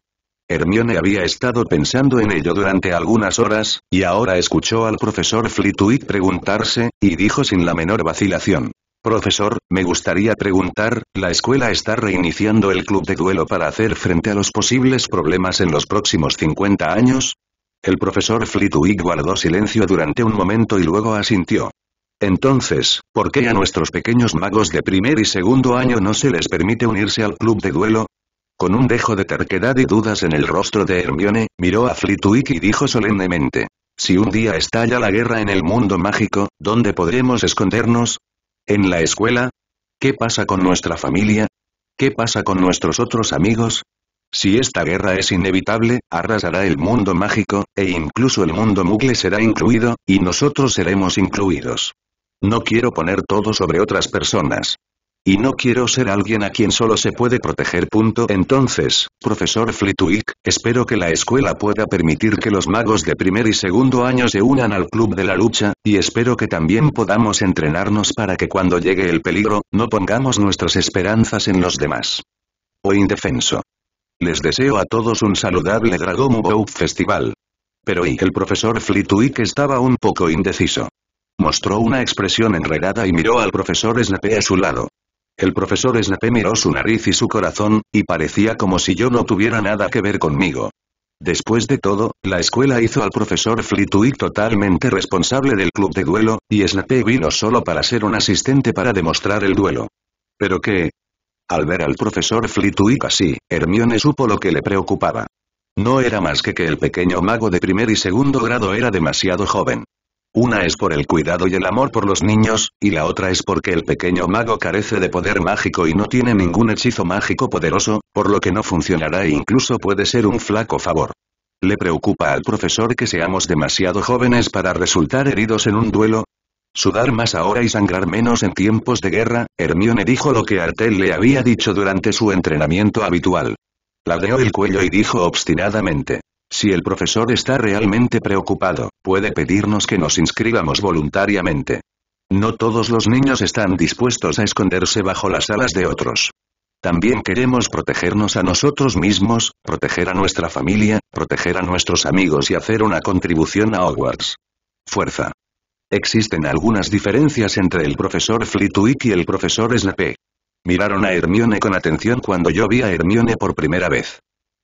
Hermione había estado pensando en ello durante algunas horas, y ahora escuchó al profesor Flitwick preguntarse, y dijo sin la menor vacilación. Profesor, me gustaría preguntar, la escuela está reiniciando el club de duelo para hacer frente a los posibles problemas en los próximos 50 años. El profesor Flitwick guardó silencio durante un momento y luego asintió. Entonces, ¿por qué a nuestros pequeños magos de primer y segundo año no se les permite unirse al club de duelo? Con un dejo de terquedad y dudas en el rostro de Hermione, miró a Flitwick y dijo solemnemente. Si un día estalla la guerra en el mundo mágico, ¿dónde podremos escondernos? ¿En la escuela? ¿Qué pasa con nuestra familia? ¿Qué pasa con nuestros otros amigos? Si esta guerra es inevitable, arrasará el mundo mágico, e incluso el mundo mugle será incluido, y nosotros seremos incluidos. No quiero poner todo sobre otras personas. Y no quiero ser alguien a quien solo se puede proteger. Entonces, profesor Flitwick, espero que la escuela pueda permitir que los magos de primer y segundo año se unan al club de la lucha, y espero que también podamos entrenarnos para que cuando llegue el peligro, no pongamos nuestras esperanzas en los demás. O indefenso. Les deseo a todos un saludable Dragon Festival. Pero y el profesor Flitwick estaba un poco indeciso. Mostró una expresión enredada y miró al profesor Snape a su lado. El profesor Snape miró su nariz y su corazón, y parecía como si yo no tuviera nada que ver conmigo. Después de todo, la escuela hizo al profesor Flitwick totalmente responsable del club de duelo, y Snape vino solo para ser un asistente para demostrar el duelo. ¿Pero qué? Al ver al profesor Flitwick así, Hermione supo lo que le preocupaba. No era más que que el pequeño mago de primer y segundo grado era demasiado joven. Una es por el cuidado y el amor por los niños, y la otra es porque el pequeño mago carece de poder mágico y no tiene ningún hechizo mágico poderoso, por lo que no funcionará e incluso puede ser un flaco favor. ¿Le preocupa al profesor que seamos demasiado jóvenes para resultar heridos en un duelo? Sudar más ahora y sangrar menos en tiempos de guerra, Hermione dijo lo que Artel le había dicho durante su entrenamiento habitual. Ladeó el cuello y dijo obstinadamente. Si el profesor está realmente preocupado, puede pedirnos que nos inscribamos voluntariamente. No todos los niños están dispuestos a esconderse bajo las alas de otros. También queremos protegernos a nosotros mismos, proteger a nuestra familia, proteger a nuestros amigos y hacer una contribución a Hogwarts. Fuerza. Existen algunas diferencias entre el profesor Flitwick y el profesor Snape. Miraron a Hermione con atención cuando yo vi a Hermione por primera vez.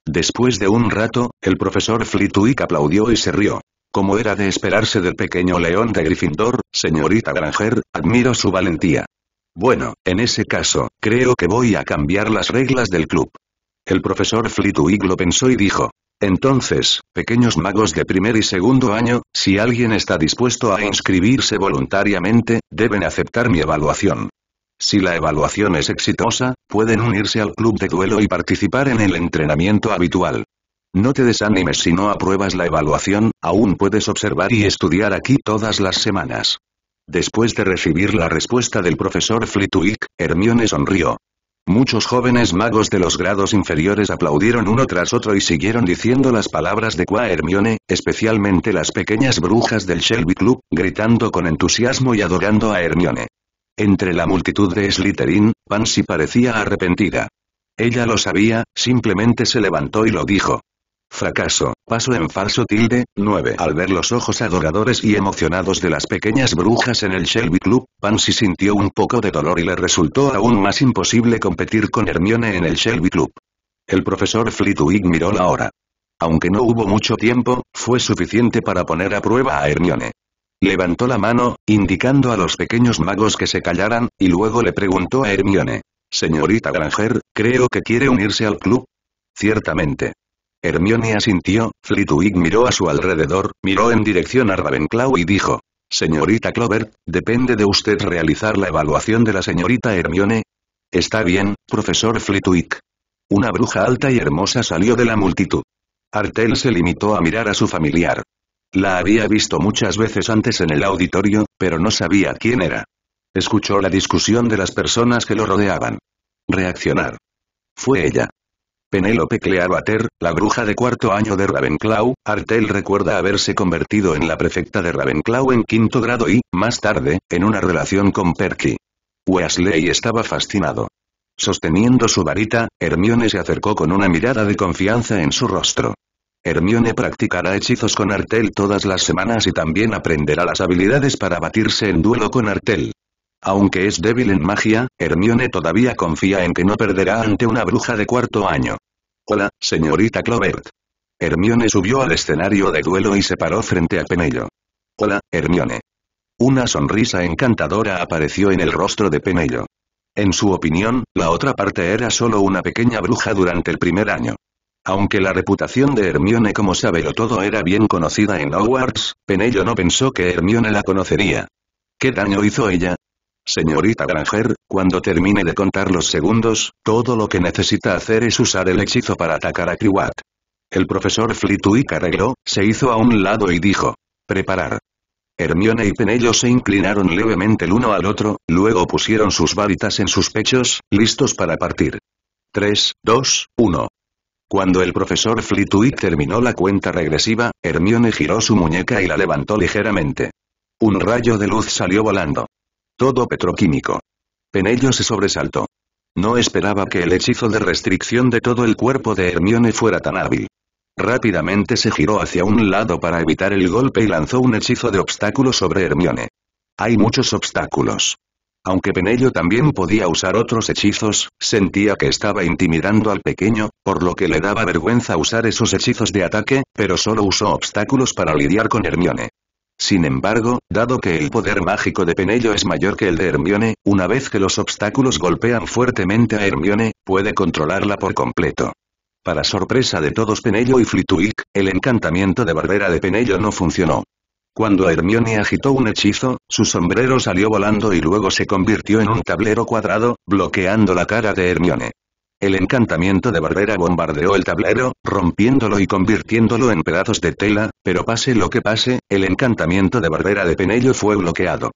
Después de un rato, el profesor Flitwick aplaudió y se rió. Como era de esperarse del pequeño león de Gryffindor, señorita Granger, admiro su valentía. Bueno, en ese caso, creo que voy a cambiar las reglas del club. El profesor Flitwick lo pensó y dijo. Entonces, pequeños magos de primer y segundo año, si alguien está dispuesto a inscribirse voluntariamente, deben aceptar mi evaluación. Si la evaluación es exitosa, pueden unirse al club de duelo y participar en el entrenamiento habitual. No te desanimes si no apruebas la evaluación, aún puedes observar y estudiar aquí todas las semanas. Después de recibir la respuesta del profesor Flitwick, Hermione sonrió. Muchos jóvenes magos de los grados inferiores aplaudieron uno tras otro y siguieron diciendo las palabras de Qua Hermione, especialmente las pequeñas brujas del Shelby Club, gritando con entusiasmo y adorando a Hermione. Entre la multitud de Slytherin, Pansy parecía arrepentida. Ella lo sabía, simplemente se levantó y lo dijo. Fracaso, paso en falso tilde, 9. Al ver los ojos adoradores y emocionados de las pequeñas brujas en el Shelby Club, Pansy sintió un poco de dolor y le resultó aún más imposible competir con Hermione en el Shelby Club. El profesor Flitwick miró la hora. Aunque no hubo mucho tiempo, fue suficiente para poner a prueba a Hermione. Levantó la mano, indicando a los pequeños magos que se callaran, y luego le preguntó a Hermione. Señorita Granger, creo que quiere unirse al club. Ciertamente. Hermione asintió, Flitwick miró a su alrededor, miró en dirección a Ravenclaw y dijo. Señorita Clover, depende de usted realizar la evaluación de la señorita Hermione. Está bien, profesor Flitwick. Una bruja alta y hermosa salió de la multitud. Artel se limitó a mirar a su familiar. La había visto muchas veces antes en el auditorio, pero no sabía quién era. Escuchó la discusión de las personas que lo rodeaban. Reaccionar. Fue ella. Penélope Clearwater, la bruja de cuarto año de Ravenclaw, Artel recuerda haberse convertido en la prefecta de Ravenclaw en quinto grado y, más tarde, en una relación con Perky. Wesley estaba fascinado. Sosteniendo su varita, Hermione se acercó con una mirada de confianza en su rostro. Hermione practicará hechizos con Artel todas las semanas y también aprenderá las habilidades para batirse en duelo con Artel. Aunque es débil en magia, Hermione todavía confía en que no perderá ante una bruja de cuarto año. Hola, señorita Clovert. Hermione subió al escenario de duelo y se paró frente a Penello. Hola, Hermione. Una sonrisa encantadora apareció en el rostro de Penello. En su opinión, la otra parte era solo una pequeña bruja durante el primer año. Aunque la reputación de Hermione como todo era bien conocida en Hogwarts, Penello no pensó que Hermione la conocería. ¿Qué daño hizo ella? Señorita Granger, cuando termine de contar los segundos, todo lo que necesita hacer es usar el hechizo para atacar a Kriwat. El profesor Flitwick arregló, se hizo a un lado y dijo. Preparar. Hermione y Penello se inclinaron levemente el uno al otro, luego pusieron sus varitas en sus pechos, listos para partir. 3, 2, 1. Cuando el profesor Flitwick terminó la cuenta regresiva, Hermione giró su muñeca y la levantó ligeramente. Un rayo de luz salió volando. Todo petroquímico. Penello se sobresaltó. No esperaba que el hechizo de restricción de todo el cuerpo de Hermione fuera tan hábil. Rápidamente se giró hacia un lado para evitar el golpe y lanzó un hechizo de obstáculo sobre Hermione. Hay muchos obstáculos. Aunque Penello también podía usar otros hechizos, sentía que estaba intimidando al pequeño, por lo que le daba vergüenza usar esos hechizos de ataque, pero solo usó obstáculos para lidiar con Hermione. Sin embargo, dado que el poder mágico de Penello es mayor que el de Hermione, una vez que los obstáculos golpean fuertemente a Hermione, puede controlarla por completo. Para sorpresa de todos Penello y Flitwick, el encantamiento de Barbera de Penello no funcionó. Cuando Hermione agitó un hechizo, su sombrero salió volando y luego se convirtió en un tablero cuadrado, bloqueando la cara de Hermione. El encantamiento de Barbera bombardeó el tablero, rompiéndolo y convirtiéndolo en pedazos de tela, pero pase lo que pase, el encantamiento de Barbera de Penello fue bloqueado.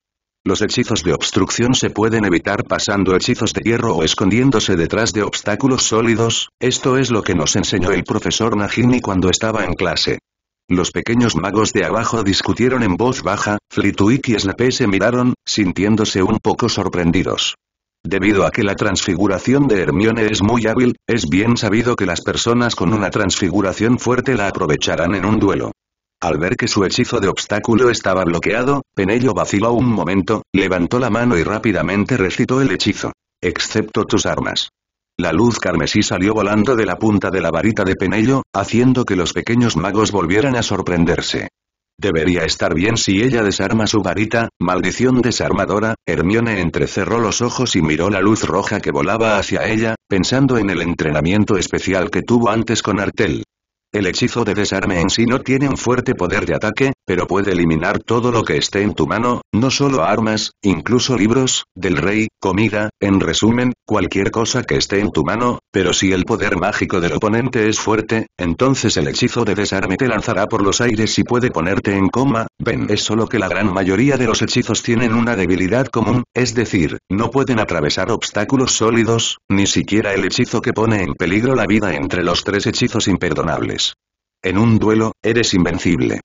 Los hechizos de obstrucción se pueden evitar pasando hechizos de hierro o escondiéndose detrás de obstáculos sólidos, esto es lo que nos enseñó el profesor Nagini cuando estaba en clase. Los pequeños magos de abajo discutieron en voz baja, Flitwick y Snape se miraron, sintiéndose un poco sorprendidos. Debido a que la transfiguración de Hermione es muy hábil, es bien sabido que las personas con una transfiguración fuerte la aprovecharán en un duelo. Al ver que su hechizo de obstáculo estaba bloqueado, Penello vaciló un momento, levantó la mano y rápidamente recitó el hechizo. Excepto tus armas. La luz carmesí salió volando de la punta de la varita de Penello, haciendo que los pequeños magos volvieran a sorprenderse. Debería estar bien si ella desarma su varita, maldición desarmadora, Hermione entrecerró los ojos y miró la luz roja que volaba hacia ella, pensando en el entrenamiento especial que tuvo antes con Artel. El hechizo de desarme en sí no tiene un fuerte poder de ataque, pero puede eliminar todo lo que esté en tu mano, no solo armas, incluso libros, del rey, comida, en resumen, cualquier cosa que esté en tu mano, pero si el poder mágico del oponente es fuerte, entonces el hechizo de desarme te lanzará por los aires y puede ponerte en coma, ven. Es solo que la gran mayoría de los hechizos tienen una debilidad común, es decir, no pueden atravesar obstáculos sólidos, ni siquiera el hechizo que pone en peligro la vida entre los tres hechizos imperdonables. En un duelo, eres invencible.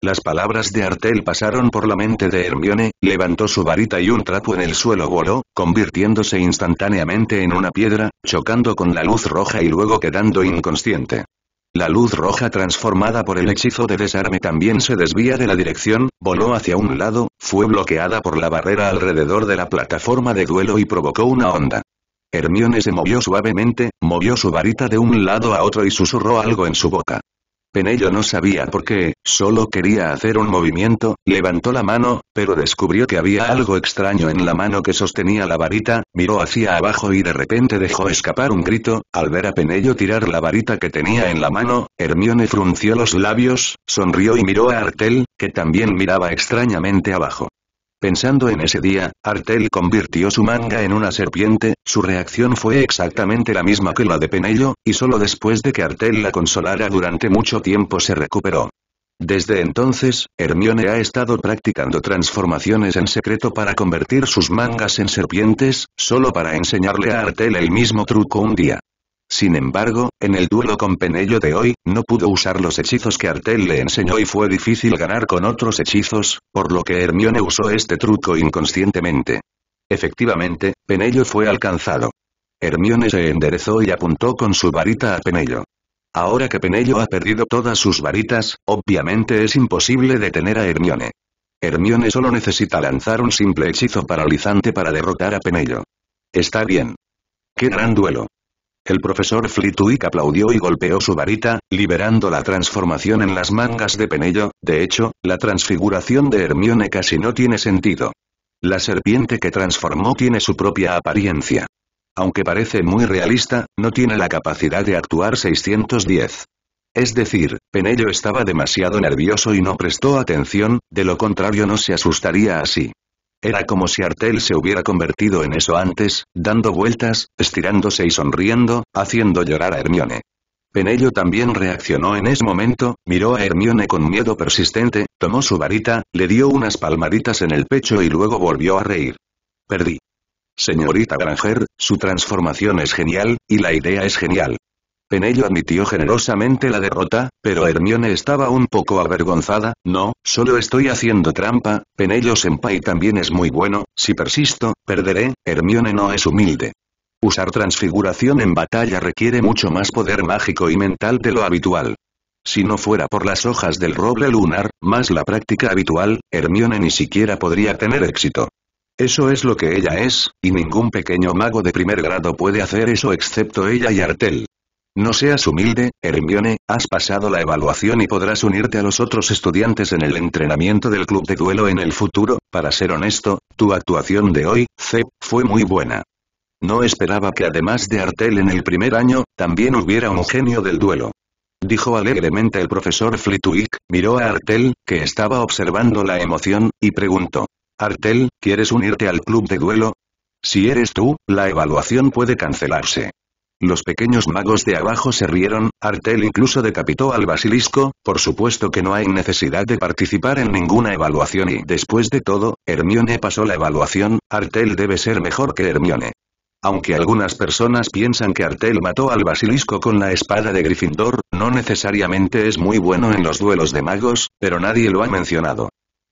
Las palabras de Artel pasaron por la mente de Hermione, levantó su varita y un trapo en el suelo voló, convirtiéndose instantáneamente en una piedra, chocando con la luz roja y luego quedando inconsciente. La luz roja transformada por el hechizo de desarme también se desvía de la dirección, voló hacia un lado, fue bloqueada por la barrera alrededor de la plataforma de duelo y provocó una onda. Hermione se movió suavemente, movió su varita de un lado a otro y susurró algo en su boca. Penello no sabía por qué, solo quería hacer un movimiento, levantó la mano, pero descubrió que había algo extraño en la mano que sostenía la varita, miró hacia abajo y de repente dejó escapar un grito, al ver a Penello tirar la varita que tenía en la mano, Hermione frunció los labios, sonrió y miró a Artel, que también miraba extrañamente abajo. Pensando en ese día, Artel convirtió su manga en una serpiente, su reacción fue exactamente la misma que la de Penello, y solo después de que Artel la consolara durante mucho tiempo se recuperó. Desde entonces, Hermione ha estado practicando transformaciones en secreto para convertir sus mangas en serpientes, solo para enseñarle a Artel el mismo truco un día. Sin embargo, en el duelo con Penello de hoy, no pudo usar los hechizos que Artel le enseñó y fue difícil ganar con otros hechizos, por lo que Hermione usó este truco inconscientemente. Efectivamente, Penello fue alcanzado. Hermione se enderezó y apuntó con su varita a Penello. Ahora que Penello ha perdido todas sus varitas, obviamente es imposible detener a Hermione. Hermione solo necesita lanzar un simple hechizo paralizante para derrotar a Penello. Está bien. ¡Qué gran duelo! El profesor Flitwick aplaudió y golpeó su varita, liberando la transformación en las mangas de Penello, de hecho, la transfiguración de Hermione casi no tiene sentido. La serpiente que transformó tiene su propia apariencia. Aunque parece muy realista, no tiene la capacidad de actuar 610. Es decir, Penello estaba demasiado nervioso y no prestó atención, de lo contrario no se asustaría así. Era como si Artel se hubiera convertido en eso antes, dando vueltas, estirándose y sonriendo, haciendo llorar a Hermione. Penello también reaccionó en ese momento, miró a Hermione con miedo persistente, tomó su varita, le dio unas palmaditas en el pecho y luego volvió a reír. Perdí. Señorita Granger, su transformación es genial, y la idea es genial. Penello admitió generosamente la derrota, pero Hermione estaba un poco avergonzada, no, solo estoy haciendo trampa, Penello-senpai también es muy bueno, si persisto, perderé, Hermione no es humilde. Usar transfiguración en batalla requiere mucho más poder mágico y mental de lo habitual. Si no fuera por las hojas del roble lunar, más la práctica habitual, Hermione ni siquiera podría tener éxito. Eso es lo que ella es, y ningún pequeño mago de primer grado puede hacer eso excepto ella y Artel. No seas humilde, Hermione, has pasado la evaluación y podrás unirte a los otros estudiantes en el entrenamiento del club de duelo en el futuro, para ser honesto, tu actuación de hoy, C, fue muy buena. No esperaba que además de Artel en el primer año, también hubiera un genio del duelo. Dijo alegremente el profesor Flitwick, miró a Artel, que estaba observando la emoción, y preguntó. Artel, ¿quieres unirte al club de duelo? Si eres tú, la evaluación puede cancelarse. Los pequeños magos de abajo se rieron, Artel incluso decapitó al basilisco, por supuesto que no hay necesidad de participar en ninguna evaluación y después de todo, Hermione pasó la evaluación, Artel debe ser mejor que Hermione. Aunque algunas personas piensan que Artel mató al basilisco con la espada de Gryffindor, no necesariamente es muy bueno en los duelos de magos, pero nadie lo ha mencionado.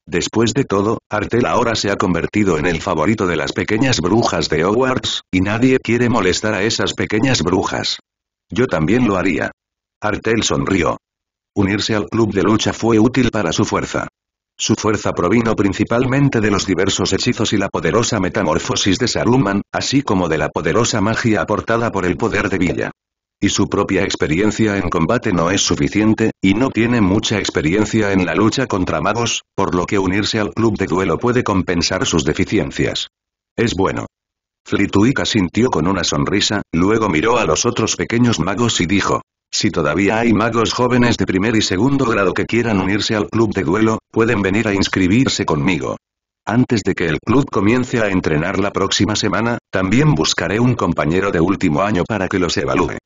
Después de todo, Artel ahora se ha convertido en el favorito de las pequeñas brujas de Hogwarts, y nadie quiere molestar a esas pequeñas brujas. Yo también lo haría. Artel sonrió. Unirse al club de lucha fue útil para su fuerza. Su fuerza provino principalmente de los diversos hechizos y la poderosa metamorfosis de Saruman, así como de la poderosa magia aportada por el poder de Villa su propia experiencia en combate no es suficiente, y no tiene mucha experiencia en la lucha contra magos, por lo que unirse al club de duelo puede compensar sus deficiencias. Es bueno. Flituica sintió con una sonrisa, luego miró a los otros pequeños magos y dijo, si todavía hay magos jóvenes de primer y segundo grado que quieran unirse al club de duelo, pueden venir a inscribirse conmigo. Antes de que el club comience a entrenar la próxima semana, también buscaré un compañero de último año para que los evalúe.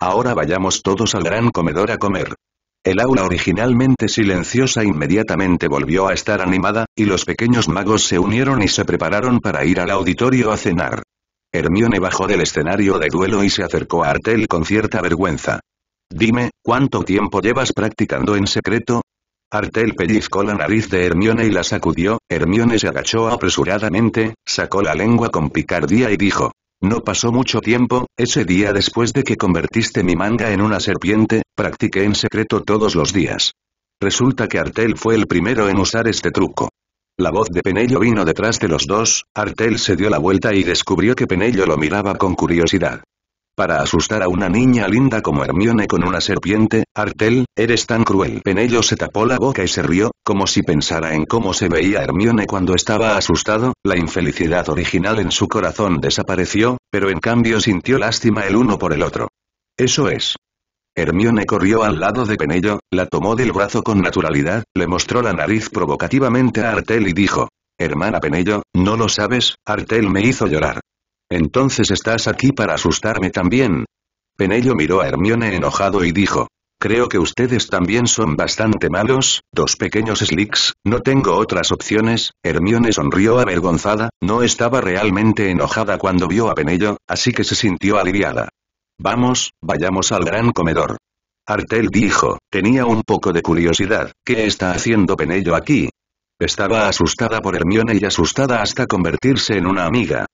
Ahora vayamos todos al gran comedor a comer. El aula originalmente silenciosa inmediatamente volvió a estar animada, y los pequeños magos se unieron y se prepararon para ir al auditorio a cenar. Hermione bajó del escenario de duelo y se acercó a Artel con cierta vergüenza. Dime, ¿cuánto tiempo llevas practicando en secreto? Artel pellizcó la nariz de Hermione y la sacudió, Hermione se agachó apresuradamente, sacó la lengua con picardía y dijo, no pasó mucho tiempo, ese día después de que convertiste mi manga en una serpiente, practiqué en secreto todos los días. Resulta que Artel fue el primero en usar este truco. La voz de Penello vino detrás de los dos, Artel se dio la vuelta y descubrió que Penello lo miraba con curiosidad. Para asustar a una niña linda como Hermione con una serpiente, Artel, eres tan cruel. Penello se tapó la boca y se rió, como si pensara en cómo se veía Hermione cuando estaba asustado, la infelicidad original en su corazón desapareció, pero en cambio sintió lástima el uno por el otro. Eso es. Hermione corrió al lado de Penello, la tomó del brazo con naturalidad, le mostró la nariz provocativamente a Artel y dijo, Hermana Penello, no lo sabes, Artel me hizo llorar. Entonces estás aquí para asustarme también. Penello miró a Hermione enojado y dijo. Creo que ustedes también son bastante malos, dos pequeños slicks, no tengo otras opciones, Hermione sonrió avergonzada, no estaba realmente enojada cuando vio a Penello, así que se sintió aliviada. Vamos, vayamos al gran comedor. Artel dijo, tenía un poco de curiosidad, ¿qué está haciendo Penello aquí? Estaba asustada por Hermione y asustada hasta convertirse en una amiga,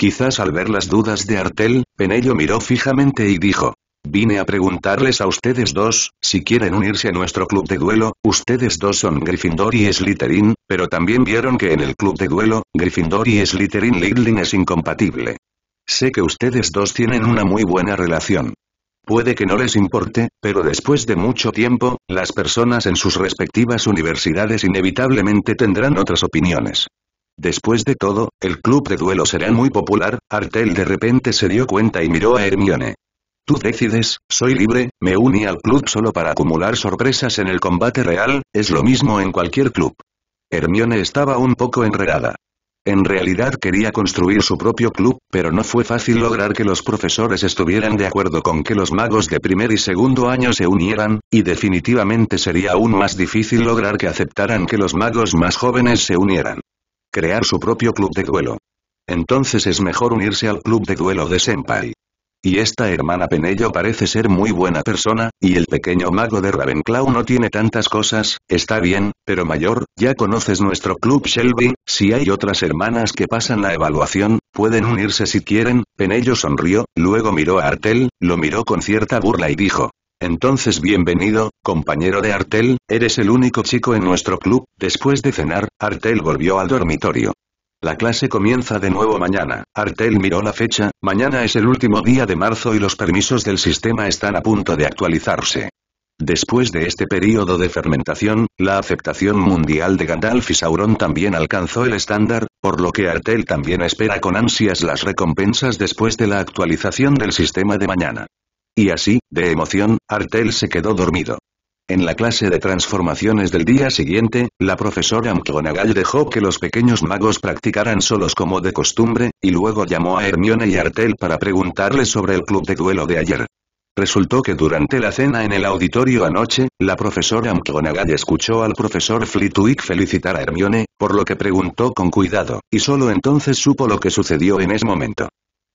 Quizás al ver las dudas de Artel, Penello miró fijamente y dijo. Vine a preguntarles a ustedes dos, si quieren unirse a nuestro club de duelo, ustedes dos son Gryffindor y Slytherin, pero también vieron que en el club de duelo, Gryffindor y Slytherin Lidlin es incompatible. Sé que ustedes dos tienen una muy buena relación. Puede que no les importe, pero después de mucho tiempo, las personas en sus respectivas universidades inevitablemente tendrán otras opiniones. Después de todo, el club de duelo será muy popular, Artel de repente se dio cuenta y miró a Hermione. Tú decides, soy libre, me uní al club solo para acumular sorpresas en el combate real, es lo mismo en cualquier club. Hermione estaba un poco enredada. En realidad quería construir su propio club, pero no fue fácil lograr que los profesores estuvieran de acuerdo con que los magos de primer y segundo año se unieran, y definitivamente sería aún más difícil lograr que aceptaran que los magos más jóvenes se unieran crear su propio club de duelo. Entonces es mejor unirse al club de duelo de Senpai. Y esta hermana Penello parece ser muy buena persona, y el pequeño mago de Ravenclaw no tiene tantas cosas, está bien, pero mayor, ya conoces nuestro club Shelby, si hay otras hermanas que pasan la evaluación, pueden unirse si quieren, Penello sonrió, luego miró a Artel, lo miró con cierta burla y dijo, entonces bienvenido, compañero de Artel, eres el único chico en nuestro club. Después de cenar, Artel volvió al dormitorio. La clase comienza de nuevo mañana. Artel miró la fecha, mañana es el último día de marzo y los permisos del sistema están a punto de actualizarse. Después de este período de fermentación, la aceptación mundial de Gandalf y Sauron también alcanzó el estándar, por lo que Artel también espera con ansias las recompensas después de la actualización del sistema de mañana. Y así, de emoción, Artel se quedó dormido. En la clase de transformaciones del día siguiente, la profesora McGonagall dejó que los pequeños magos practicaran solos como de costumbre, y luego llamó a Hermione y Artel para preguntarle sobre el club de duelo de ayer. Resultó que durante la cena en el auditorio anoche, la profesora McGonagall escuchó al profesor Flitwick felicitar a Hermione, por lo que preguntó con cuidado, y solo entonces supo lo que sucedió en ese momento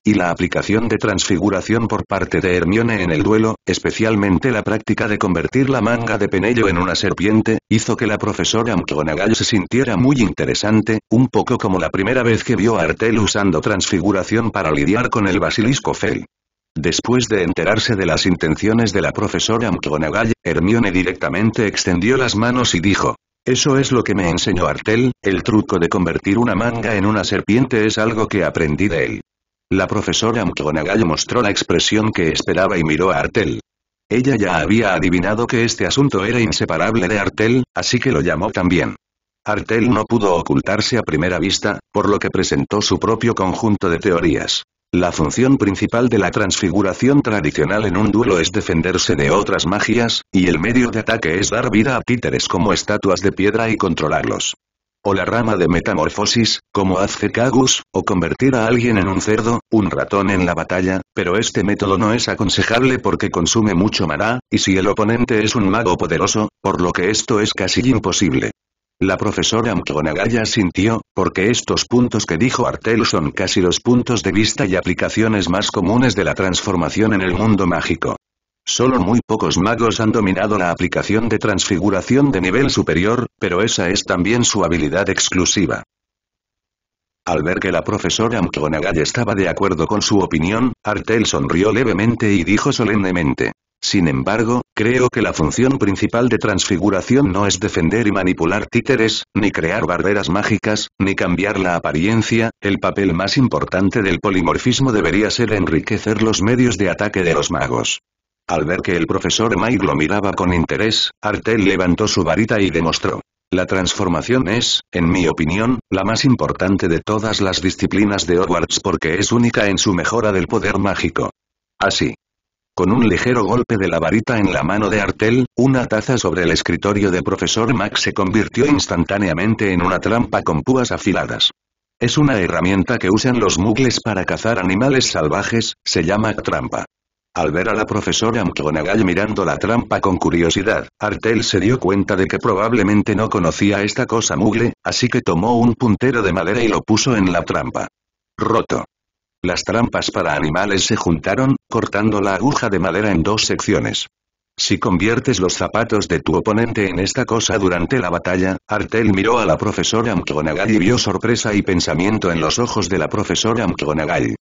y la aplicación de transfiguración por parte de Hermione en el duelo, especialmente la práctica de convertir la manga de Penello en una serpiente, hizo que la profesora McGonagall se sintiera muy interesante, un poco como la primera vez que vio a Artel usando transfiguración para lidiar con el basilisco Fell. Después de enterarse de las intenciones de la profesora McGonagall, Hermione directamente extendió las manos y dijo, eso es lo que me enseñó Artel, el truco de convertir una manga en una serpiente es algo que aprendí de él. La profesora McGonagall mostró la expresión que esperaba y miró a Artel. Ella ya había adivinado que este asunto era inseparable de Artel, así que lo llamó también. Artel no pudo ocultarse a primera vista, por lo que presentó su propio conjunto de teorías. La función principal de la transfiguración tradicional en un duelo es defenderse de otras magias, y el medio de ataque es dar vida a títeres como estatuas de piedra y controlarlos o la rama de metamorfosis, como hace Cagus, o convertir a alguien en un cerdo, un ratón en la batalla, pero este método no es aconsejable porque consume mucho maná, y si el oponente es un mago poderoso, por lo que esto es casi imposible. La profesora Mtonagaya sintió, porque estos puntos que dijo Artel son casi los puntos de vista y aplicaciones más comunes de la transformación en el mundo mágico. Solo muy pocos magos han dominado la aplicación de transfiguración de nivel superior, pero esa es también su habilidad exclusiva. Al ver que la profesora McGonagall estaba de acuerdo con su opinión, Artel sonrió levemente y dijo solemnemente. Sin embargo, creo que la función principal de transfiguración no es defender y manipular títeres, ni crear barreras mágicas, ni cambiar la apariencia, el papel más importante del polimorfismo debería ser enriquecer los medios de ataque de los magos. Al ver que el profesor Mike lo miraba con interés, Artel levantó su varita y demostró. La transformación es, en mi opinión, la más importante de todas las disciplinas de Hogwarts porque es única en su mejora del poder mágico. Así. Con un ligero golpe de la varita en la mano de Artel, una taza sobre el escritorio de profesor Max se convirtió instantáneamente en una trampa con púas afiladas. Es una herramienta que usan los mugles para cazar animales salvajes, se llama trampa. Al ver a la profesora McGonagall mirando la trampa con curiosidad, Artel se dio cuenta de que probablemente no conocía esta cosa mugle, así que tomó un puntero de madera y lo puso en la trampa. Roto. Las trampas para animales se juntaron, cortando la aguja de madera en dos secciones. Si conviertes los zapatos de tu oponente en esta cosa durante la batalla, Artel miró a la profesora McGonagall y vio sorpresa y pensamiento en los ojos de la profesora McGonagall.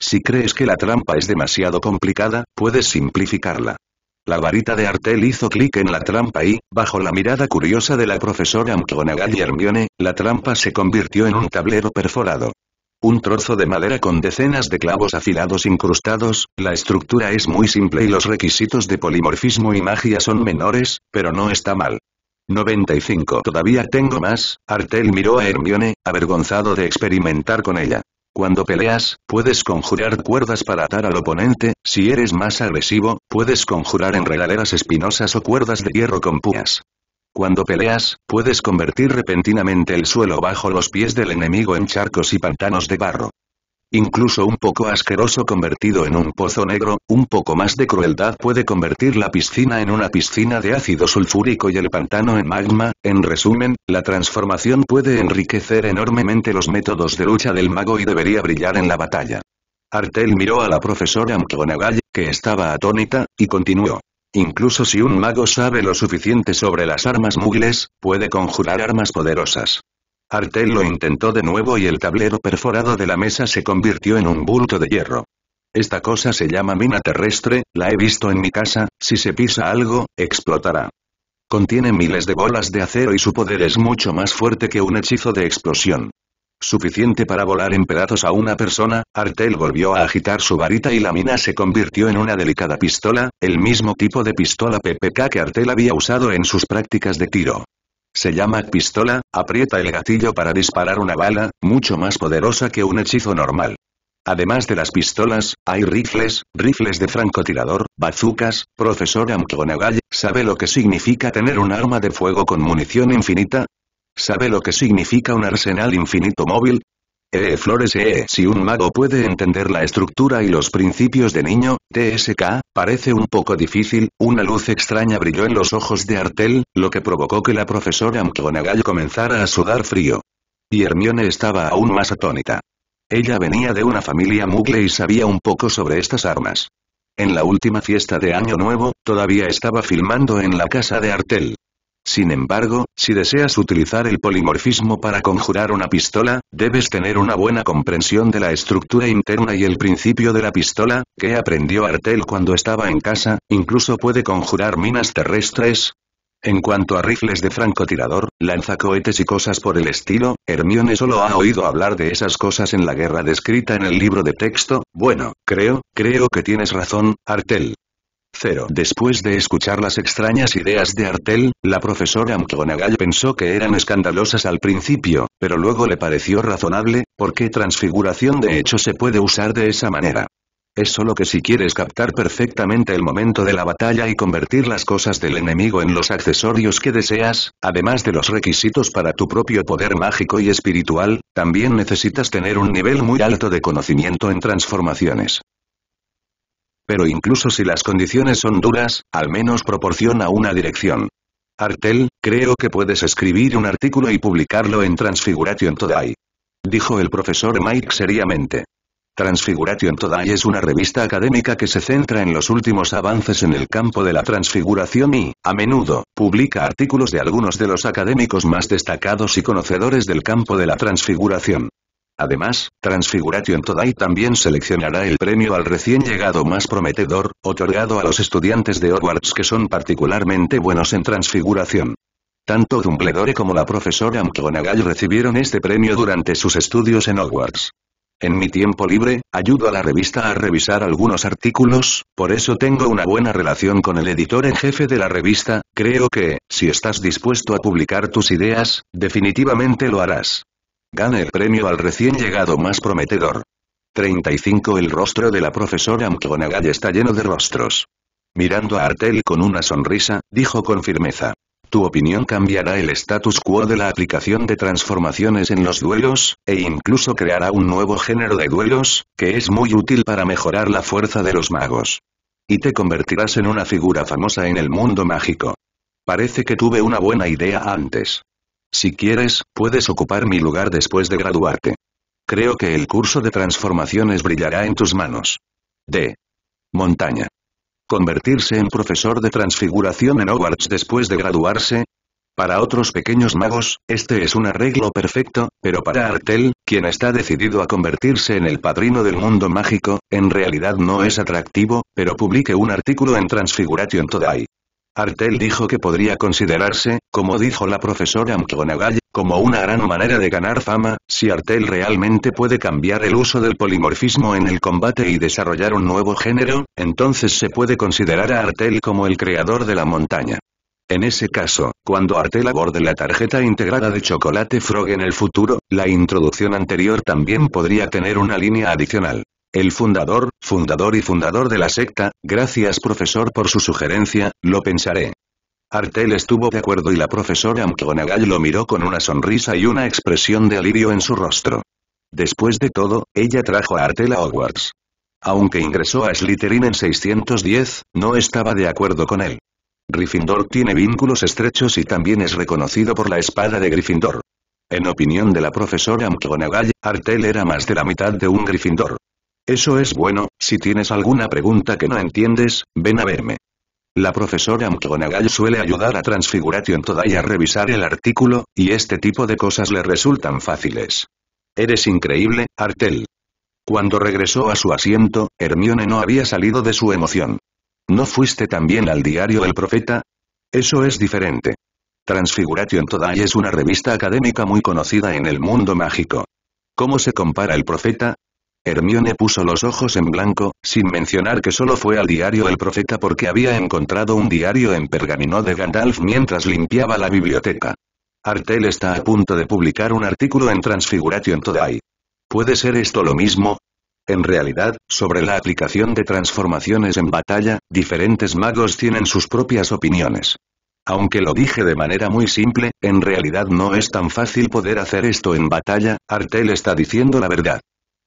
Si crees que la trampa es demasiado complicada, puedes simplificarla. La varita de Artel hizo clic en la trampa y, bajo la mirada curiosa de la profesora McGonagall y Hermione, la trampa se convirtió en un tablero perforado. Un trozo de madera con decenas de clavos afilados incrustados, la estructura es muy simple y los requisitos de polimorfismo y magia son menores, pero no está mal. 95 Todavía tengo más, Artel miró a Hermione, avergonzado de experimentar con ella. Cuando peleas, puedes conjurar cuerdas para atar al oponente, si eres más agresivo, puedes conjurar en regaleras espinosas o cuerdas de hierro con púas. Cuando peleas, puedes convertir repentinamente el suelo bajo los pies del enemigo en charcos y pantanos de barro. Incluso un poco asqueroso convertido en un pozo negro, un poco más de crueldad puede convertir la piscina en una piscina de ácido sulfúrico y el pantano en magma, en resumen, la transformación puede enriquecer enormemente los métodos de lucha del mago y debería brillar en la batalla. Artel miró a la profesora McGonagall, que estaba atónita, y continuó. Incluso si un mago sabe lo suficiente sobre las armas mugles, puede conjurar armas poderosas. Artel lo intentó de nuevo y el tablero perforado de la mesa se convirtió en un bulto de hierro. Esta cosa se llama mina terrestre, la he visto en mi casa, si se pisa algo, explotará. Contiene miles de bolas de acero y su poder es mucho más fuerte que un hechizo de explosión. Suficiente para volar en pedazos a una persona, Artel volvió a agitar su varita y la mina se convirtió en una delicada pistola, el mismo tipo de pistola PPK que Artel había usado en sus prácticas de tiro. Se llama pistola, aprieta el gatillo para disparar una bala, mucho más poderosa que un hechizo normal. Además de las pistolas, hay rifles, rifles de francotirador, bazucas, profesor Amkonagai, ¿sabe lo que significa tener un arma de fuego con munición infinita? ¿Sabe lo que significa un arsenal infinito móvil? Eh, Flores E. Si un mago puede entender la estructura y los principios de niño, TSK, parece un poco difícil, una luz extraña brilló en los ojos de Artel, lo que provocó que la profesora McGonagall comenzara a sudar frío. Y Hermione estaba aún más atónita. Ella venía de una familia mugle y sabía un poco sobre estas armas. En la última fiesta de Año Nuevo, todavía estaba filmando en la casa de Artel. Sin embargo, si deseas utilizar el polimorfismo para conjurar una pistola, debes tener una buena comprensión de la estructura interna y el principio de la pistola, que aprendió Artel cuando estaba en casa, incluso puede conjurar minas terrestres. En cuanto a rifles de francotirador, lanzacohetes y cosas por el estilo, Hermione solo ha oído hablar de esas cosas en la guerra descrita en el libro de texto, bueno, creo, creo que tienes razón, Artel. Después de escuchar las extrañas ideas de Artel, la profesora McGonagall pensó que eran escandalosas al principio, pero luego le pareció razonable, porque transfiguración de hecho se puede usar de esa manera. Es solo que si quieres captar perfectamente el momento de la batalla y convertir las cosas del enemigo en los accesorios que deseas, además de los requisitos para tu propio poder mágico y espiritual, también necesitas tener un nivel muy alto de conocimiento en transformaciones. Pero incluso si las condiciones son duras, al menos proporciona una dirección. Artel, creo que puedes escribir un artículo y publicarlo en Transfiguration Today. Dijo el profesor Mike seriamente. Transfiguration Today es una revista académica que se centra en los últimos avances en el campo de la transfiguración y, a menudo, publica artículos de algunos de los académicos más destacados y conocedores del campo de la transfiguración. Además, Transfiguration Today también seleccionará el premio al recién llegado más prometedor, otorgado a los estudiantes de Hogwarts que son particularmente buenos en transfiguración. Tanto Dumbledore como la profesora McGonagall recibieron este premio durante sus estudios en Hogwarts. En mi tiempo libre, ayudo a la revista a revisar algunos artículos, por eso tengo una buena relación con el editor en jefe de la revista, creo que, si estás dispuesto a publicar tus ideas, definitivamente lo harás. Gana el premio al recién llegado más prometedor. 35 El rostro de la profesora McGonagall está lleno de rostros. Mirando a Artel con una sonrisa, dijo con firmeza. Tu opinión cambiará el status quo de la aplicación de transformaciones en los duelos, e incluso creará un nuevo género de duelos, que es muy útil para mejorar la fuerza de los magos. Y te convertirás en una figura famosa en el mundo mágico. Parece que tuve una buena idea antes. Si quieres, puedes ocupar mi lugar después de graduarte. Creo que el curso de transformaciones brillará en tus manos. D. Montaña. Convertirse en profesor de transfiguración en Hogwarts después de graduarse, para otros pequeños magos, este es un arreglo perfecto, pero para Artel, quien está decidido a convertirse en el padrino del mundo mágico, en realidad no es atractivo, pero publique un artículo en Transfiguration Today. Artel dijo que podría considerarse, como dijo la profesora McGonagall, como una gran manera de ganar fama, si Artel realmente puede cambiar el uso del polimorfismo en el combate y desarrollar un nuevo género, entonces se puede considerar a Artel como el creador de la montaña. En ese caso, cuando Artel aborde la tarjeta integrada de Chocolate Frog en el futuro, la introducción anterior también podría tener una línea adicional. El fundador, fundador y fundador de la secta, gracias profesor por su sugerencia, lo pensaré. Artel estuvo de acuerdo y la profesora McGonagall lo miró con una sonrisa y una expresión de alivio en su rostro. Después de todo, ella trajo a Artel a Hogwarts. Aunque ingresó a Slytherin en 610, no estaba de acuerdo con él. Gryffindor tiene vínculos estrechos y también es reconocido por la espada de Gryffindor. En opinión de la profesora McGonagall, Artel era más de la mitad de un Gryffindor. Eso es bueno, si tienes alguna pregunta que no entiendes, ven a verme. La profesora McGonagall suele ayudar a Transfiguration toda a revisar el artículo, y este tipo de cosas le resultan fáciles. Eres increíble, Artel. Cuando regresó a su asiento, Hermione no había salido de su emoción. ¿No fuiste también al diario El Profeta? Eso es diferente. Transfiguration Today es una revista académica muy conocida en el mundo mágico. ¿Cómo se compara el profeta? Hermione puso los ojos en blanco, sin mencionar que solo fue al diario El Profeta porque había encontrado un diario en pergamino de Gandalf mientras limpiaba la biblioteca. Artel está a punto de publicar un artículo en Transfiguration Today. ¿Puede ser esto lo mismo? En realidad, sobre la aplicación de transformaciones en batalla, diferentes magos tienen sus propias opiniones. Aunque lo dije de manera muy simple, en realidad no es tan fácil poder hacer esto en batalla, Artel está diciendo la verdad.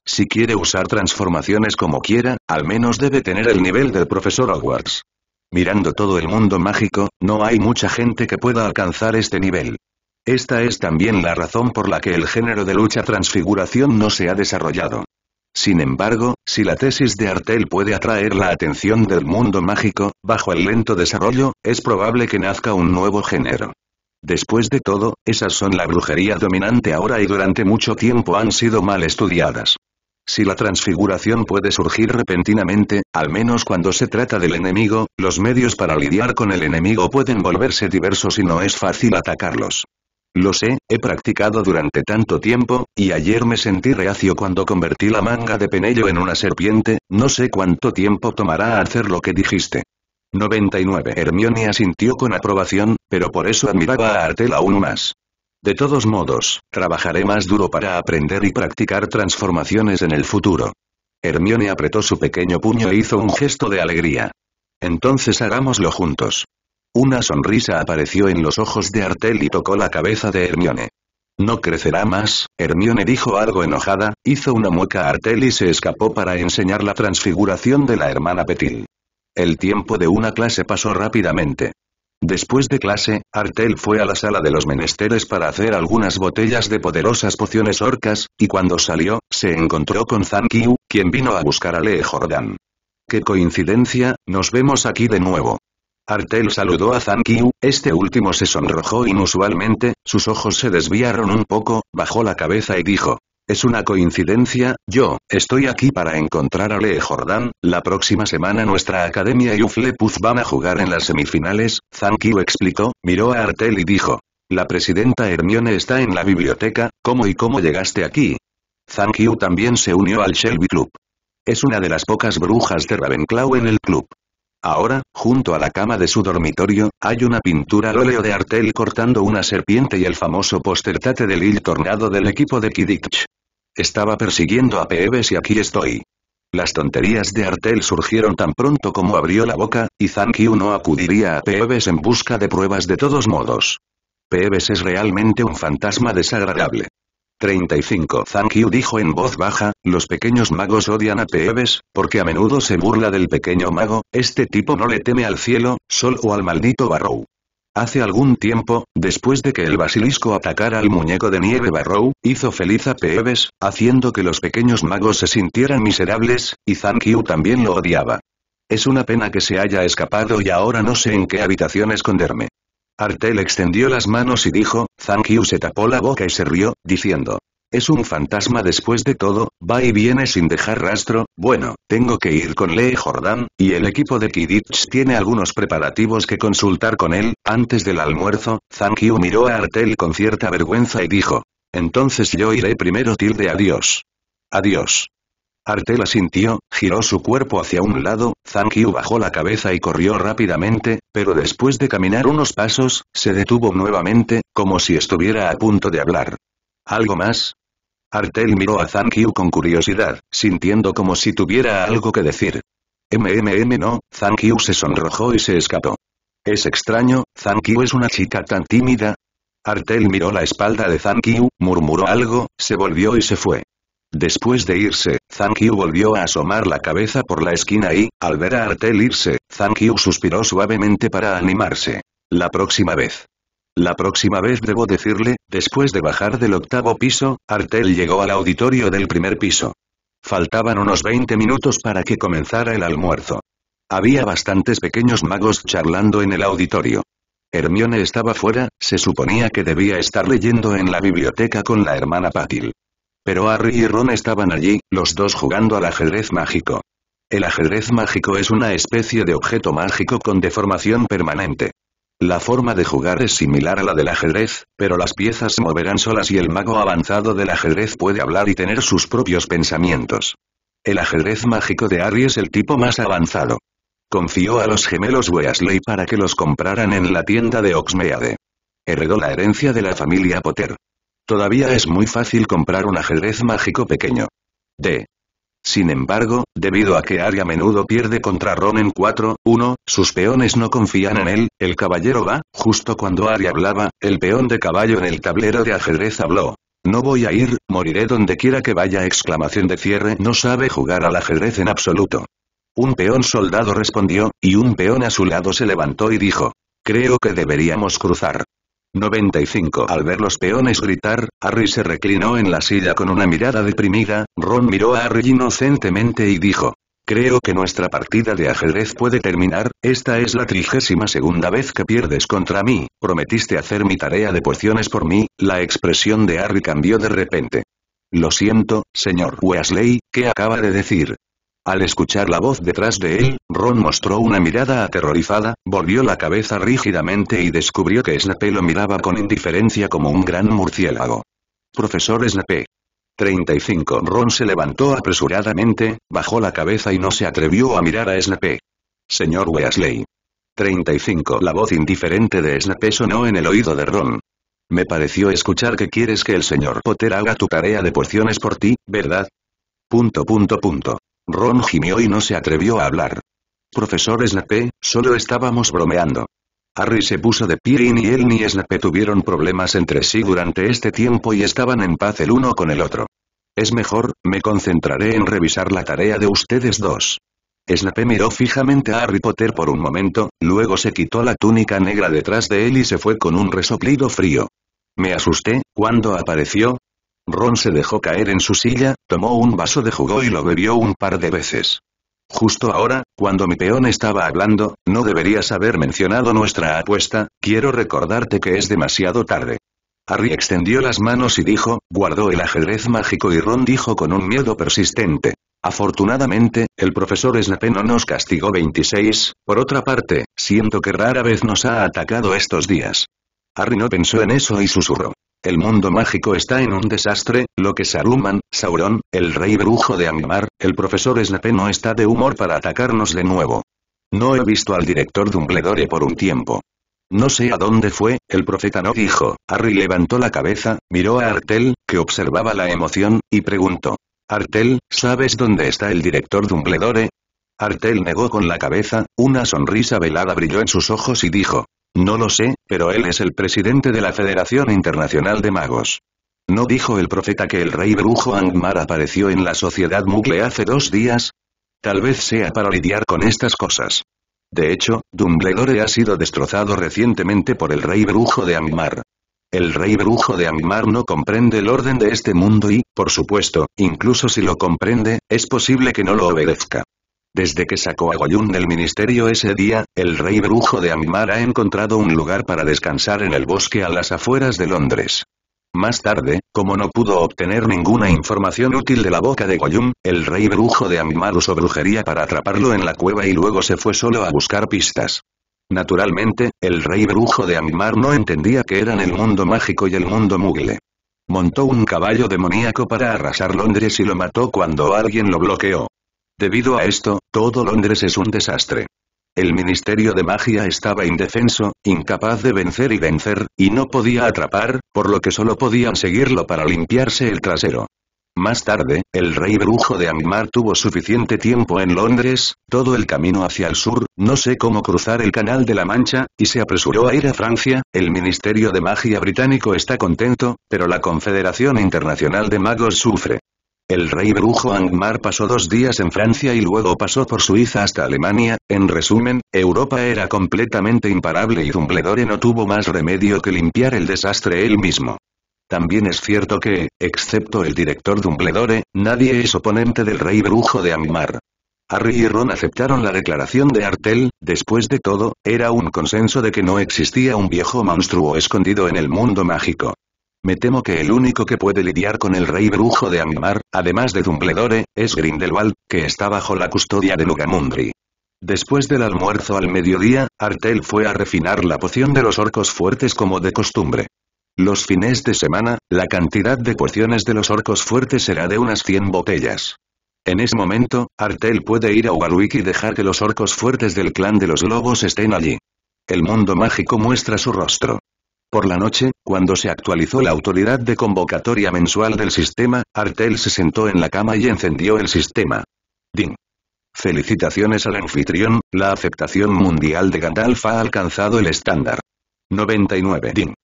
Si quiere usar transformaciones como quiera, al menos debe tener el nivel del profesor Hogwarts. Mirando todo el mundo mágico, no hay mucha gente que pueda alcanzar este nivel. Esta es también la razón por la que el género de lucha transfiguración no se ha desarrollado. Sin embargo, si la tesis de Artel puede atraer la atención del mundo mágico, bajo el lento desarrollo, es probable que nazca un nuevo género. Después de todo, esas son la brujería dominante ahora y durante mucho tiempo han sido mal estudiadas. Si la transfiguración puede surgir repentinamente, al menos cuando se trata del enemigo, los medios para lidiar con el enemigo pueden volverse diversos y no es fácil atacarlos. Lo sé, he practicado durante tanto tiempo, y ayer me sentí reacio cuando convertí la manga de Penello en una serpiente, no sé cuánto tiempo tomará hacer lo que dijiste. 99 Hermione asintió con aprobación, pero por eso admiraba a Artel aún más. De todos modos, trabajaré más duro para aprender y practicar transformaciones en el futuro. Hermione apretó su pequeño puño e hizo un gesto de alegría. Entonces hagámoslo juntos. Una sonrisa apareció en los ojos de Artel y tocó la cabeza de Hermione. No crecerá más, Hermione dijo algo enojada, hizo una mueca a Artel y se escapó para enseñar la transfiguración de la hermana Petil. El tiempo de una clase pasó rápidamente. Después de clase, Artel fue a la sala de los menesteres para hacer algunas botellas de poderosas pociones orcas, y cuando salió, se encontró con Zankyu, quien vino a buscar a Lee Jordan. ¡Qué coincidencia, nos vemos aquí de nuevo! Artel saludó a Zankyu, este último se sonrojó inusualmente, sus ojos se desviaron un poco, bajó la cabeza y dijo, es una coincidencia, yo, estoy aquí para encontrar a Lee Jordan, la próxima semana nuestra academia y Uflepuz van a jugar en las semifinales, Thank explicó, miró a Artel y dijo. La presidenta Hermione está en la biblioteca, ¿cómo y cómo llegaste aquí? Thank también se unió al Shelby Club. Es una de las pocas brujas de Ravenclaw en el club. Ahora, junto a la cama de su dormitorio, hay una pintura al óleo de Artel cortando una serpiente y el famoso postertate Tate del Lil Tornado del equipo de Kidditch. Estaba persiguiendo a Peves y aquí estoy. Las tonterías de Artel surgieron tan pronto como abrió la boca, y Zankyu no acudiría a Peves en busca de pruebas de todos modos. Peves es realmente un fantasma desagradable. 35. Zankyu dijo en voz baja, los pequeños magos odian a Peves porque a menudo se burla del pequeño mago, este tipo no le teme al cielo, sol o al maldito Barrow. Hace algún tiempo, después de que el basilisco atacara al muñeco de nieve Barrow, hizo feliz a Peeves, haciendo que los pequeños magos se sintieran miserables, y Zankyu también lo odiaba. Es una pena que se haya escapado y ahora no sé en qué habitación esconderme. Artel extendió las manos y dijo, Zankyu se tapó la boca y se rió, diciendo, es un fantasma después de todo, va y viene sin dejar rastro, bueno, tengo que ir con Lee Jordan, y el equipo de Kidditch tiene algunos preparativos que consultar con él, antes del almuerzo, Zhang miró a Artel con cierta vergüenza y dijo. Entonces yo iré primero tilde adiós. Adiós. Artel asintió, giró su cuerpo hacia un lado, Zhang bajó la cabeza y corrió rápidamente, pero después de caminar unos pasos, se detuvo nuevamente, como si estuviera a punto de hablar. ¿Algo más? Artel miró a Zankiu con curiosidad, sintiendo como si tuviera algo que decir. MMM no, Zankiu se sonrojó y se escapó. Es extraño, Zankiu es una chica tan tímida. Artel miró la espalda de Zankyu, murmuró algo, se volvió y se fue. Después de irse, Zankiu volvió a asomar la cabeza por la esquina y, al ver a Artel irse, Zankiu suspiró suavemente para animarse. La próxima vez. La próxima vez debo decirle, después de bajar del octavo piso, Artel llegó al auditorio del primer piso. Faltaban unos 20 minutos para que comenzara el almuerzo. Había bastantes pequeños magos charlando en el auditorio. Hermione estaba fuera, se suponía que debía estar leyendo en la biblioteca con la hermana Patil. Pero Harry y Ron estaban allí, los dos jugando al ajedrez mágico. El ajedrez mágico es una especie de objeto mágico con deformación permanente. La forma de jugar es similar a la del ajedrez, pero las piezas se moverán solas y el mago avanzado del ajedrez puede hablar y tener sus propios pensamientos. El ajedrez mágico de Ari es el tipo más avanzado. Confió a los gemelos Weasley para que los compraran en la tienda de Oxmeade. Heredó la herencia de la familia Potter. Todavía es muy fácil comprar un ajedrez mágico pequeño. D. Sin embargo, debido a que Ari a menudo pierde contra Ron en 4-1, sus peones no confían en él, el caballero va, justo cuando Ari hablaba, el peón de caballo en el tablero de ajedrez habló. No voy a ir, moriré donde quiera que vaya exclamación de cierre no sabe jugar al ajedrez en absoluto. Un peón soldado respondió, y un peón a su lado se levantó y dijo. Creo que deberíamos cruzar. 95. Al ver los peones gritar, Harry se reclinó en la silla con una mirada deprimida, Ron miró a Harry inocentemente y dijo. Creo que nuestra partida de ajedrez puede terminar, esta es la trigésima segunda vez que pierdes contra mí, prometiste hacer mi tarea de pociones por mí, la expresión de Harry cambió de repente. Lo siento, señor Wesley, ¿qué acaba de decir? Al escuchar la voz detrás de él, Ron mostró una mirada aterrorizada, volvió la cabeza rígidamente y descubrió que Snape lo miraba con indiferencia como un gran murciélago. Profesor Snape. 35. Ron se levantó apresuradamente, bajó la cabeza y no se atrevió a mirar a Snape. Señor Weasley. 35. La voz indiferente de Snape sonó en el oído de Ron. Me pareció escuchar que quieres que el señor Potter haga tu tarea de porciones por ti, ¿verdad? Punto punto punto. Ron gimió y no se atrevió a hablar. Profesor Snape, solo estábamos bromeando. Harry se puso de pie y ni él ni Snape tuvieron problemas entre sí durante este tiempo y estaban en paz el uno con el otro. Es mejor, me concentraré en revisar la tarea de ustedes dos. Snape miró fijamente a Harry Potter por un momento, luego se quitó la túnica negra detrás de él y se fue con un resoplido frío. Me asusté, cuando apareció, Ron se dejó caer en su silla, tomó un vaso de jugo y lo bebió un par de veces. Justo ahora, cuando mi peón estaba hablando, no deberías haber mencionado nuestra apuesta, quiero recordarte que es demasiado tarde. Harry extendió las manos y dijo, guardó el ajedrez mágico y Ron dijo con un miedo persistente. Afortunadamente, el profesor Snape no nos castigó 26, por otra parte, siento que rara vez nos ha atacado estos días. Harry no pensó en eso y susurró. El mundo mágico está en un desastre, lo que Saruman, Sauron, el rey brujo de Angmar, el profesor Snape no está de humor para atacarnos de nuevo. No he visto al director Dumbledore por un tiempo. No sé a dónde fue, el profeta no dijo. Harry levantó la cabeza, miró a Artel, que observaba la emoción, y preguntó. Artel, ¿sabes dónde está el director Dumbledore? Artel negó con la cabeza, una sonrisa velada brilló en sus ojos y dijo. No lo sé, pero él es el presidente de la Federación Internacional de Magos. ¿No dijo el profeta que el rey brujo Angmar apareció en la sociedad Mugle hace dos días? Tal vez sea para lidiar con estas cosas. De hecho, Dumbledore ha sido destrozado recientemente por el rey brujo de Angmar. El rey brujo de Angmar no comprende el orden de este mundo y, por supuesto, incluso si lo comprende, es posible que no lo obedezca. Desde que sacó a Goyun del ministerio ese día, el rey brujo de Amimar ha encontrado un lugar para descansar en el bosque a las afueras de Londres. Más tarde, como no pudo obtener ninguna información útil de la boca de Goyum, el rey brujo de Amimar usó brujería para atraparlo en la cueva y luego se fue solo a buscar pistas. Naturalmente, el rey brujo de Amimar no entendía que eran el mundo mágico y el mundo mugle. Montó un caballo demoníaco para arrasar Londres y lo mató cuando alguien lo bloqueó. Debido a esto, todo Londres es un desastre. El Ministerio de Magia estaba indefenso, incapaz de vencer y vencer, y no podía atrapar, por lo que solo podían seguirlo para limpiarse el trasero. Más tarde, el rey brujo de Angmar tuvo suficiente tiempo en Londres, todo el camino hacia el sur, no sé cómo cruzar el Canal de la Mancha, y se apresuró a ir a Francia, el Ministerio de Magia británico está contento, pero la Confederación Internacional de Magos sufre. El rey brujo Angmar pasó dos días en Francia y luego pasó por Suiza hasta Alemania, en resumen, Europa era completamente imparable y Dumbledore no tuvo más remedio que limpiar el desastre él mismo. También es cierto que, excepto el director Dumbledore, nadie es oponente del rey brujo de Angmar. Harry y Ron aceptaron la declaración de Artel, después de todo, era un consenso de que no existía un viejo monstruo escondido en el mundo mágico. Me temo que el único que puede lidiar con el rey brujo de Animar, además de Dumbledore, es Grindelwald, que está bajo la custodia de Lugamundri. Después del almuerzo al mediodía, Artel fue a refinar la poción de los orcos fuertes como de costumbre. Los fines de semana, la cantidad de pociones de los orcos fuertes será de unas 100 botellas. En ese momento, Artel puede ir a Warwick y dejar que los orcos fuertes del clan de los lobos estén allí. El mundo mágico muestra su rostro. Por la noche, cuando se actualizó la autoridad de convocatoria mensual del sistema, Artel se sentó en la cama y encendió el sistema. Ding. Felicitaciones al anfitrión, la aceptación mundial de Gandalf ha alcanzado el estándar. 99. Ding.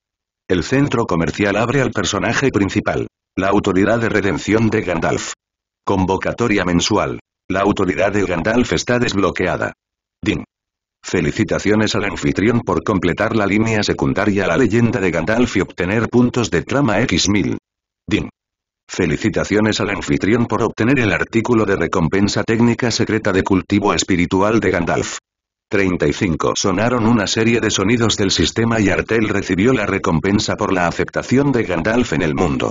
El centro comercial abre al personaje principal. La autoridad de redención de Gandalf. Convocatoria mensual. La autoridad de Gandalf está desbloqueada. Ding. Felicitaciones al anfitrión por completar la línea secundaria La leyenda de Gandalf y obtener puntos de trama X1000. Din. Felicitaciones al anfitrión por obtener el artículo de recompensa técnica secreta de cultivo espiritual de Gandalf. 35. Sonaron una serie de sonidos del sistema y Artel recibió la recompensa por la aceptación de Gandalf en el mundo.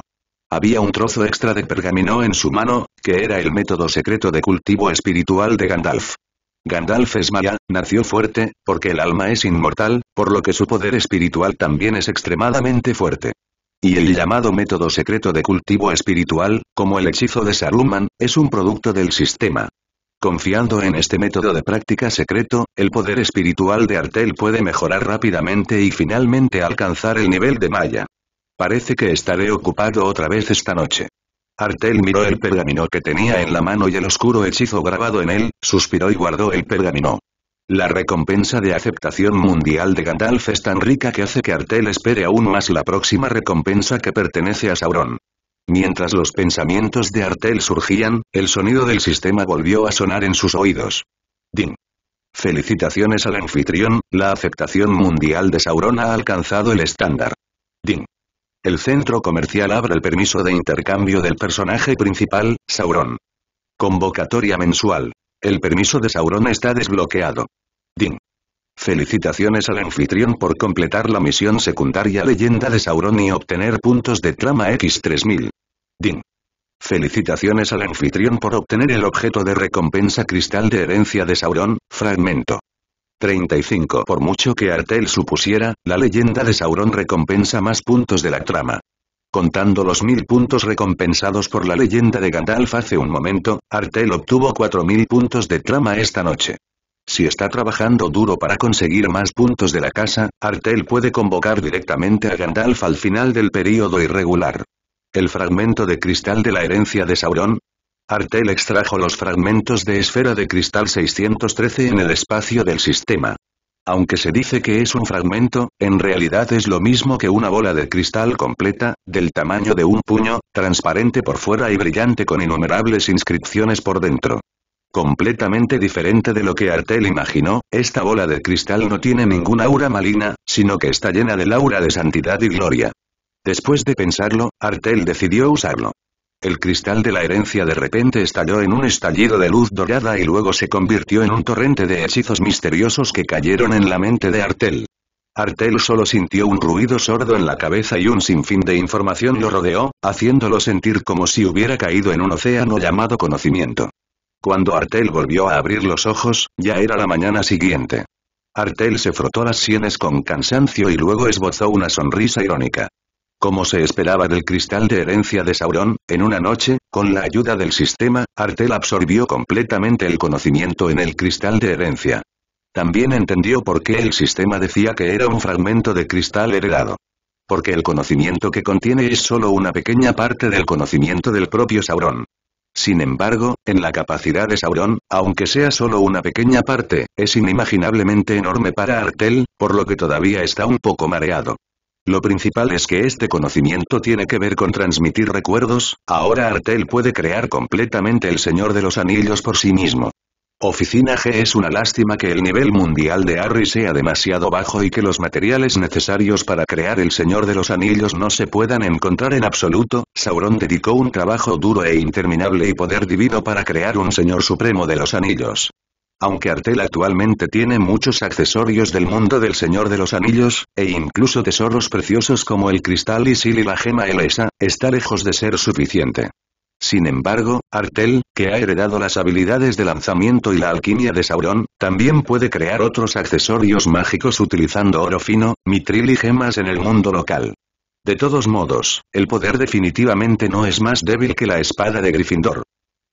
Había un trozo extra de pergamino en su mano, que era el método secreto de cultivo espiritual de Gandalf. Gandalf es Maya, nació fuerte, porque el alma es inmortal, por lo que su poder espiritual también es extremadamente fuerte. Y el llamado método secreto de cultivo espiritual, como el hechizo de Saruman, es un producto del sistema. Confiando en este método de práctica secreto, el poder espiritual de Artel puede mejorar rápidamente y finalmente alcanzar el nivel de Maya. Parece que estaré ocupado otra vez esta noche. Artel miró el pergamino que tenía en la mano y el oscuro hechizo grabado en él, suspiró y guardó el pergamino. La recompensa de aceptación mundial de Gandalf es tan rica que hace que Artel espere aún más la próxima recompensa que pertenece a Sauron. Mientras los pensamientos de Artel surgían, el sonido del sistema volvió a sonar en sus oídos. DING. Felicitaciones al anfitrión, la aceptación mundial de Sauron ha alcanzado el estándar. Din. El centro comercial abre el permiso de intercambio del personaje principal, Sauron. Convocatoria mensual. El permiso de Sauron está desbloqueado. Din. Felicitaciones al anfitrión por completar la misión secundaria Leyenda de Sauron y obtener puntos de trama X3000. Din. Felicitaciones al anfitrión por obtener el objeto de recompensa Cristal de Herencia de Sauron, fragmento. 35 Por mucho que Artel supusiera, la leyenda de Sauron recompensa más puntos de la trama. Contando los mil puntos recompensados por la leyenda de Gandalf hace un momento, Artel obtuvo cuatro mil puntos de trama esta noche. Si está trabajando duro para conseguir más puntos de la casa, Artel puede convocar directamente a Gandalf al final del período irregular. El fragmento de cristal de la herencia de Sauron, Artel extrajo los fragmentos de esfera de cristal 613 en el espacio del sistema. Aunque se dice que es un fragmento, en realidad es lo mismo que una bola de cristal completa, del tamaño de un puño, transparente por fuera y brillante con innumerables inscripciones por dentro. Completamente diferente de lo que Artel imaginó, esta bola de cristal no tiene ninguna aura maligna, sino que está llena del aura de santidad y gloria. Después de pensarlo, Artel decidió usarlo. El cristal de la herencia de repente estalló en un estallido de luz dorada y luego se convirtió en un torrente de hechizos misteriosos que cayeron en la mente de Artel. Artel solo sintió un ruido sordo en la cabeza y un sinfín de información lo rodeó, haciéndolo sentir como si hubiera caído en un océano llamado conocimiento. Cuando Artel volvió a abrir los ojos, ya era la mañana siguiente. Artel se frotó las sienes con cansancio y luego esbozó una sonrisa irónica. Como se esperaba del cristal de herencia de Sauron, en una noche, con la ayuda del sistema, Artel absorbió completamente el conocimiento en el cristal de herencia. También entendió por qué el sistema decía que era un fragmento de cristal heredado. Porque el conocimiento que contiene es solo una pequeña parte del conocimiento del propio Sauron. Sin embargo, en la capacidad de Sauron, aunque sea solo una pequeña parte, es inimaginablemente enorme para Artel, por lo que todavía está un poco mareado. Lo principal es que este conocimiento tiene que ver con transmitir recuerdos, ahora Artel puede crear completamente el Señor de los Anillos por sí mismo. Oficina G es una lástima que el nivel mundial de Harry sea demasiado bajo y que los materiales necesarios para crear el Señor de los Anillos no se puedan encontrar en absoluto, Sauron dedicó un trabajo duro e interminable y poder divino para crear un Señor Supremo de los Anillos. Aunque Artel actualmente tiene muchos accesorios del mundo del Señor de los Anillos, e incluso tesoros preciosos como el cristal Isil y la gema Elesa, está lejos de ser suficiente. Sin embargo, Artel, que ha heredado las habilidades de lanzamiento y la alquimia de Sauron, también puede crear otros accesorios mágicos utilizando oro fino, mitril y gemas en el mundo local. De todos modos, el poder definitivamente no es más débil que la espada de Gryffindor.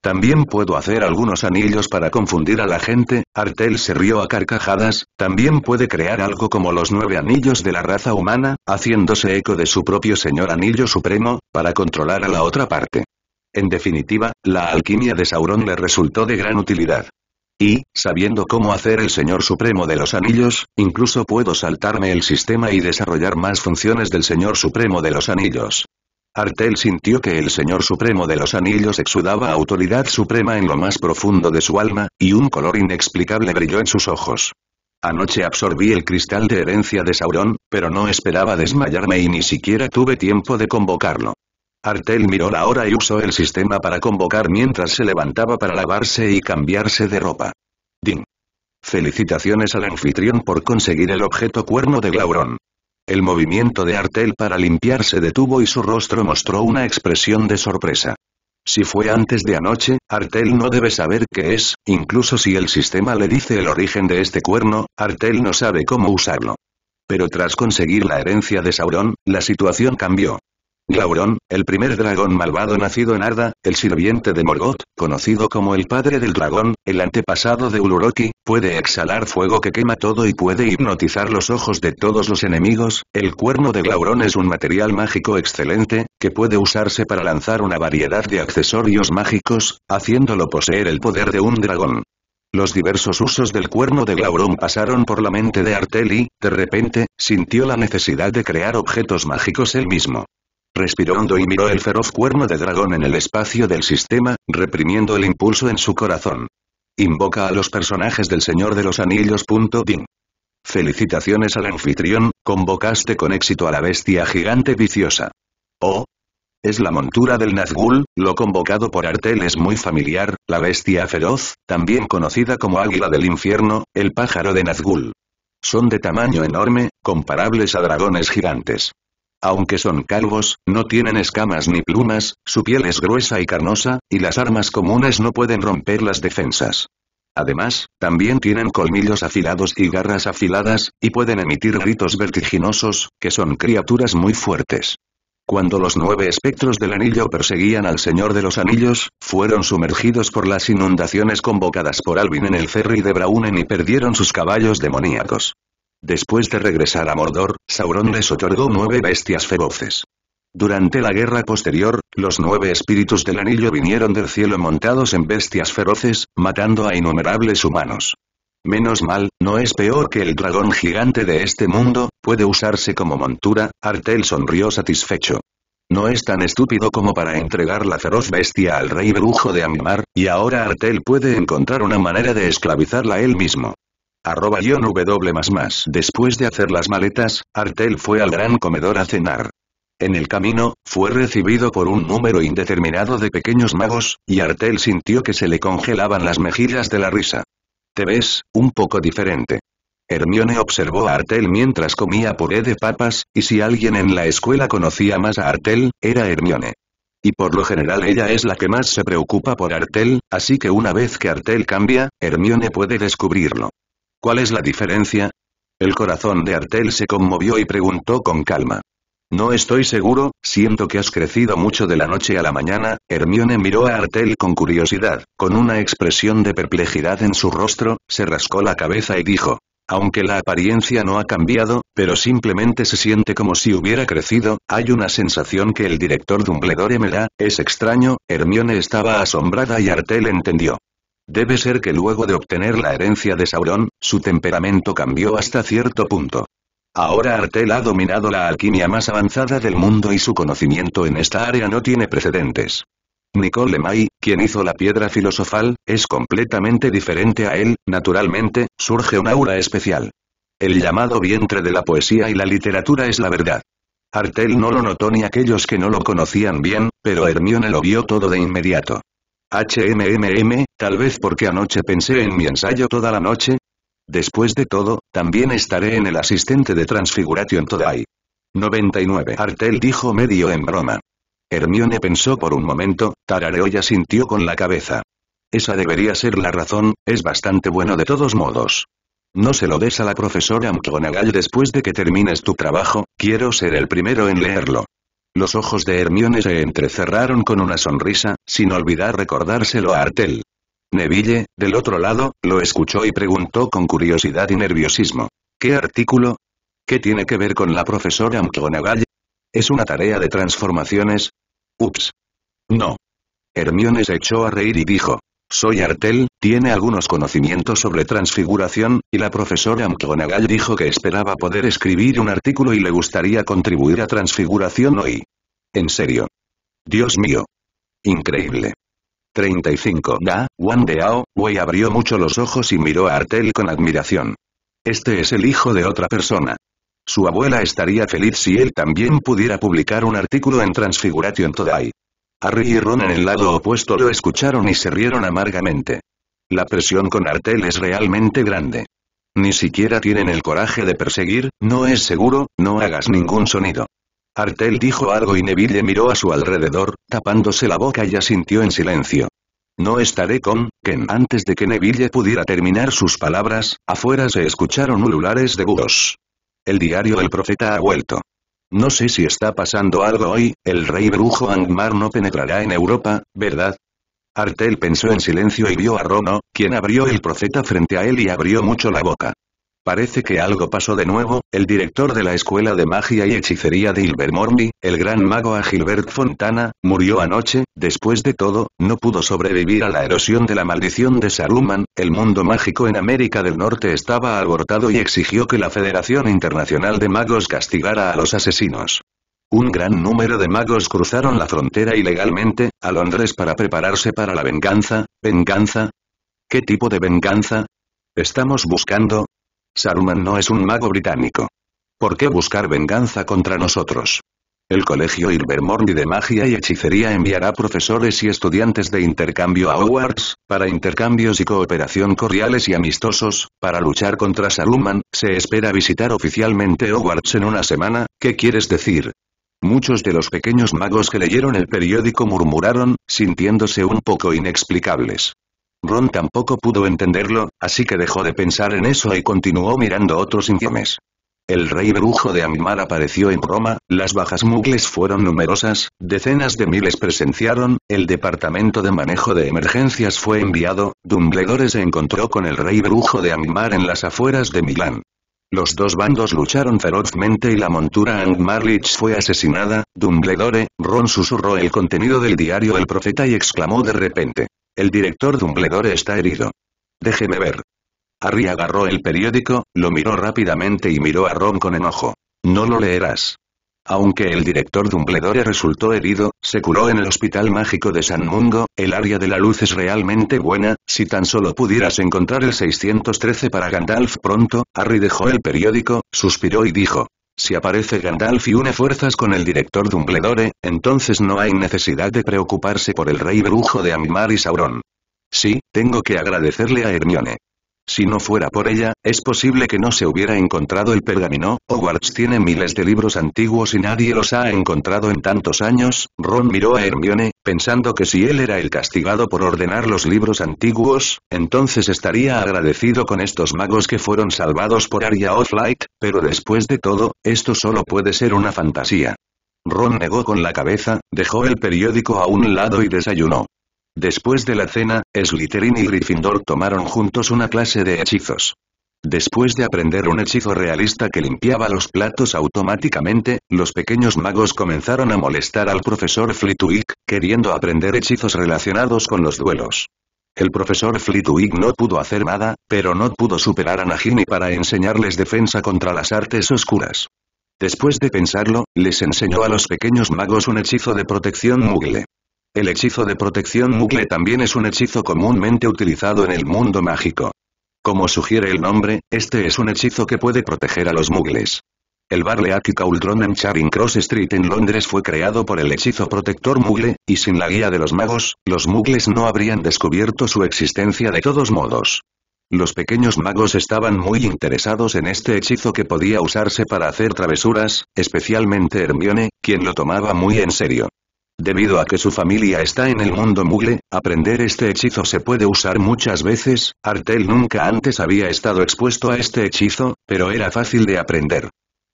También puedo hacer algunos anillos para confundir a la gente, Artel se rió a carcajadas, también puede crear algo como los nueve anillos de la raza humana, haciéndose eco de su propio señor anillo supremo, para controlar a la otra parte. En definitiva, la alquimia de Sauron le resultó de gran utilidad. Y, sabiendo cómo hacer el Señor Supremo de los Anillos, incluso puedo saltarme el sistema y desarrollar más funciones del Señor Supremo de los Anillos. Artel sintió que el Señor Supremo de los Anillos exudaba autoridad suprema en lo más profundo de su alma, y un color inexplicable brilló en sus ojos. Anoche absorbí el cristal de herencia de Sauron, pero no esperaba desmayarme y ni siquiera tuve tiempo de convocarlo. Artel miró la hora y usó el sistema para convocar mientras se levantaba para lavarse y cambiarse de ropa. Ding. Felicitaciones al anfitrión por conseguir el objeto cuerno de Glaurón. El movimiento de Artel para limpiarse detuvo y su rostro mostró una expresión de sorpresa. Si fue antes de anoche, Artel no debe saber qué es, incluso si el sistema le dice el origen de este cuerno, Artel no sabe cómo usarlo. Pero tras conseguir la herencia de Sauron, la situación cambió. Glauron, el primer dragón malvado nacido en Arda, el sirviente de Morgoth, conocido como el padre del dragón, el antepasado de Uluroki, puede exhalar fuego que quema todo y puede hipnotizar los ojos de todos los enemigos, el cuerno de Glauron es un material mágico excelente, que puede usarse para lanzar una variedad de accesorios mágicos, haciéndolo poseer el poder de un dragón. Los diversos usos del cuerno de Glauron pasaron por la mente de Artel y, de repente, sintió la necesidad de crear objetos mágicos él mismo. Respiró hondo y miró el feroz cuerno de dragón en el espacio del sistema, reprimiendo el impulso en su corazón. Invoca a los personajes del Señor de los Anillos. Felicitaciones al anfitrión, convocaste con éxito a la bestia gigante viciosa. Oh, es la montura del Nazgul, lo convocado por Artel es muy familiar, la bestia feroz, también conocida como águila del infierno, el pájaro de Nazgul. Son de tamaño enorme, comparables a dragones gigantes. Aunque son calvos, no tienen escamas ni plumas, su piel es gruesa y carnosa, y las armas comunes no pueden romper las defensas. Además, también tienen colmillos afilados y garras afiladas, y pueden emitir gritos vertiginosos, que son criaturas muy fuertes. Cuando los nueve espectros del anillo perseguían al Señor de los Anillos, fueron sumergidos por las inundaciones convocadas por Alvin en el ferry de Braunen y perdieron sus caballos demoníacos. Después de regresar a Mordor, Sauron les otorgó nueve bestias feroces. Durante la guerra posterior, los nueve espíritus del anillo vinieron del cielo montados en bestias feroces, matando a innumerables humanos. Menos mal, no es peor que el dragón gigante de este mundo, puede usarse como montura, Artel sonrió satisfecho. No es tan estúpido como para entregar la feroz bestia al rey brujo de Animar, y ahora Artel puede encontrar una manera de esclavizarla él mismo. Arroba w más más. Después de hacer las maletas, Artel fue al gran comedor a cenar. En el camino, fue recibido por un número indeterminado de pequeños magos, y Artel sintió que se le congelaban las mejillas de la risa. Te ves, un poco diferente. Hermione observó a Artel mientras comía puré de papas, y si alguien en la escuela conocía más a Artel, era Hermione. Y por lo general ella es la que más se preocupa por Artel, así que una vez que Artel cambia, Hermione puede descubrirlo. ¿Cuál es la diferencia? El corazón de Artel se conmovió y preguntó con calma. No estoy seguro, siento que has crecido mucho de la noche a la mañana, Hermione miró a Artel con curiosidad, con una expresión de perplejidad en su rostro, se rascó la cabeza y dijo, aunque la apariencia no ha cambiado, pero simplemente se siente como si hubiera crecido, hay una sensación que el director Dumbledore me da, es extraño, Hermione estaba asombrada y Artel entendió. Debe ser que luego de obtener la herencia de Sauron, su temperamento cambió hasta cierto punto. Ahora Artel ha dominado la alquimia más avanzada del mundo y su conocimiento en esta área no tiene precedentes. Nicole may quien hizo la piedra filosofal, es completamente diferente a él, naturalmente, surge un aura especial. El llamado vientre de la poesía y la literatura es la verdad. Artel no lo notó ni aquellos que no lo conocían bien, pero Hermione lo vio todo de inmediato. HMMM, Tal vez porque anoche pensé en mi ensayo toda la noche. Después de todo, también estaré en el asistente de Transfiguration Today. 99. Artel dijo medio en broma. Hermione pensó por un momento, Tarareo ya sintió con la cabeza. Esa debería ser la razón, es bastante bueno de todos modos. No se lo des a la profesora McGonagall después de que termines tu trabajo, quiero ser el primero en leerlo. Los ojos de Hermione se entrecerraron con una sonrisa, sin olvidar recordárselo a Artel. Neville, del otro lado, lo escuchó y preguntó con curiosidad y nerviosismo. ¿Qué artículo? ¿Qué tiene que ver con la profesora McGonagall? ¿Es una tarea de transformaciones? Ups. No. Hermione se echó a reír y dijo. Soy Artel, tiene algunos conocimientos sobre transfiguración, y la profesora McGonagall dijo que esperaba poder escribir un artículo y le gustaría contribuir a transfiguración hoy. En serio. Dios mío. Increíble. 35. Da, Wang out, Wei abrió mucho los ojos y miró a Artel con admiración. Este es el hijo de otra persona. Su abuela estaría feliz si él también pudiera publicar un artículo en Transfiguration Today. Harry y Ron en el lado opuesto lo escucharon y se rieron amargamente. La presión con Artel es realmente grande. Ni siquiera tienen el coraje de perseguir, no es seguro, no hagas ningún sonido. Artel dijo algo y Neville miró a su alrededor, tapándose la boca y asintió en silencio. No estaré con, Ken. Antes de que Neville pudiera terminar sus palabras, afuera se escucharon ululares de burros. El diario del profeta ha vuelto. No sé si está pasando algo hoy, el rey brujo Angmar no penetrará en Europa, ¿verdad? Artel pensó en silencio y vio a Rono, quien abrió el profeta frente a él y abrió mucho la boca. Parece que algo pasó de nuevo, el director de la Escuela de Magia y Hechicería de Ilvermorny, el gran mago a Gilbert Fontana, murió anoche, después de todo, no pudo sobrevivir a la erosión de la maldición de Saruman, el mundo mágico en América del Norte estaba abortado y exigió que la Federación Internacional de Magos castigara a los asesinos. Un gran número de magos cruzaron la frontera ilegalmente, a Londres para prepararse para la venganza, venganza. ¿Qué tipo de venganza? Estamos buscando, Saruman no es un mago británico. ¿Por qué buscar venganza contra nosotros? El colegio Ilvermorny de Magia y Hechicería enviará profesores y estudiantes de intercambio a Hogwarts, para intercambios y cooperación cordiales y amistosos, para luchar contra Saruman, se espera visitar oficialmente Hogwarts en una semana, ¿qué quieres decir? Muchos de los pequeños magos que leyeron el periódico murmuraron, sintiéndose un poco inexplicables. Ron tampoco pudo entenderlo, así que dejó de pensar en eso y continuó mirando otros informes. El rey brujo de Amimar apareció en Roma, las bajas mugles fueron numerosas, decenas de miles presenciaron, el departamento de manejo de emergencias fue enviado, Dumbledore se encontró con el rey brujo de Amimar en las afueras de Milán. Los dos bandos lucharon ferozmente y la montura Angmarlich fue asesinada, Dumbledore, Ron susurró el contenido del diario El Profeta y exclamó de repente. El director Dumbledore está herido. Déjeme ver. Harry agarró el periódico, lo miró rápidamente y miró a Ron con enojo. No lo leerás. Aunque el director Dumbledore resultó herido, se curó en el Hospital Mágico de San Mungo, el área de la luz es realmente buena, si tan solo pudieras encontrar el 613 para Gandalf pronto, Harry dejó el periódico, suspiró y dijo. Si aparece Gandalf y une fuerzas con el director Dumbledore, entonces no hay necesidad de preocuparse por el rey brujo de Amimar y Sauron. Sí, tengo que agradecerle a Hermione. Si no fuera por ella, es posible que no se hubiera encontrado el pergamino, Hogwarts tiene miles de libros antiguos y nadie los ha encontrado en tantos años, Ron miró a Hermione, pensando que si él era el castigado por ordenar los libros antiguos, entonces estaría agradecido con estos magos que fueron salvados por Arya Offlight, pero después de todo, esto solo puede ser una fantasía. Ron negó con la cabeza, dejó el periódico a un lado y desayunó. Después de la cena, Slytherin y Gryffindor tomaron juntos una clase de hechizos. Después de aprender un hechizo realista que limpiaba los platos automáticamente, los pequeños magos comenzaron a molestar al profesor Flitwick, queriendo aprender hechizos relacionados con los duelos. El profesor Flitwick no pudo hacer nada, pero no pudo superar a Nagini para enseñarles defensa contra las artes oscuras. Después de pensarlo, les enseñó a los pequeños magos un hechizo de protección mugle. El hechizo de protección Mugle también es un hechizo comúnmente utilizado en el mundo mágico. Como sugiere el nombre, este es un hechizo que puede proteger a los mugles. El barley Leaky Cauldron en Charing Cross Street en Londres fue creado por el hechizo protector mugle, y sin la guía de los magos, los mugles no habrían descubierto su existencia de todos modos. Los pequeños magos estaban muy interesados en este hechizo que podía usarse para hacer travesuras, especialmente Hermione, quien lo tomaba muy en serio. Debido a que su familia está en el mundo mugle, aprender este hechizo se puede usar muchas veces, Artel nunca antes había estado expuesto a este hechizo, pero era fácil de aprender.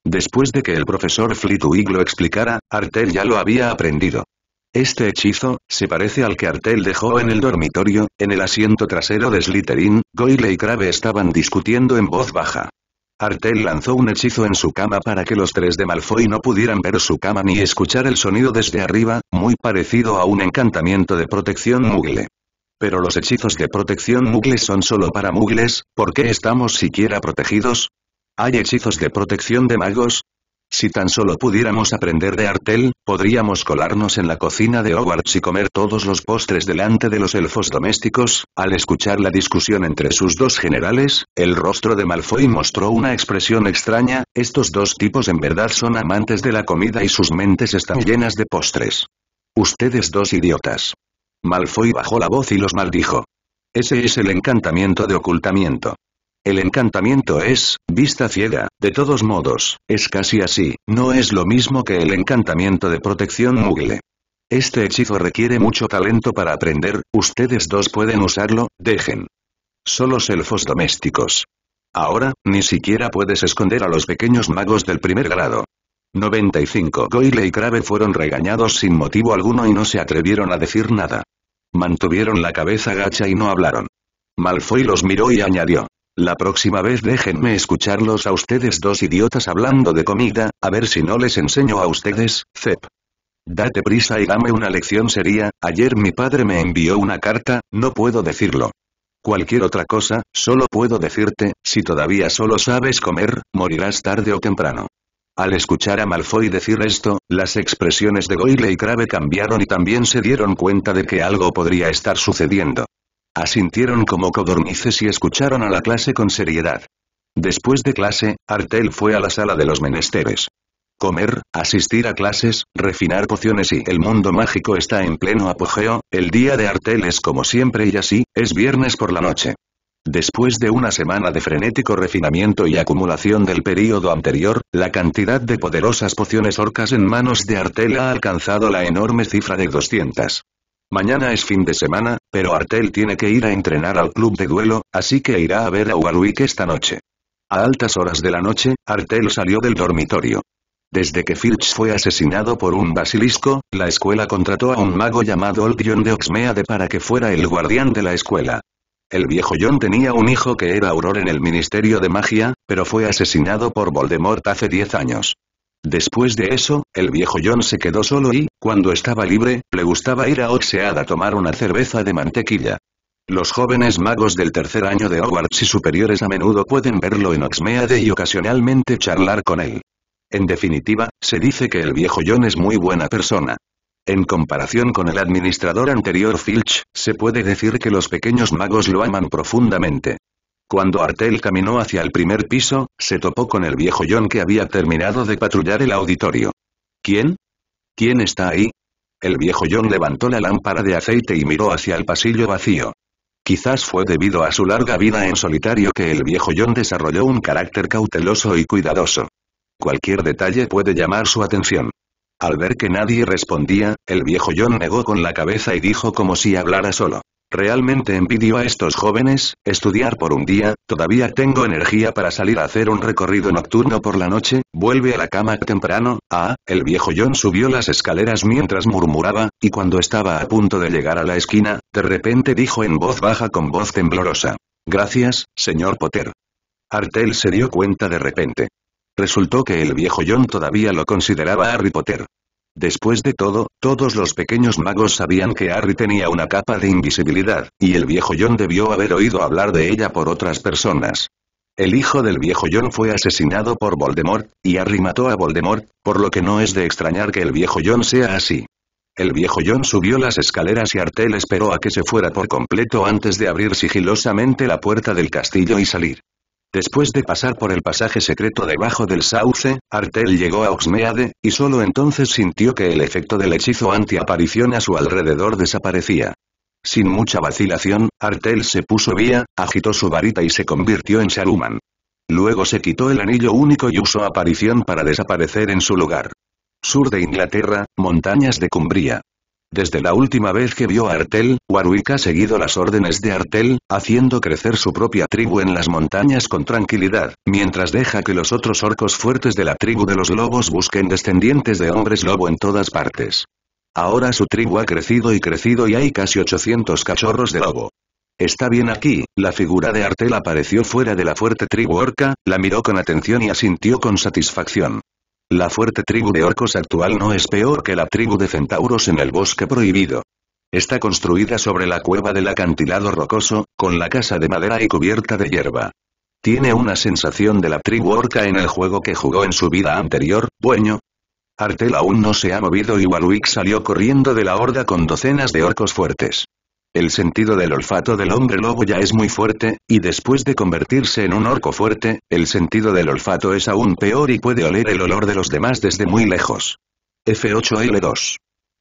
Después de que el profesor Flitwick lo explicara, Artel ya lo había aprendido. Este hechizo, se parece al que Artel dejó en el dormitorio, en el asiento trasero de Slytherin, Goyle y Crabbe estaban discutiendo en voz baja. Artel lanzó un hechizo en su cama para que los tres de Malfoy no pudieran ver su cama ni escuchar el sonido desde arriba, muy parecido a un encantamiento de protección mugle. Pero los hechizos de protección mugle son solo para mugles, ¿por qué estamos siquiera protegidos? ¿Hay hechizos de protección de magos? Si tan solo pudiéramos aprender de Artel, podríamos colarnos en la cocina de Hogwarts y comer todos los postres delante de los elfos domésticos. Al escuchar la discusión entre sus dos generales, el rostro de Malfoy mostró una expresión extraña, estos dos tipos en verdad son amantes de la comida y sus mentes están llenas de postres. Ustedes dos idiotas. Malfoy bajó la voz y los maldijo. Ese es el encantamiento de ocultamiento. El encantamiento es, vista ciega, de todos modos, es casi así, no es lo mismo que el encantamiento de protección mugle. Este hechizo requiere mucho talento para aprender, ustedes dos pueden usarlo, dejen. Solos elfos domésticos. Ahora, ni siquiera puedes esconder a los pequeños magos del primer grado. 95 Goyle y Crave fueron regañados sin motivo alguno y no se atrevieron a decir nada. Mantuvieron la cabeza gacha y no hablaron. Malfoy los miró y añadió. La próxima vez déjenme escucharlos a ustedes dos idiotas hablando de comida, a ver si no les enseño a ustedes, Zep. Date prisa y dame una lección seria, ayer mi padre me envió una carta, no puedo decirlo. Cualquier otra cosa, solo puedo decirte, si todavía solo sabes comer, morirás tarde o temprano. Al escuchar a Malfoy decir esto, las expresiones de Goyle y Crave cambiaron y también se dieron cuenta de que algo podría estar sucediendo. Asintieron como codornices y escucharon a la clase con seriedad. Después de clase, Artel fue a la sala de los menesteres. Comer, asistir a clases, refinar pociones y el mundo mágico está en pleno apogeo, el día de Artel es como siempre y así, es viernes por la noche. Después de una semana de frenético refinamiento y acumulación del período anterior, la cantidad de poderosas pociones orcas en manos de Artel ha alcanzado la enorme cifra de 200. Mañana es fin de semana, pero Artel tiene que ir a entrenar al club de duelo, así que irá a ver a Warwick esta noche. A altas horas de la noche, Artel salió del dormitorio. Desde que Filch fue asesinado por un basilisco, la escuela contrató a un mago llamado Old John de Oxmeade para que fuera el guardián de la escuela. El viejo John tenía un hijo que era Auror en el Ministerio de Magia, pero fue asesinado por Voldemort hace 10 años. Después de eso, el viejo John se quedó solo y, cuando estaba libre, le gustaba ir a Oxead a tomar una cerveza de mantequilla. Los jóvenes magos del tercer año de Hogwarts y superiores a menudo pueden verlo en Oxmeade y ocasionalmente charlar con él. En definitiva, se dice que el viejo John es muy buena persona. En comparación con el administrador anterior Filch, se puede decir que los pequeños magos lo aman profundamente. Cuando Artel caminó hacia el primer piso, se topó con el viejo John que había terminado de patrullar el auditorio. ¿Quién? ¿Quién está ahí? El viejo John levantó la lámpara de aceite y miró hacia el pasillo vacío. Quizás fue debido a su larga vida en solitario que el viejo John desarrolló un carácter cauteloso y cuidadoso. Cualquier detalle puede llamar su atención. Al ver que nadie respondía, el viejo John negó con la cabeza y dijo como si hablara solo. Realmente envidio a estos jóvenes, estudiar por un día, todavía tengo energía para salir a hacer un recorrido nocturno por la noche, vuelve a la cama temprano, ah, el viejo John subió las escaleras mientras murmuraba, y cuando estaba a punto de llegar a la esquina, de repente dijo en voz baja con voz temblorosa. Gracias, señor Potter. Artel se dio cuenta de repente. Resultó que el viejo John todavía lo consideraba Harry Potter. Después de todo, todos los pequeños magos sabían que Harry tenía una capa de invisibilidad, y el viejo John debió haber oído hablar de ella por otras personas. El hijo del viejo John fue asesinado por Voldemort, y Harry mató a Voldemort, por lo que no es de extrañar que el viejo John sea así. El viejo John subió las escaleras y Artel esperó a que se fuera por completo antes de abrir sigilosamente la puerta del castillo y salir. Después de pasar por el pasaje secreto debajo del sauce, Artel llegó a Oxmeade, y solo entonces sintió que el efecto del hechizo antiaparición a su alrededor desaparecía. Sin mucha vacilación, Artel se puso vía, agitó su varita y se convirtió en Saruman. Luego se quitó el anillo único y usó aparición para desaparecer en su lugar. Sur de Inglaterra, montañas de Cumbria. Desde la última vez que vio a Artel, Warwick ha seguido las órdenes de Artel, haciendo crecer su propia tribu en las montañas con tranquilidad, mientras deja que los otros orcos fuertes de la tribu de los lobos busquen descendientes de hombres lobo en todas partes. Ahora su tribu ha crecido y crecido y hay casi 800 cachorros de lobo. Está bien aquí, la figura de Artel apareció fuera de la fuerte tribu orca, la miró con atención y asintió con satisfacción. La fuerte tribu de orcos actual no es peor que la tribu de centauros en el bosque prohibido. Está construida sobre la cueva del acantilado rocoso, con la casa de madera y cubierta de hierba. Tiene una sensación de la tribu orca en el juego que jugó en su vida anterior, Bueño. Artel aún no se ha movido y Waluik salió corriendo de la horda con docenas de orcos fuertes. El sentido del olfato del hombre lobo ya es muy fuerte, y después de convertirse en un orco fuerte, el sentido del olfato es aún peor y puede oler el olor de los demás desde muy lejos. F8L2.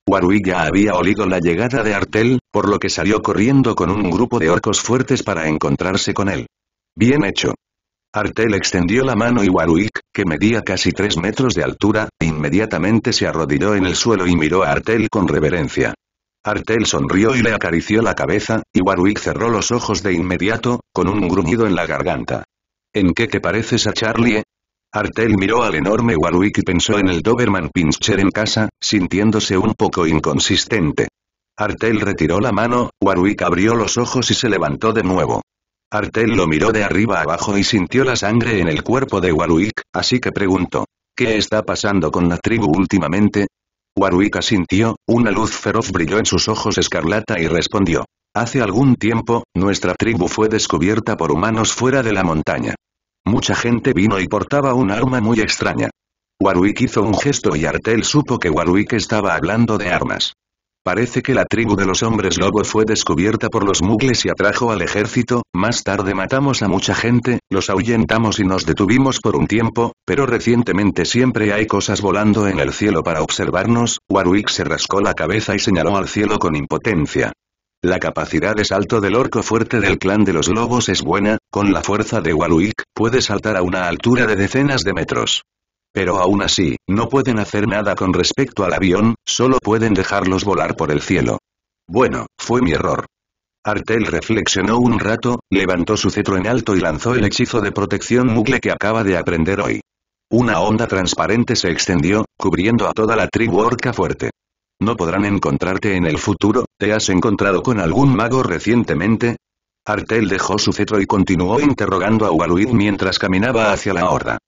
Warwick ya había olido la llegada de Artel, por lo que salió corriendo con un grupo de orcos fuertes para encontrarse con él. Bien hecho. Artel extendió la mano y Warwick, que medía casi 3 metros de altura, inmediatamente se arrodilló en el suelo y miró a Artel con reverencia. Artel sonrió y le acarició la cabeza, y Warwick cerró los ojos de inmediato, con un gruñido en la garganta. ¿En qué te pareces a Charlie? Eh? Artel miró al enorme Warwick y pensó en el Doberman Pinscher en casa, sintiéndose un poco inconsistente. Artel retiró la mano, Warwick abrió los ojos y se levantó de nuevo. Artel lo miró de arriba abajo y sintió la sangre en el cuerpo de Warwick, así que preguntó. ¿Qué está pasando con la tribu últimamente? Warwick asintió, una luz feroz brilló en sus ojos escarlata y respondió. Hace algún tiempo, nuestra tribu fue descubierta por humanos fuera de la montaña. Mucha gente vino y portaba un arma muy extraña. Warwick hizo un gesto y Artel supo que Warwick estaba hablando de armas. Parece que la tribu de los hombres lobo fue descubierta por los mugles y atrajo al ejército, más tarde matamos a mucha gente, los ahuyentamos y nos detuvimos por un tiempo, pero recientemente siempre hay cosas volando en el cielo para observarnos, Warwick se rascó la cabeza y señaló al cielo con impotencia. La capacidad de salto del orco fuerte del clan de los lobos es buena, con la fuerza de Warwick, puede saltar a una altura de decenas de metros. Pero aún así, no pueden hacer nada con respecto al avión, solo pueden dejarlos volar por el cielo. Bueno, fue mi error. Artel reflexionó un rato, levantó su cetro en alto y lanzó el hechizo de protección mugle que acaba de aprender hoy. Una onda transparente se extendió, cubriendo a toda la tribu orca fuerte. ¿No podrán encontrarte en el futuro? ¿Te has encontrado con algún mago recientemente? Artel dejó su cetro y continuó interrogando a Waluid mientras caminaba hacia la horda.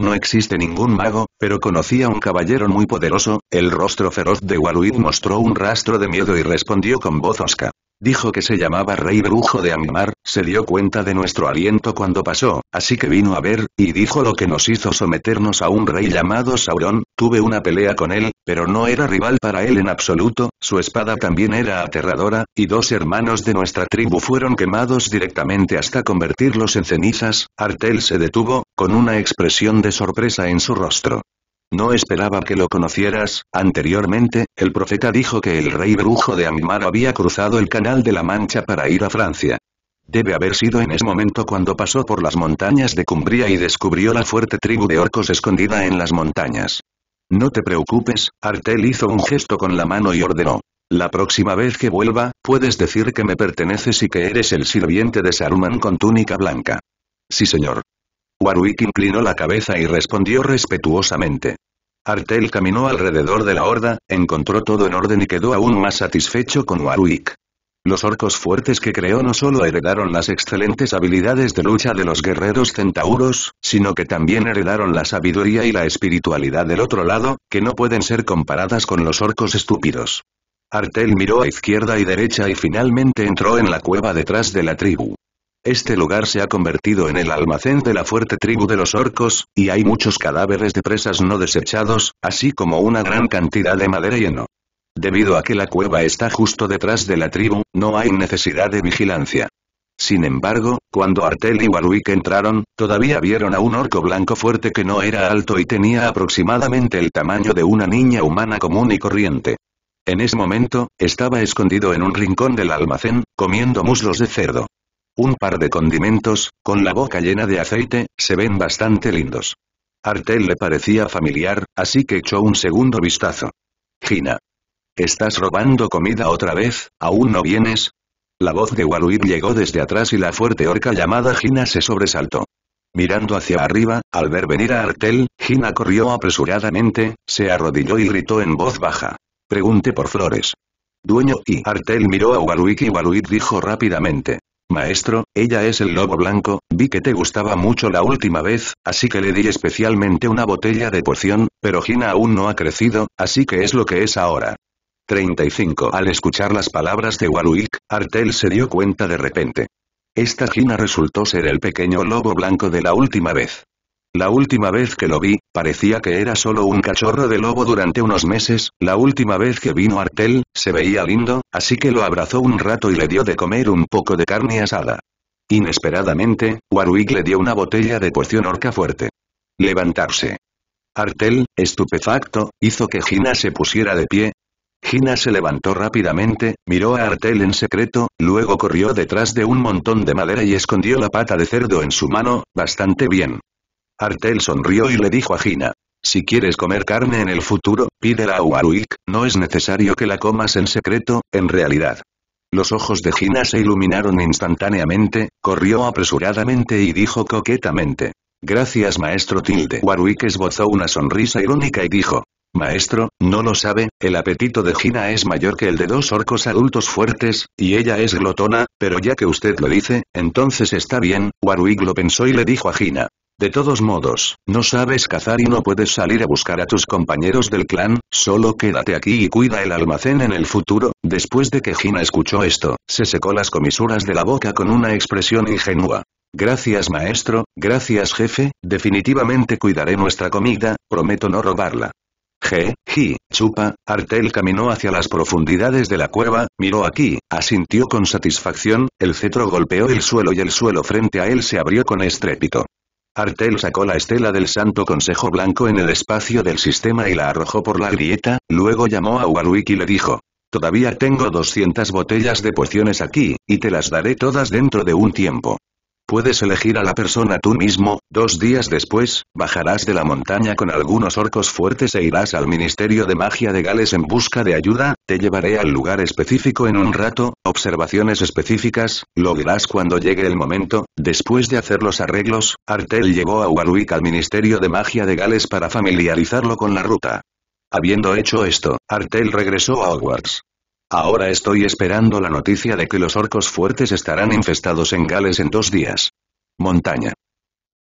No existe ningún mago, pero conocía a un caballero muy poderoso, el rostro feroz de Waluid mostró un rastro de miedo y respondió con voz osca. Dijo que se llamaba Rey Brujo de Amimar, se dio cuenta de nuestro aliento cuando pasó, así que vino a ver, y dijo lo que nos hizo someternos a un rey llamado Sauron, tuve una pelea con él, pero no era rival para él en absoluto, su espada también era aterradora, y dos hermanos de nuestra tribu fueron quemados directamente hasta convertirlos en cenizas, Artel se detuvo, con una expresión de sorpresa en su rostro. No esperaba que lo conocieras, anteriormente, el profeta dijo que el rey brujo de Amimar había cruzado el canal de la Mancha para ir a Francia. Debe haber sido en ese momento cuando pasó por las montañas de Cumbria y descubrió la fuerte tribu de orcos escondida en las montañas. No te preocupes, Artel hizo un gesto con la mano y ordenó. La próxima vez que vuelva, puedes decir que me perteneces y que eres el sirviente de Saruman con túnica blanca. Sí señor. Warwick inclinó la cabeza y respondió respetuosamente. Artel caminó alrededor de la horda, encontró todo en orden y quedó aún más satisfecho con Warwick. Los orcos fuertes que creó no solo heredaron las excelentes habilidades de lucha de los guerreros centauros, sino que también heredaron la sabiduría y la espiritualidad del otro lado, que no pueden ser comparadas con los orcos estúpidos. Artel miró a izquierda y derecha y finalmente entró en la cueva detrás de la tribu. Este lugar se ha convertido en el almacén de la fuerte tribu de los orcos, y hay muchos cadáveres de presas no desechados, así como una gran cantidad de madera lleno. Debido a que la cueva está justo detrás de la tribu, no hay necesidad de vigilancia. Sin embargo, cuando Artel y Warwick entraron, todavía vieron a un orco blanco fuerte que no era alto y tenía aproximadamente el tamaño de una niña humana común y corriente. En ese momento, estaba escondido en un rincón del almacén, comiendo muslos de cerdo. Un par de condimentos, con la boca llena de aceite, se ven bastante lindos. Artel le parecía familiar, así que echó un segundo vistazo. Gina. ¿Estás robando comida otra vez? ¿Aún no vienes? La voz de Waluid llegó desde atrás y la fuerte orca llamada Gina se sobresaltó. Mirando hacia arriba, al ver venir a Artel, Gina corrió apresuradamente, se arrodilló y gritó en voz baja. Pregunte por flores. Dueño y Artel miró a Waluik y Waluit dijo rápidamente. Maestro, ella es el lobo blanco, vi que te gustaba mucho la última vez, así que le di especialmente una botella de poción, pero Gina aún no ha crecido, así que es lo que es ahora. 35 Al escuchar las palabras de Waluik, Artel se dio cuenta de repente. Esta Gina resultó ser el pequeño lobo blanco de la última vez. La última vez que lo vi, parecía que era solo un cachorro de lobo durante unos meses, la última vez que vino Artel, se veía lindo, así que lo abrazó un rato y le dio de comer un poco de carne asada. Inesperadamente, Warwick le dio una botella de poción orca fuerte. Levantarse. Artel, estupefacto, hizo que Gina se pusiera de pie. Gina se levantó rápidamente, miró a Artel en secreto, luego corrió detrás de un montón de madera y escondió la pata de cerdo en su mano, bastante bien. Artel sonrió y le dijo a Gina. Si quieres comer carne en el futuro, pídela a Warwick, no es necesario que la comas en secreto, en realidad. Los ojos de Gina se iluminaron instantáneamente, corrió apresuradamente y dijo coquetamente. Gracias maestro Tilde. Warwick esbozó una sonrisa irónica y dijo. Maestro, no lo sabe, el apetito de Gina es mayor que el de dos orcos adultos fuertes, y ella es glotona, pero ya que usted lo dice, entonces está bien, Warwick lo pensó y le dijo a Gina. De todos modos, no sabes cazar y no puedes salir a buscar a tus compañeros del clan, solo quédate aquí y cuida el almacén en el futuro. Después de que Gina escuchó esto, se secó las comisuras de la boca con una expresión ingenua. Gracias maestro, gracias jefe, definitivamente cuidaré nuestra comida, prometo no robarla. Je, ji, chupa, Artel caminó hacia las profundidades de la cueva, miró aquí, asintió con satisfacción, el cetro golpeó el suelo y el suelo frente a él se abrió con estrépito. Artel sacó la estela del Santo Consejo Blanco en el espacio del sistema y la arrojó por la grieta, luego llamó a Warwick y le dijo, Todavía tengo 200 botellas de pociones aquí, y te las daré todas dentro de un tiempo. Puedes elegir a la persona tú mismo, dos días después, bajarás de la montaña con algunos orcos fuertes e irás al Ministerio de Magia de Gales en busca de ayuda, te llevaré al lugar específico en un rato, observaciones específicas, lo verás cuando llegue el momento, después de hacer los arreglos, Artel llevó a Warwick al Ministerio de Magia de Gales para familiarizarlo con la ruta. Habiendo hecho esto, Artel regresó a Hogwarts. Ahora estoy esperando la noticia de que los orcos fuertes estarán infestados en Gales en dos días. Montaña.